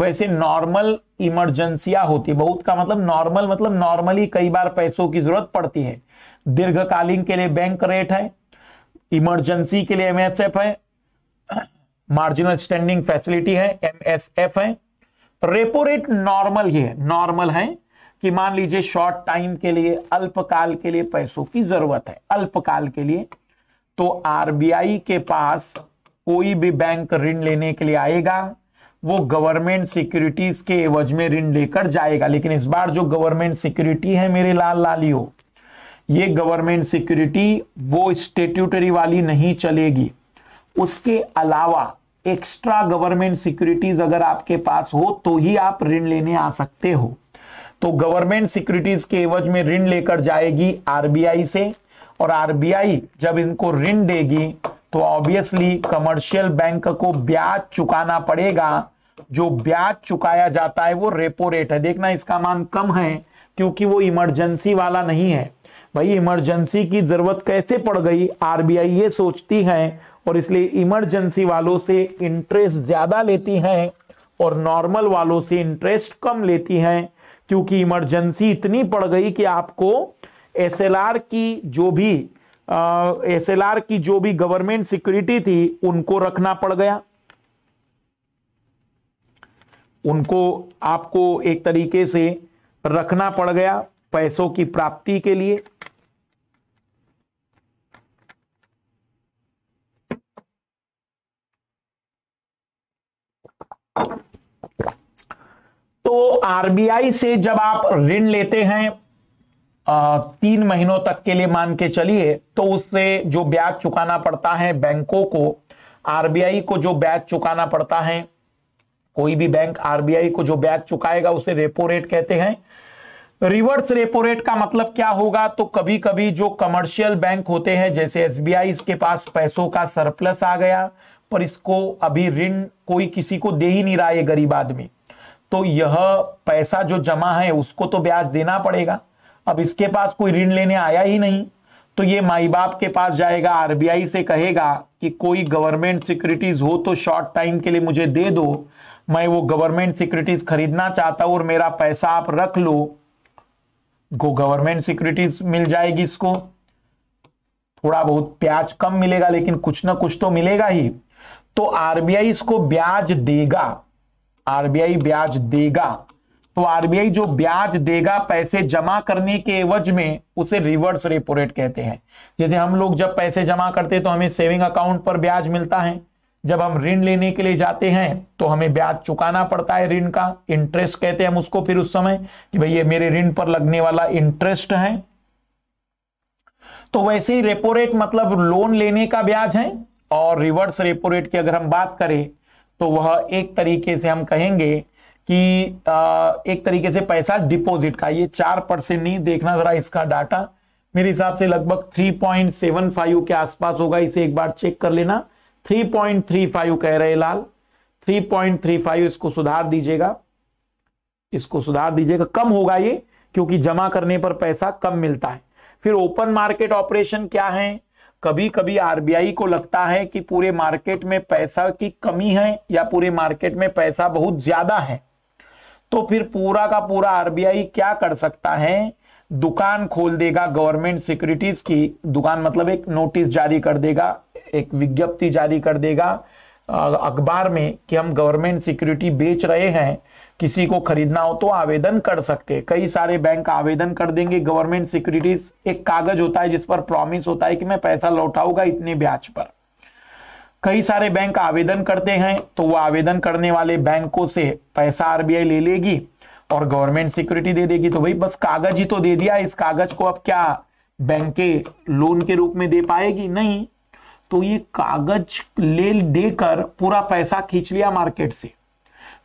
वैसे नॉर्मल इमरजेंसिया होती बहुत का मतलब नॉर्मल मतलब नॉर्मली कई बार पैसों की जरूरत पड़ती है दीर्घकालीन के लिए बैंक रेट है इमरजेंसी के लिए एमएसएफ है मार्जिनल स्टैंडिंग फैसिलिटी है एमएसएफ है तो रेपो रेट नॉर्मल ही है नॉर्मल है कि मान लीजिए शॉर्ट टाइम के लिए अल्पकाल के लिए पैसों की जरूरत है अल्पकाल के लिए तो आरबीआई के पास कोई भी बैंक ऋण लेने के लिए आएगा वो गवर्नमेंट सिक्योरिटीज के एवज में ऋण लेकर जाएगा लेकिन इस बार जो गवर्नमेंट सिक्योरिटी है मेरे लाल लालियों ये गवर्नमेंट सिक्योरिटी वो स्टेट्यूटरी वाली नहीं चलेगी उसके अलावा एक्स्ट्रा गवर्नमेंट सिक्योरिटीज अगर आपके पास हो तो ही आप ऋण लेने आ सकते हो तो गवर्नमेंट सिक्योरिटीज के एवज में ऋण लेकर जाएगी आरबीआई से और आरबीआई जब इनको ऋण देगी तो ऑब्वियसली कमर्शियल बैंक को ब्याज चुकाना पड़ेगा जो ब्याज चुकाया जाता है वो रेपो रेट है देखना इसका मान कम है क्योंकि वो इमरजेंसी वाला नहीं है भाई इमरजेंसी की जरूरत कैसे पड़ गई आरबीआई ये सोचती है और इसलिए इमरजेंसी वालों से इंटरेस्ट ज्यादा लेती है और नॉर्मल वालों से इंटरेस्ट कम लेती है क्योंकि इमरजेंसी इतनी पड़ गई कि आपको एसएलआर की जो भी एसएलआर की जो भी गवर्नमेंट सिक्योरिटी थी उनको रखना पड़ गया उनको आपको एक तरीके से रखना पड़ गया पैसों की प्राप्ति के लिए तो आरबीआई से जब आप ऋण लेते हैं तीन महीनों तक के लिए मान के चलिए तो उससे जो ब्याज चुकाना पड़ता है बैंकों को आरबीआई को जो ब्याज चुकाना पड़ता है कोई भी बैंक आरबीआई को जो ब्याज चुकाएगा उसे रेपो रेट कहते हैं रिवर्स रेपो रेट का मतलब क्या होगा तो कभी कभी जो कमर्शियल बैंक होते हैं जैसे एसबीआई इसके पास पैसों का सरप्लस आ गया पर इसको अभी ऋण कोई किसी को दे ही नहीं रहा है गरीब आदमी तो यह पैसा जो जमा है उसको तो ब्याज देना पड़ेगा अब इसके पास कोई ऋण लेने आया ही नहीं तो ये माई बाप के पास जाएगा आरबीआई से कहेगा कि कोई गवर्नमेंट सिक्योरिटीज हो तो शॉर्ट टाइम के लिए मुझे दे दो मैं वो गवर्नमेंट सिक्योरिटीज खरीदना चाहता हूं और मेरा पैसा आप रख लो को गवर्नमेंट सिक्योरिटीज मिल जाएगी इसको थोड़ा बहुत ब्याज कम मिलेगा लेकिन कुछ ना कुछ तो मिलेगा ही तो आरबीआई इसको ब्याज देगा आरबीआई ब्याज देगा तो आरबीआई जो ब्याज देगा पैसे जमा करने के एवज में उसे रिवर्स रेपो रेट कहते हैं जैसे हम लोग जब पैसे जमा करते हैं तो हमें सेविंग अकाउंट पर ब्याज मिलता है जब हम ऋण लेने के लिए जाते हैं तो हमें ब्याज चुकाना पड़ता है ऋण का इंटरेस्ट कहते हैं हम उसको फिर उस समय कि भाई ये मेरे ऋण पर लगने वाला इंटरेस्ट है तो वैसे ही रेपो रेट मतलब लोन लेने का ब्याज है और रिवर्स रेपो रेट की अगर हम बात करें तो वह एक तरीके से हम कहेंगे कि एक तरीके से पैसा डिपॉजिट का ये चार परसेंट नहीं देखना जरा इसका डाटा मेरे हिसाब से लगभग 3.75 के आसपास होगा इसे एक बार चेक कर लेना 3.35 कह रहे लाल 3.35 इसको सुधार दीजिएगा इसको सुधार दीजिएगा कम होगा ये क्योंकि जमा करने पर पैसा कम मिलता है फिर ओपन मार्केट ऑपरेशन क्या है कभी कभी आरबीआई को लगता है कि पूरे मार्केट में पैसा की कमी है या पूरे मार्केट में पैसा बहुत ज्यादा है तो फिर पूरा का पूरा आरबीआई क्या कर सकता है दुकान खोल देगा गवर्नमेंट सिक्योरिटीज की दुकान मतलब एक नोटिस जारी कर देगा एक विज्ञप्ति जारी कर देगा अखबार में कि हम गवर्नमेंट सिक्योरिटी बेच रहे हैं किसी को खरीदना हो तो आवेदन कर सकते हैं कई सारे बैंक आवेदन कर देंगे गवर्नमेंट सिक्योरिटीज एक कागज होता है जिस पर प्रॉमिस होता है कि मैं पैसा लौटाऊंगा इतने ब्याज पर कई सारे बैंक आवेदन करते हैं तो वो आवेदन करने वाले बैंकों से पैसा आरबीआई ले लेगी और गवर्नमेंट सिक्योरिटी दे देगी तो भाई बस कागज ही तो दे दिया इस कागज को अब क्या बैंक के लोन के रूप में दे पाएगी नहीं तो ये कागज ले देकर पूरा पैसा खींच लिया मार्केट से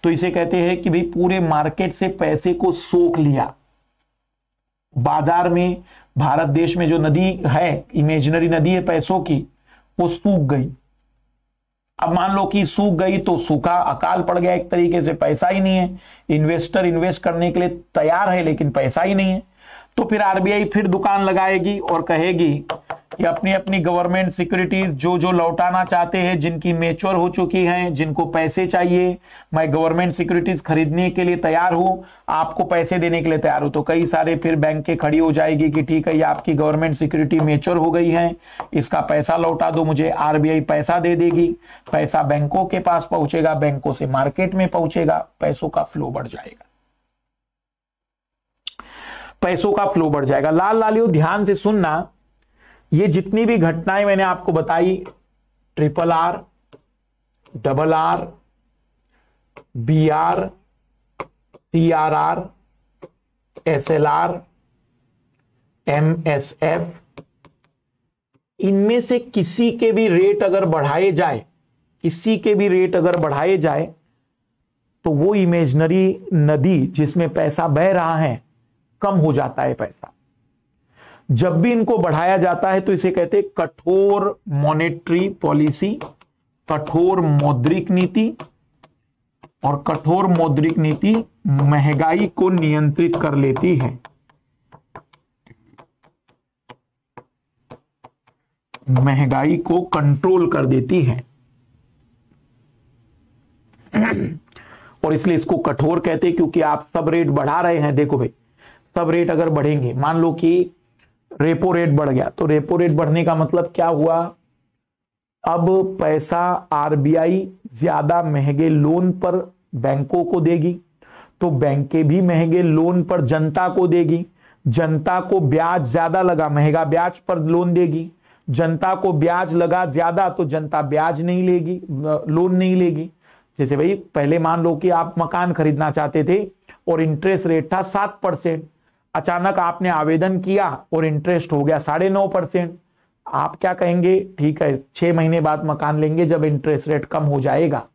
तो इसे कहते हैं कि भाई पूरे मार्केट से पैसे को सोख लिया बाजार में भारत देश में जो नदी है इमेजिनरी नदी है पैसों की वो सूख गई अब मान लो कि सूख गई तो सूखा अकाल पड़ गया एक तरीके से पैसा ही नहीं है इन्वेस्टर इन्वेस्ट करने के लिए तैयार है लेकिन पैसा ही नहीं है तो फिर आरबीआई फिर दुकान लगाएगी और कहेगी कि अपनी अपनी गवर्नमेंट सिक्योरिटीज जो जो लौटाना चाहते हैं जिनकी मेच्योर हो चुकी हैं जिनको पैसे चाहिए मैं गवर्नमेंट सिक्योरिटीज खरीदने के लिए तैयार हूं आपको पैसे देने के लिए तैयार हूं तो कई सारे फिर बैंक के खड़ी हो जाएगी कि ठीक है ये आपकी गवर्नमेंट सिक्योरिटी मेच्योर हो गई है इसका पैसा लौटा दो मुझे आरबीआई पैसा दे देगी पैसा बैंकों के पास पहुंचेगा बैंकों से मार्केट में पहुंचेगा पैसों का फ्लो बढ़ जाएगा पैसों का फ्लो बढ़ जाएगा लाल लालियो ध्यान से सुनना ये जितनी भी घटनाएं मैंने आपको बताई triple R double R B R C R R S L R M S F इनमें से किसी के भी रेट अगर बढ़ाए जाए किसी के भी रेट अगर बढ़ाए जाए तो वो इमेजनरी नदी जिसमें पैसा बह रहा है कम हो जाता है पैसा जब भी इनको बढ़ाया जाता है तो इसे कहते हैं कठोर मॉनेटरी पॉलिसी कठोर मौद्रिक नीति और कठोर मौद्रिक नीति महंगाई को नियंत्रित कर लेती है महंगाई को कंट्रोल कर देती है और इसलिए इसको कठोर कहते हैं क्योंकि आप सब रेट बढ़ा रहे हैं देखो भाई तब रेट अगर बढ़ेंगे मान लो कि रेपो रेट बढ़ गया तो रेपो रेट बढ़ने का मतलब क्या हुआ अब पैसा आरबीआई ज्यादा महंगे लोन पर बैंकों को देगी तो बैंकें भी महंगे लोन पर जनता को देगी जनता को ब्याज ज्यादा लगा महंगा ब्याज पर लोन देगी जनता को ब्याज लगा ज्यादा तो जनता ब्याज नहीं लेगी लोन नहीं लेगी जैसे भाई पहले मान लो कि आप मकान खरीदना चाहते थे और इंटरेस्ट रेट था सात परसेंट अचानक आपने आवेदन किया और इंटरेस्ट हो गया साढ़े नौ परसेंट आप क्या कहेंगे ठीक है छह महीने बाद मकान लेंगे जब इंटरेस्ट रेट कम हो जाएगा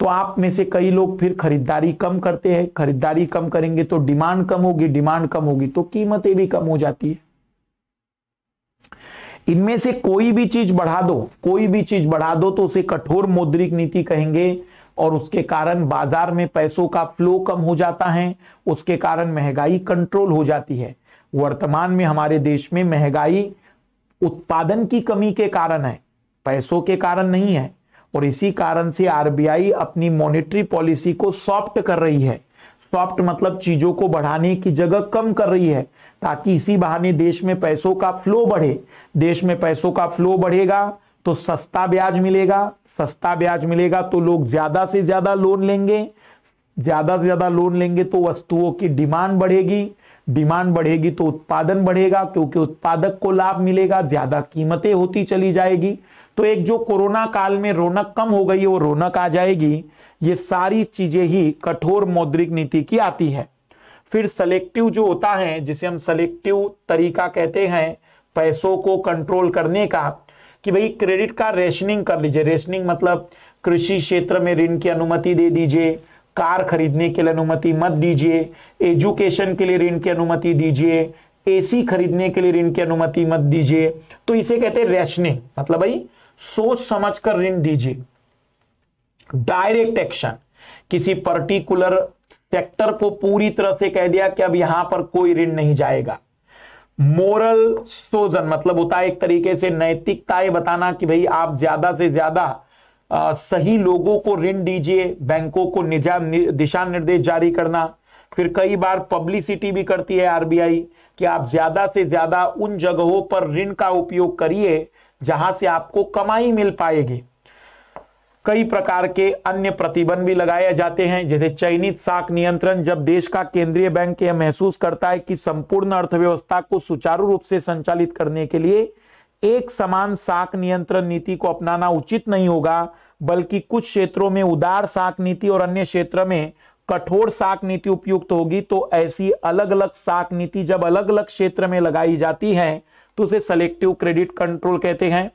तो आप में से कई लोग फिर खरीदारी कम करते हैं खरीदारी कम करेंगे तो डिमांड कम होगी डिमांड कम होगी तो कीमतें भी कम हो जाती है इनमें से कोई भी चीज बढ़ा दो कोई भी चीज बढ़ा दो तो उसे कठोर मौद्रिक नीति कहेंगे और उसके कारण बाजार में पैसों का फ्लो कम हो जाता है उसके कारण महंगाई कंट्रोल हो जाती है वर्तमान में हमारे देश में महंगाई उत्पादन की कमी के कारण है पैसों के कारण नहीं है और इसी कारण से आरबीआई अपनी मॉनेटरी पॉलिसी को सॉफ्ट कर रही है सॉफ्ट मतलब चीजों को बढ़ाने की जगह कम कर रही है ताकि इसी बहाने देश में पैसों का फ्लो बढ़े देश में पैसों का फ्लो बढ़ेगा तो सस्ता ब्याज मिलेगा सस्ता ब्याज मिलेगा तो लोग ज्यादा से ज्यादा लोन लेंगे ज्यादा से ज्यादा लोन लेंगे तो वस्तुओं की डिमांड बढ़ेगी डिमांड बढ़ेगी तो उत्पादन बढ़ेगा क्योंकि उत्पादक को लाभ मिलेगा ज्यादा कीमतें होती चली जाएगी तो एक जो कोरोना काल में रौनक कम हो गई है वो रौनक आ जाएगी ये सारी चीजें ही कठोर मौद्रिक नीति की आती है फिर सेलेक्टिव जो होता है जिसे हम सेलेक्टिव तरीका कहते हैं पैसों को कंट्रोल करने का कि भाई क्रेडिट का रेशनिंग कर लीजिए रेशनिंग मतलब कृषि क्षेत्र में ऋण की अनुमति दे दीजिए कार खरीदने के लिए अनुमति मत दीजिए एजुकेशन के लिए ऋण की अनुमति दीजिए एसी खरीदने के लिए ऋण की अनुमति मत दीजिए तो इसे कहते हैं रेशनिंग मतलब भाई सोच समझ कर ऋण दीजिए डायरेक्ट एक्शन किसी पर्टिकुलर सेक्टर को पूरी तरह से कह दिया कि अब यहां पर कोई ऋण नहीं जाएगा मोरल सोजन मतलब होता है एक तरीके से नैतिकता ये बताना कि भाई आप ज्यादा से ज्यादा आ, सही लोगों को ऋण दीजिए बैंकों को निजा नि, दिशा निर्देश जारी करना फिर कई बार पब्लिसिटी भी करती है आरबीआई कि आप ज्यादा से ज्यादा उन जगहों पर ऋण का उपयोग करिए जहां से आपको कमाई मिल पाएगी कई प्रकार के अन्य प्रतिबंध भी लगाए जाते हैं जैसे चयनित साख नियंत्रण जब देश का केंद्रीय बैंक यह महसूस करता है कि संपूर्ण अर्थव्यवस्था को सुचारू रूप से संचालित करने के लिए एक समान साख नियंत्रण नीति को अपनाना उचित नहीं होगा बल्कि कुछ क्षेत्रों में उदार साख नीति और अन्य क्षेत्र में कठोर साख नीति उपयुक्त होगी तो ऐसी अलग अलग साख नीति जब अलग अलग क्षेत्र में लगाई जाती है तो उसे सेलेक्टिव क्रेडिट कंट्रोल कहते हैं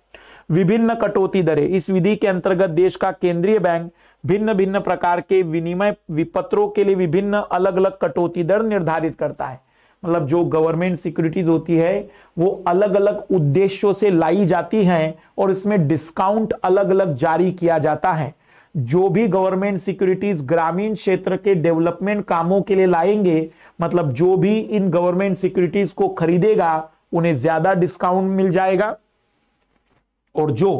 विभिन्न कटौती दरें इस विधि के अंतर्गत देश का केंद्रीय बैंक भिन्न भिन्न प्रकार के विनिमय विपत्रों के लिए विभिन्न अलग अलग कटौती दर निर्धारित करता है मतलब जो गवर्नमेंट सिक्योरिटीज होती है वो अलग अलग उद्देश्यों से लाई जाती हैं और इसमें डिस्काउंट अलग अलग जारी किया जाता है जो भी गवर्नमेंट सिक्योरिटीज ग्रामीण क्षेत्र के डेवलपमेंट कामों के लिए लाएंगे मतलब जो भी इन गवर्नमेंट सिक्योरिटीज को खरीदेगा उन्हें ज्यादा डिस्काउंट मिल जाएगा और जो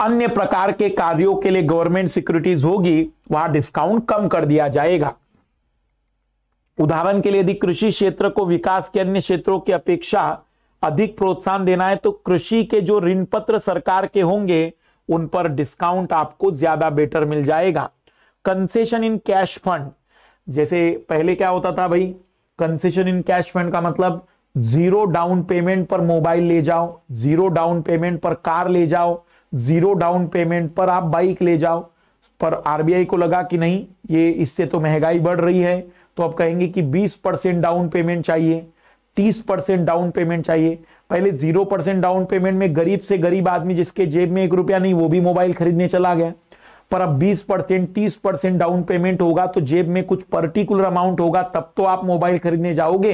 अन्य प्रकार के कार्यों के लिए गवर्नमेंट सिक्योरिटीज होगी वहां डिस्काउंट कम कर दिया जाएगा उदाहरण के लिए यदि कृषि क्षेत्र को विकास के अन्य क्षेत्रों की अपेक्षा अधिक प्रोत्साहन देना है तो कृषि के जो ऋण पत्र सरकार के होंगे उन पर डिस्काउंट आपको ज्यादा बेटर मिल जाएगा कंसेशन इन कैश फंड जैसे पहले क्या होता था भाई कंसेशन इन कैशमेंट का मतलब जीरो डाउन पेमेंट पर मोबाइल ले जाओ जीरो डाउन पेमेंट पर कार ले जाओ जीरो डाउन पेमेंट पर आप बाइक ले जाओ पर आरबीआई को लगा कि नहीं ये इससे तो महंगाई बढ़ रही है तो आप कहेंगे कि 20 परसेंट डाउन पेमेंट चाहिए 30 परसेंट डाउन पेमेंट चाहिए पहले जीरो परसेंट डाउन पेमेंट में गरीब से गरीब आदमी जिसके जेब में एक रुपया नहीं वो भी मोबाइल खरीदने चला गया पर अब 20 परसेंट तीस परसेंट डाउन पेमेंट होगा तो जेब में कुछ पर्टिकुलर अमाउंट होगा तब तो आप मोबाइल खरीदने जाओगे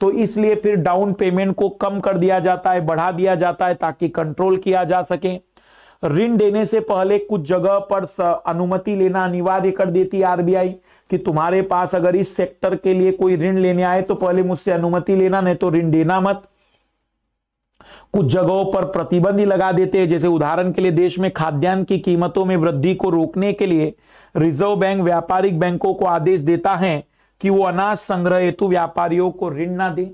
तो इसलिए फिर डाउन पेमेंट को कम कर दिया जाता है बढ़ा दिया जाता है ताकि कंट्रोल किया जा सके ऋण देने से पहले कुछ जगह पर अनुमति लेना अनिवार्य कर देती आरबीआई कि तुम्हारे पास अगर इस सेक्टर के लिए कोई ऋण लेने आए तो पहले मुझसे अनुमति लेना नहीं तो ऋण देना मत कुछ जगहों पर प्रतिबंध लगा देते हैं जैसे उदाहरण के लिए देश में खाद्यान्न की कीमतों में वृद्धि को रोकने के लिए रिजर्व बैंक व्यापारिक बैंकों को आदेश देता है कि वो अनाज संग्रह हेतु व्यापारियों को ऋण ना दे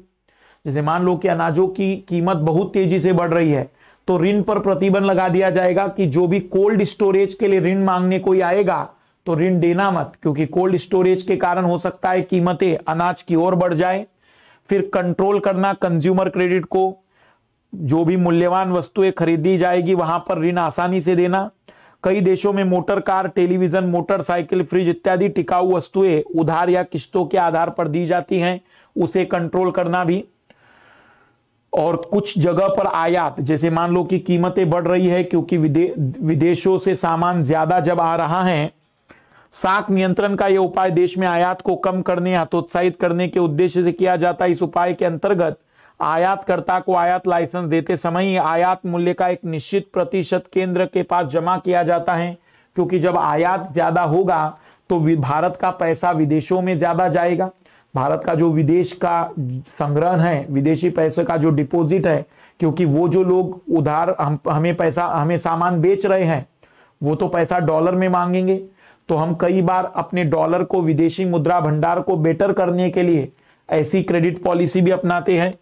जैसे मान लो कि अनाजों की कीमत बहुत तेजी से बढ़ रही है तो ऋण पर प्रतिबंध लगा दिया जाएगा कि जो भी कोल्ड स्टोरेज के लिए ऋण मांगने कोई आएगा तो ऋण देना मत क्योंकि कोल्ड स्टोरेज के कारण हो सकता है कीमतें अनाज की ओर बढ़ जाए फिर कंट्रोल करना कंज्यूमर क्रेडिट को जो भी मूल्यवान वस्तुएं खरीदी जाएगी वहां पर ऋण आसानी से देना कई देशों में motor car television motorcycle fridge इत्यादि टिकाऊ वस्तुएं उधार या किस्तों के आधार पर दी जाती हैं उसे कंट्रोल करना भी और कुछ जगह पर आयात जैसे मान लो कि कीमतें बढ़ रही है क्योंकि विदे, विदेशों से सामान ज्यादा जब आ रहा है साख नियंत्रण का यह उपाय देश में आयात को कम करने हतोत्साहित करने के उद्देश्य से किया जाता है इस उपाय के अंतर्गत आयातकर्ता को आयात लाइसेंस देते समय ही आयात मूल्य का एक निश्चित प्रतिशत केंद्र के पास जमा किया जाता है क्योंकि जब आयात ज्यादा होगा तो भारत का पैसा विदेशों में ज्यादा जाएगा भारत का जो विदेश का संग्रहण है विदेशी पैसे का जो डिपॉजिट है क्योंकि वो जो लोग उधार हम हमें पैसा हमें सामान बेच रहे हैं वो तो पैसा डॉलर में मांगेंगे तो हम कई बार अपने डॉलर को विदेशी मुद्रा भंडार को बेटर करने के लिए ऐसी क्रेडिट पॉलिसी भी अपनाते हैं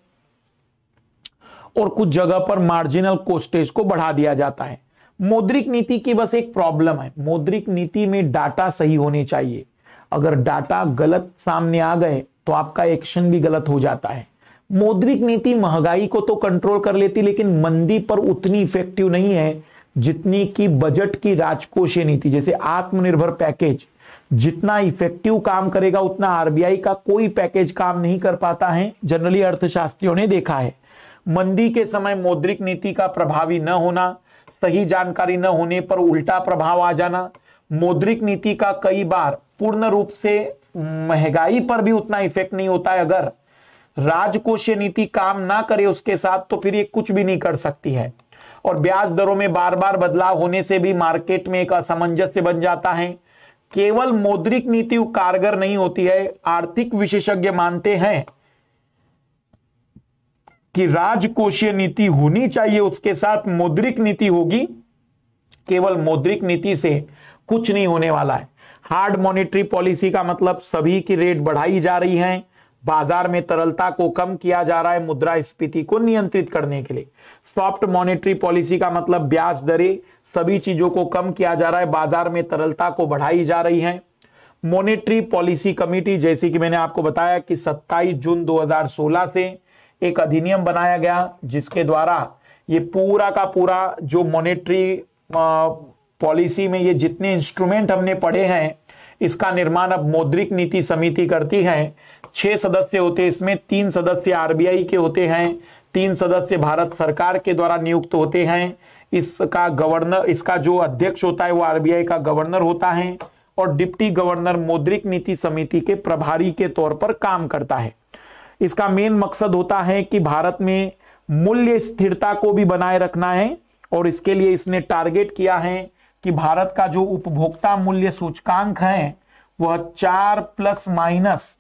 और कुछ जगह पर मार्जिनल कोस्टेज को बढ़ा दिया जाता है मौद्रिक नीति की बस एक प्रॉब्लम है मौद्रिक नीति में डाटा सही होने चाहिए अगर डाटा गलत सामने आ गए तो आपका एक्शन भी गलत हो जाता है मौद्रिक नीति महंगाई को तो कंट्रोल कर लेती लेकिन मंदी पर उतनी इफेक्टिव नहीं है जितनी की बजट की राजकोषीय नीति जैसे आत्मनिर्भर पैकेज जितना इफेक्टिव काम करेगा उतना आरबीआई का कोई पैकेज काम नहीं कर पाता है जनरली अर्थशास्त्रियों ने देखा है मंदी के समय मौद्रिक नीति का प्रभावी न होना सही जानकारी न होने पर उल्टा प्रभाव आ जाना मौद्रिक नीति का कई बार पूर्ण रूप से महंगाई पर भी उतना इफेक्ट नहीं होता है अगर राजकोषीय नीति काम ना करे उसके साथ तो फिर ये कुछ भी नहीं कर सकती है और ब्याज दरों में बार बार बदलाव होने से भी मार्केट में एक असमंजस्य बन जाता है केवल मौद्रिक नीति कारगर नहीं होती है आर्थिक विशेषज्ञ मानते हैं कि राजकोषीय नीति होनी चाहिए उसके साथ मौद्रिक नीति होगी केवल मौद्रिक नीति से कुछ नहीं होने वाला है हार्ड मॉनेटरी पॉलिसी का मतलब सभी की रेट बढ़ाई जा रही है बाजार में तरलता को कम किया जा रहा है मुद्रा स्फीति को नियंत्रित करने के लिए सॉफ्ट मॉनेटरी पॉलिसी का मतलब ब्याज दरें सभी चीजों को कम किया जा रहा है बाजार में तरलता को बढ़ाई जा रही है मॉनेटरी पॉलिसी कमेटी जैसे कि मैंने आपको बताया कि 27 जून 2016 से एक अधिनियम बनाया गया जिसके द्वारा ये पूरा का पूरा जो मॉनेटरी पॉलिसी में ये जितने इंस्ट्रूमेंट हमने पढ़े हैं इसका निर्माण अब मौद्रिक नीति समिति करती है छह सदस्य होते हैं इसमें तीन सदस्य आरबीआई के होते हैं तीन सदस्य भारत सरकार के द्वारा नियुक्त होते हैं इसका गवर्नर इसका जो अध्यक्ष होता है वो आरबीआई का गवर्नर होता है और डिप्टी गवर्नर मौद्रिक नीति समिति के प्रभारी के तौर पर काम करता है इसका मेन मकसद होता है कि भारत में मूल्य स्थिरता को भी बनाए रखना है और इसके लिए इसने टारगेट किया है कि भारत का जो उपभोक्ता मूल्य सूचकांक है वह चार प्लस माइनस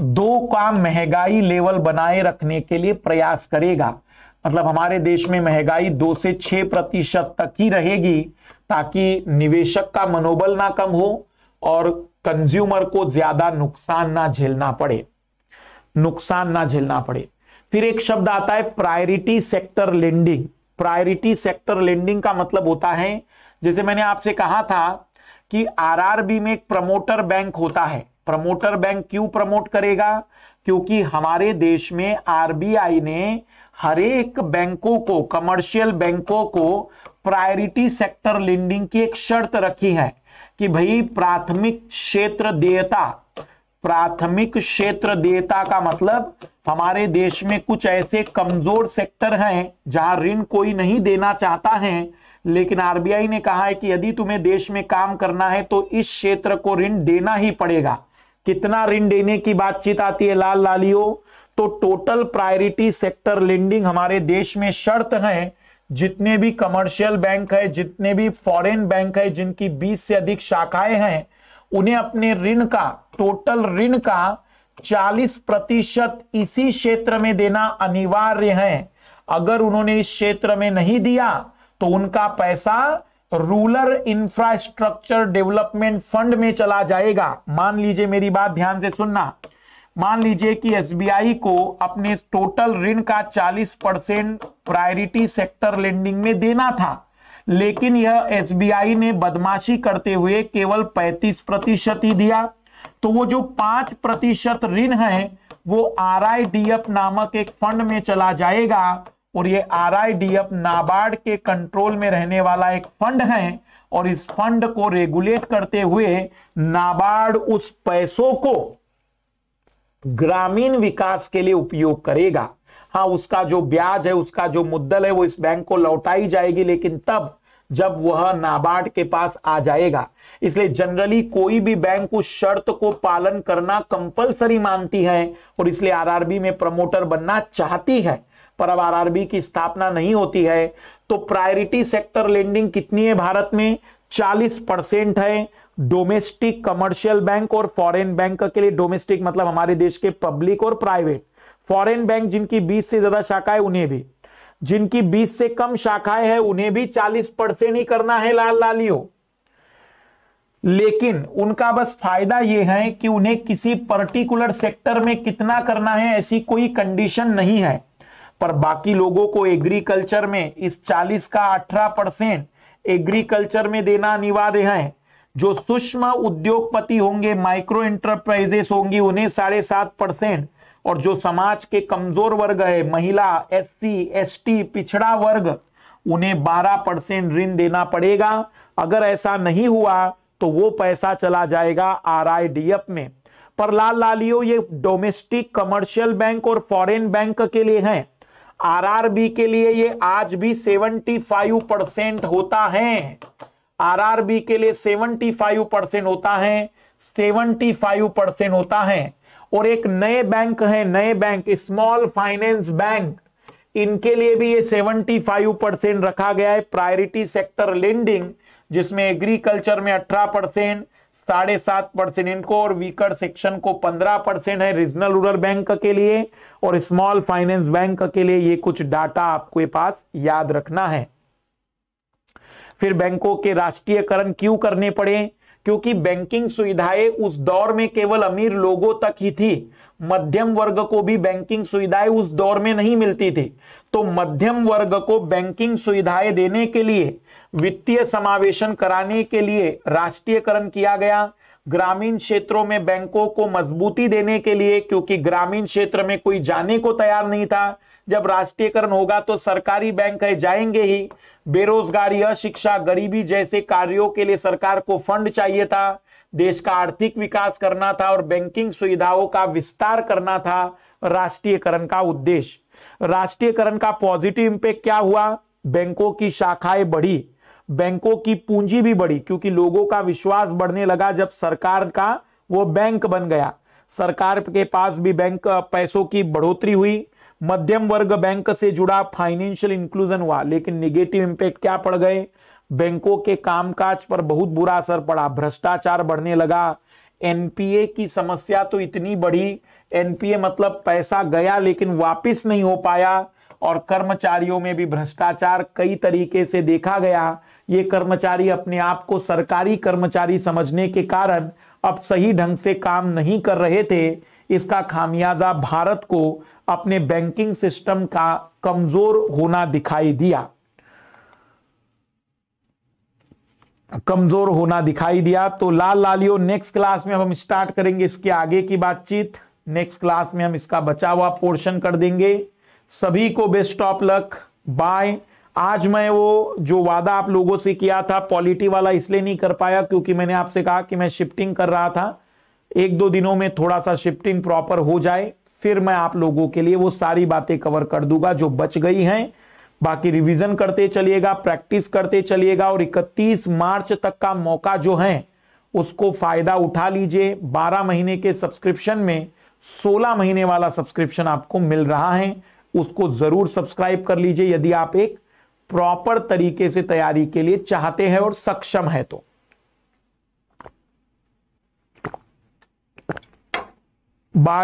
दो का महंगाई लेवल बनाए रखने के लिए प्रयास करेगा मतलब हमारे देश में महंगाई दो से छह प्रतिशत तक ही रहेगी ताकि निवेशक का मनोबल ना कम हो और कंज्यूमर को ज्यादा नुकसान ना झेलना पड़े नुकसान ना झेलना पड़े फिर एक शब्द आता है priority sector lending priority sector lending का मतलब होता है जैसे मैंने आपसे कहा था कि आरआरबी में एक प्रमोटर बैंक होता है प्रमोटर बैंक क्यों प्रमोट करेगा क्योंकि हमारे देश में आरबीआई ने हरेक बैंकों को कमर्शियल बैंकों को प्रायोरिटी सेक्टर लेंडिंग की एक शर्त रखी है कि भाई प्राथमिक क्षेत्र देयता प्राथमिक क्षेत्र देयता का मतलब हमारे देश में कुछ ऐसे कमजोर सेक्टर हैं जहां ऋण कोई नहीं देना चाहता है लेकिन आरबीआई ने कहा है कि यदि तुम्हें देश में काम करना है तो इस क्षेत्र को ऋण देना ही पड़ेगा कितना ऋण देने की बातचीत आती है लाल लालियो तो टोटल प्रायोरिटी सेक्टर लेंडिंग हमारे देश में शर्त है जितने भी कमर्शियल बैंक है जितने भी फॉरेन बैंक है जिनकी 20 से अधिक शाखाएं हैं उन्हें अपने ऋण का टोटल ऋण का 40 प्रतिशत इसी क्षेत्र में देना अनिवार्य है अगर उन्होंने इस क्षेत्र में नहीं दिया तो उनका पैसा रूरल इंफ्रास्ट्रक्चर डेवलपमेंट फंड में चला जाएगा मान लीजिए मेरी बात ध्यान से सुनना मान लीजिए कि एसबीआई को अपने टोटल ऋण का 40 परसेंट प्रायोरिटी सेक्टर लेंडिंग में देना था लेकिन यह एसबीआई ने बदमाशी करते हुए केवल 35 प्रतिशत ही दिया तो वो जो पांच प्रतिशत ऋण है वो आर नामक एक फंड में चला जाएगा और ये आर नाबार्ड के कंट्रोल में रहने वाला एक फंड है और इस फंड को रेगुलेट करते हुए नाबार्ड उस पैसों को ग्रामीण विकास के लिए उपयोग करेगा हाँ उसका जो ब्याज है उसका जो मुद्दल है वो इस बैंक को लौटाई जाएगी लेकिन तब जब वह नाबार्ड के पास आ जाएगा इसलिए जनरली कोई भी बैंक उस शर्त को पालन करना कंपलसरी मानती है और इसलिए आरआरबी में प्रमोटर बनना चाहती है पर अब आरआरबी की स्थापना नहीं होती है तो प्रायोरिटी सेक्टर लेंडिंग कितनी है भारत में 40 परसेंट है डोमेस्टिक कमर्शियल बैंक और फॉरेन बैंक के लिए डोमेस्टिक मतलब हमारे देश के पब्लिक और प्राइवेट फॉरेन बैंक जिनकी 20 से ज्यादा शाखाएं उन्हें भी जिनकी 20 से कम शाखाएं हैं उन्हें भी 40 परसेंट ही करना है लाल लालियो लेकिन उनका बस फायदा यह है कि उन्हें किसी पर्टिकुलर सेक्टर में कितना करना है ऐसी कोई कंडीशन नहीं है पर बाकी लोगों को एग्रीकल्चर में इस 40 का 18 परसेंट एग्रीकल्चर में देना अनिवार्य है जो सूक्ष्म उद्योगपति होंगे माइक्रो इंटरप्राइजेस होंगी उन्हें साढ़े सात परसेंट और जो समाज के कमजोर वर्ग है महिला एससी एसटी पिछड़ा वर्ग उन्हें बारह परसेंट ऋण देना पड़ेगा अगर ऐसा नहीं हुआ तो वो पैसा चला जाएगा आरआईडीएफ में पर लाल लालियो ये डोमेस्टिक कमर्शियल बैंक और फॉरेन बैंक के लिए है आरआरबी के लिए ये आज भी 75 परसेंट होता है आरआरबी के लिए 75 परसेंट होता है 75 परसेंट होता है और एक नए बैंक है नए बैंक स्मॉल फाइनेंस बैंक इनके लिए भी ये 75 परसेंट रखा गया है प्रायोरिटी सेक्टर लेंडिंग जिसमें एग्रीकल्चर में 18 परसेंट साढ़े सात परसेंट इनको और वीकर सेक्शन को 15 परसेंट है रीजनल रूरल बैंक के लिए और स्मॉल फाइनेंस बैंक के लिए ये कुछ डाटा आपके पास याद रखना है फिर बैंकों के राष्ट्रीयकरण क्यों करने पड़े क्योंकि बैंकिंग सुविधाएं उस दौर में केवल अमीर लोगों तक ही थी मध्यम वर्ग को भी बैंकिंग सुविधाएं उस दौर में नहीं मिलती थी तो मध्यम वर्ग को बैंकिंग सुविधाएं देने के लिए वित्तीय समावेशन कराने के लिए राष्ट्रीयकरण किया गया ग्रामीण क्षेत्रों में बैंकों को मजबूती देने के लिए क्योंकि ग्रामीण क्षेत्र में कोई जाने को तैयार नहीं था जब राष्ट्रीयकरण होगा तो सरकारी बैंक है जाएंगे ही बेरोजगारी अशिक्षा गरीबी जैसे कार्यों के लिए सरकार को फंड चाहिए था देश का आर्थिक विकास करना था और बैंकिंग सुविधाओं का विस्तार करना था राष्ट्रीयकरण का उद्देश्य राष्ट्रीयकरण का पॉजिटिव इंपैक्ट क्या हुआ बैंकों की शाखाएं बढ़ी बैंकों की पूंजी भी बढ़ी क्योंकि लोगों का विश्वास बढ़ने लगा जब सरकार का वो बैंक बन गया सरकार के पास भी बैंक पैसों की बढ़ोतरी हुई मध्यम वर्ग बैंक से जुड़ा फाइनेंशियल इंक्लूजन हुआ लेकिन निगेटिव इंपैक्ट क्या पड़ गए बैंकों के कामकाज पर बहुत बुरा असर पड़ा भ्रष्टाचार बढ़ने लगा एनपीए की समस्या तो इतनी बड़ी एनपीए मतलब पैसा गया लेकिन वापस नहीं हो पाया और कर्मचारियों में भी भ्रष्टाचार कई तरीके से देखा गया ये कर्मचारी अपने आप को सरकारी कर्मचारी समझने के कारण अब सही ढंग से काम नहीं कर रहे थे इसका खामियाजा भारत को अपने बैंकिंग सिस्टम का कमजोर होना दिखाई दिया कमजोर होना दिखाई दिया तो लाल लालियो नेक्स्ट क्लास में हम स्टार्ट करेंगे इसके आगे की बातचीत नेक्स्ट क्लास में हम इसका बचा हुआ पोर्शन कर देंगे सभी को बेस्ट ऑफ लक बाय आज मैं वो जो वादा आप लोगों से किया था पॉलिटी वाला इसलिए नहीं कर पाया क्योंकि मैंने आपसे कहा कि मैं शिफ्टिंग कर रहा था एक दो दिनों में थोड़ा सा शिफ्टिंग प्रॉपर हो जाए फिर मैं आप लोगों के लिए वो सारी बातें कवर कर दूंगा जो बच गई हैं बाकी रिवीजन करते चलिएगा प्रैक्टिस करते चलिएगा और 31 मार्च तक का मौका जो है उसको फायदा उठा लीजिए 12 महीने के सब्सक्रिप्शन में 16 महीने वाला सब्सक्रिप्शन आपको मिल रहा है उसको जरूर सब्सक्राइब कर लीजिए यदि आप एक प्रॉपर तरीके से तैयारी के लिए चाहते हैं और सक्षम है तो बाय